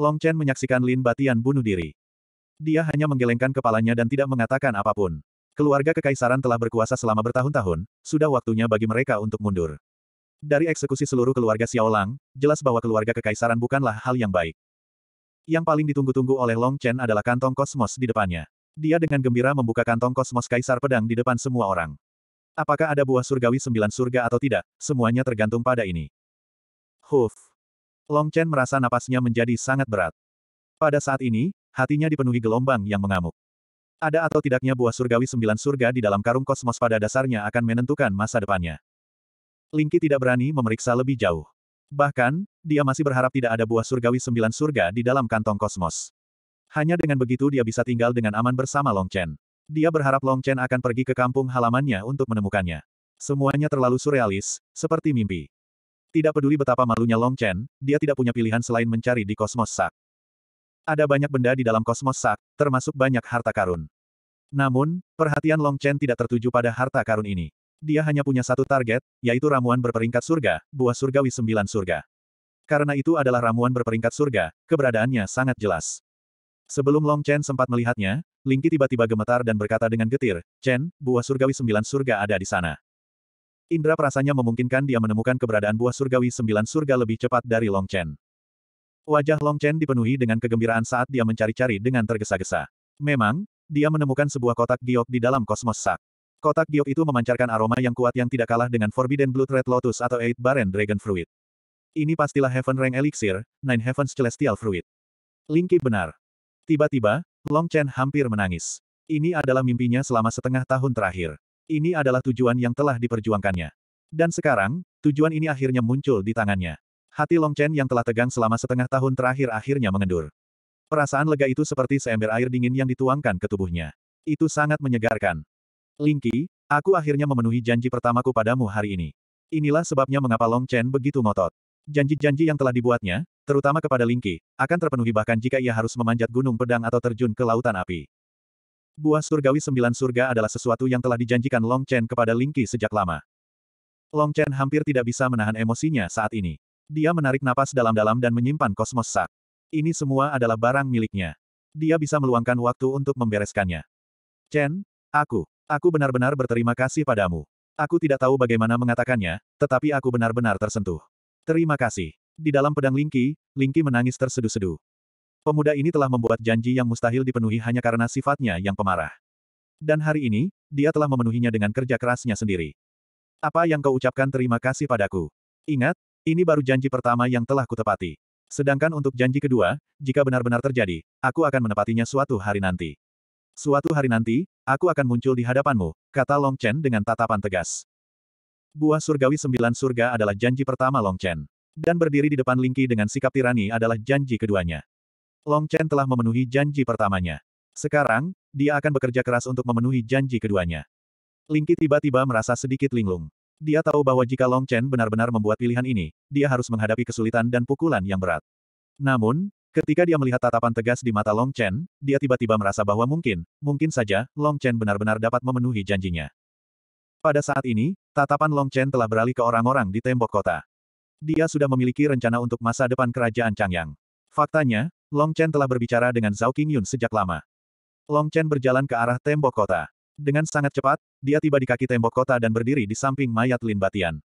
Long Chen menyaksikan Lin Batian bunuh diri. Dia hanya menggelengkan kepalanya dan tidak mengatakan apapun. Keluarga kekaisaran telah berkuasa selama bertahun-tahun, sudah waktunya bagi mereka untuk mundur. Dari eksekusi seluruh keluarga Xiao Lang. jelas bahwa keluarga kekaisaran bukanlah hal yang baik. Yang paling ditunggu-tunggu oleh Long Chen adalah kantong kosmos di depannya. Dia dengan gembira membuka kantong kosmos kaisar pedang di depan semua orang. Apakah ada buah surgawi sembilan surga atau tidak, semuanya tergantung pada ini. Huf. Long Chen merasa napasnya menjadi sangat berat. Pada saat ini, Hatinya dipenuhi gelombang yang mengamuk. Ada atau tidaknya buah surgawi sembilan surga di dalam karung kosmos pada dasarnya akan menentukan masa depannya. Lingki tidak berani memeriksa lebih jauh. Bahkan, dia masih berharap tidak ada buah surgawi sembilan surga di dalam kantong kosmos. Hanya dengan begitu dia bisa tinggal dengan aman bersama Long Chen. Dia berharap Long Chen akan pergi ke kampung halamannya untuk menemukannya. Semuanya terlalu surrealis, seperti mimpi. Tidak peduli betapa malunya Long Chen, dia tidak punya pilihan selain mencari di kosmos sak. Ada banyak benda di dalam kosmos sak, termasuk banyak harta karun. Namun, perhatian Long Chen tidak tertuju pada harta karun ini. Dia hanya punya satu target, yaitu ramuan berperingkat surga, buah surgawi sembilan surga. Karena itu adalah ramuan berperingkat surga, keberadaannya sangat jelas. Sebelum Long Chen sempat melihatnya, Lingqi tiba-tiba gemetar dan berkata dengan getir, Chen, buah surgawi sembilan surga ada di sana. Indra perasanya memungkinkan dia menemukan keberadaan buah surgawi sembilan surga lebih cepat dari Long Chen. Wajah Long Chen dipenuhi dengan kegembiraan saat dia mencari-cari dengan tergesa-gesa. Memang, dia menemukan sebuah kotak giok di dalam kosmos sak. Kotak giok itu memancarkan aroma yang kuat yang tidak kalah dengan Forbidden Blood Red Lotus atau Eight Barren Dragon Fruit. Ini pastilah Heaven Rank Elixir, Nine Heavens Celestial Fruit. Lingki benar. Tiba-tiba, Long Chen hampir menangis. Ini adalah mimpinya selama setengah tahun terakhir. Ini adalah tujuan yang telah diperjuangkannya. Dan sekarang, tujuan ini akhirnya muncul di tangannya. Hati Long Chen yang telah tegang selama setengah tahun terakhir akhirnya mengendur. Perasaan lega itu seperti seember air dingin yang dituangkan ke tubuhnya. Itu sangat menyegarkan. Lingqi, aku akhirnya memenuhi janji pertamaku padamu hari ini. Inilah sebabnya mengapa Long Chen begitu ngotot. Janji-janji yang telah dibuatnya, terutama kepada Lingqi, akan terpenuhi bahkan jika ia harus memanjat gunung pedang atau terjun ke lautan api. Buah surgawi sembilan surga adalah sesuatu yang telah dijanjikan Long Chen kepada Lingqi sejak lama. Long Chen hampir tidak bisa menahan emosinya saat ini. Dia menarik napas dalam-dalam dan menyimpan kosmos sak. Ini semua adalah barang miliknya. Dia bisa meluangkan waktu untuk membereskannya. Chen, aku, aku benar-benar berterima kasih padamu. Aku tidak tahu bagaimana mengatakannya, tetapi aku benar-benar tersentuh. Terima kasih. Di dalam pedang Lingqi, Lingqi menangis terseduh-seduh. Pemuda ini telah membuat janji yang mustahil dipenuhi hanya karena sifatnya yang pemarah. Dan hari ini, dia telah memenuhinya dengan kerja kerasnya sendiri. Apa yang kau ucapkan terima kasih padaku? Ingat, ini baru janji pertama yang telah kutepati. Sedangkan untuk janji kedua, jika benar-benar terjadi, aku akan menepatinya suatu hari nanti. Suatu hari nanti, aku akan muncul di hadapanmu, kata Long Chen dengan tatapan tegas. Buah surgawi sembilan surga adalah janji pertama Long Chen. Dan berdiri di depan Lingqi dengan sikap tirani adalah janji keduanya. Long Chen telah memenuhi janji pertamanya. Sekarang, dia akan bekerja keras untuk memenuhi janji keduanya. Lingqi tiba-tiba merasa sedikit linglung. Dia tahu bahwa jika Long Chen benar-benar membuat pilihan ini, dia harus menghadapi kesulitan dan pukulan yang berat. Namun, ketika dia melihat tatapan tegas di mata Long Chen, dia tiba-tiba merasa bahwa mungkin, mungkin saja, Long Chen benar-benar dapat memenuhi janjinya. Pada saat ini, tatapan Long Chen telah beralih ke orang-orang di tembok kota. Dia sudah memiliki rencana untuk masa depan kerajaan Changyang. Faktanya, Long Chen telah berbicara dengan Zhao Qingyun sejak lama. Long Chen berjalan ke arah tembok kota. Dengan sangat cepat, dia tiba di kaki tembok kota dan berdiri di samping mayat Lin Batian.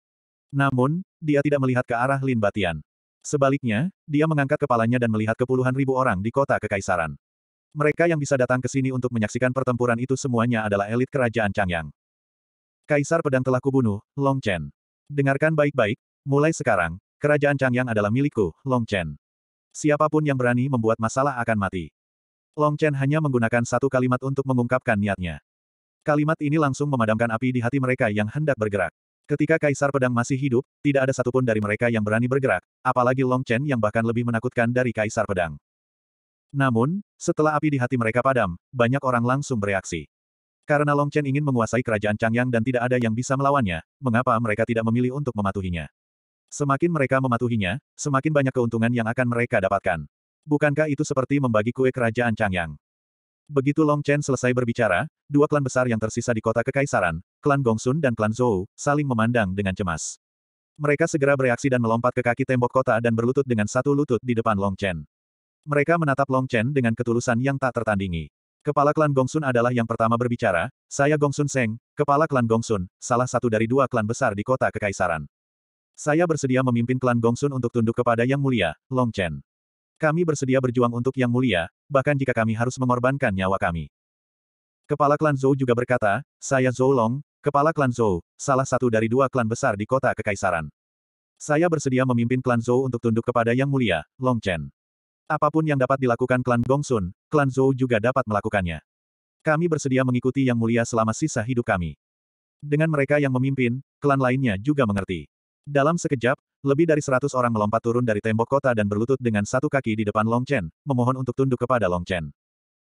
Namun, dia tidak melihat ke arah Lin Batian. Sebaliknya, dia mengangkat kepalanya dan melihat ke ribu orang di kota Kekaisaran. Mereka yang bisa datang ke sini untuk menyaksikan pertempuran itu semuanya adalah elit kerajaan Changyang. Kaisar pedang telah kubunuh, Long Chen. Dengarkan baik-baik, mulai sekarang, kerajaan Changyang adalah milikku, Long Chen. Siapapun yang berani membuat masalah akan mati. Long Chen hanya menggunakan satu kalimat untuk mengungkapkan niatnya. Kalimat ini langsung memadamkan api di hati mereka yang hendak bergerak. Ketika Kaisar Pedang masih hidup, tidak ada satupun dari mereka yang berani bergerak, apalagi Long Chen yang bahkan lebih menakutkan dari Kaisar Pedang. Namun, setelah api di hati mereka padam, banyak orang langsung bereaksi. Karena Long Chen ingin menguasai kerajaan Changyang dan tidak ada yang bisa melawannya, mengapa mereka tidak memilih untuk mematuhinya? Semakin mereka mematuhinya, semakin banyak keuntungan yang akan mereka dapatkan. Bukankah itu seperti membagi kue kerajaan Changyang? Begitu Long Chen selesai berbicara, dua klan besar yang tersisa di kota Kekaisaran, klan Gongsun dan klan Zhou, saling memandang dengan cemas. Mereka segera bereaksi dan melompat ke kaki tembok kota dan berlutut dengan satu lutut di depan Long Chen. Mereka menatap Long Chen dengan ketulusan yang tak tertandingi. Kepala klan Gongsun adalah yang pertama berbicara, saya Gongsun Seng, kepala klan Gongsun, salah satu dari dua klan besar di kota Kekaisaran. Saya bersedia memimpin klan Gongsun untuk tunduk kepada Yang Mulia, Long Chen. Kami bersedia berjuang untuk Yang Mulia, bahkan jika kami harus mengorbankan nyawa kami. Kepala klan Zhou juga berkata, saya Zhou Long, kepala klan Zhou, salah satu dari dua klan besar di kota Kekaisaran. Saya bersedia memimpin klan Zhou untuk tunduk kepada Yang Mulia, Long Chen. Apapun yang dapat dilakukan klan Gongsun, klan Zhou juga dapat melakukannya. Kami bersedia mengikuti Yang Mulia selama sisa hidup kami. Dengan mereka yang memimpin, klan lainnya juga mengerti. Dalam sekejap, lebih dari seratus orang melompat turun dari tembok kota dan berlutut dengan satu kaki di depan Long Chen, memohon untuk tunduk kepada Long Chen.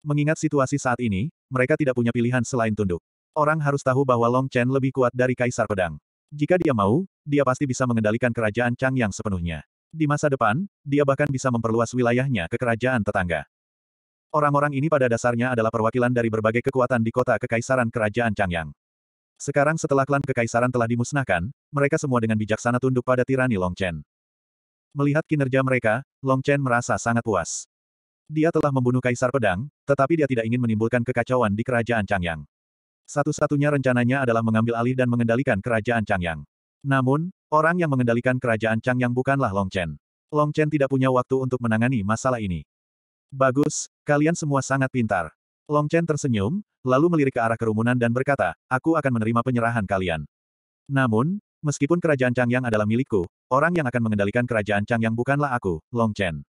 Mengingat situasi saat ini, mereka tidak punya pilihan selain tunduk. Orang harus tahu bahwa Long Chen lebih kuat dari Kaisar Pedang. Jika dia mau, dia pasti bisa mengendalikan kerajaan Chang yang sepenuhnya. Di masa depan, dia bahkan bisa memperluas wilayahnya ke kerajaan tetangga. Orang-orang ini pada dasarnya adalah perwakilan dari berbagai kekuatan di kota kekaisaran kerajaan Changyang. Sekarang setelah klan kekaisaran telah dimusnahkan, mereka semua dengan bijaksana tunduk pada tirani Long Chen. Melihat kinerja mereka, Long Chen merasa sangat puas. Dia telah membunuh Kaisar Pedang, tetapi dia tidak ingin menimbulkan kekacauan di kerajaan Changyang. Satu-satunya rencananya adalah mengambil alih dan mengendalikan kerajaan Changyang. Namun, orang yang mengendalikan kerajaan Changyang bukanlah Long Chen. Long Chen tidak punya waktu untuk menangani masalah ini. Bagus, kalian semua sangat pintar. Long Chen tersenyum, lalu melirik ke arah kerumunan dan berkata, aku akan menerima penyerahan kalian. Namun, meskipun kerajaan Changyang adalah milikku, orang yang akan mengendalikan kerajaan Changyang bukanlah aku, Long Chen.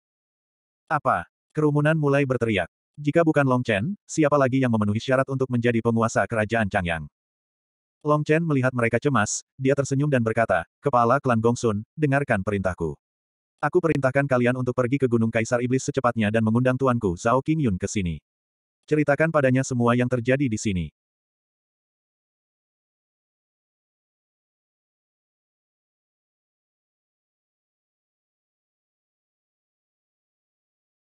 Apa? Kerumunan mulai berteriak. Jika bukan Long Chen, siapa lagi yang memenuhi syarat untuk menjadi penguasa kerajaan Changyang? Long Chen melihat mereka cemas, dia tersenyum dan berkata, Kepala klan Gongsun, dengarkan perintahku. Aku perintahkan kalian untuk pergi ke Gunung Kaisar Iblis secepatnya dan mengundang tuanku Zhao Qingyun ke sini. Ceritakan padanya semua yang terjadi di sini.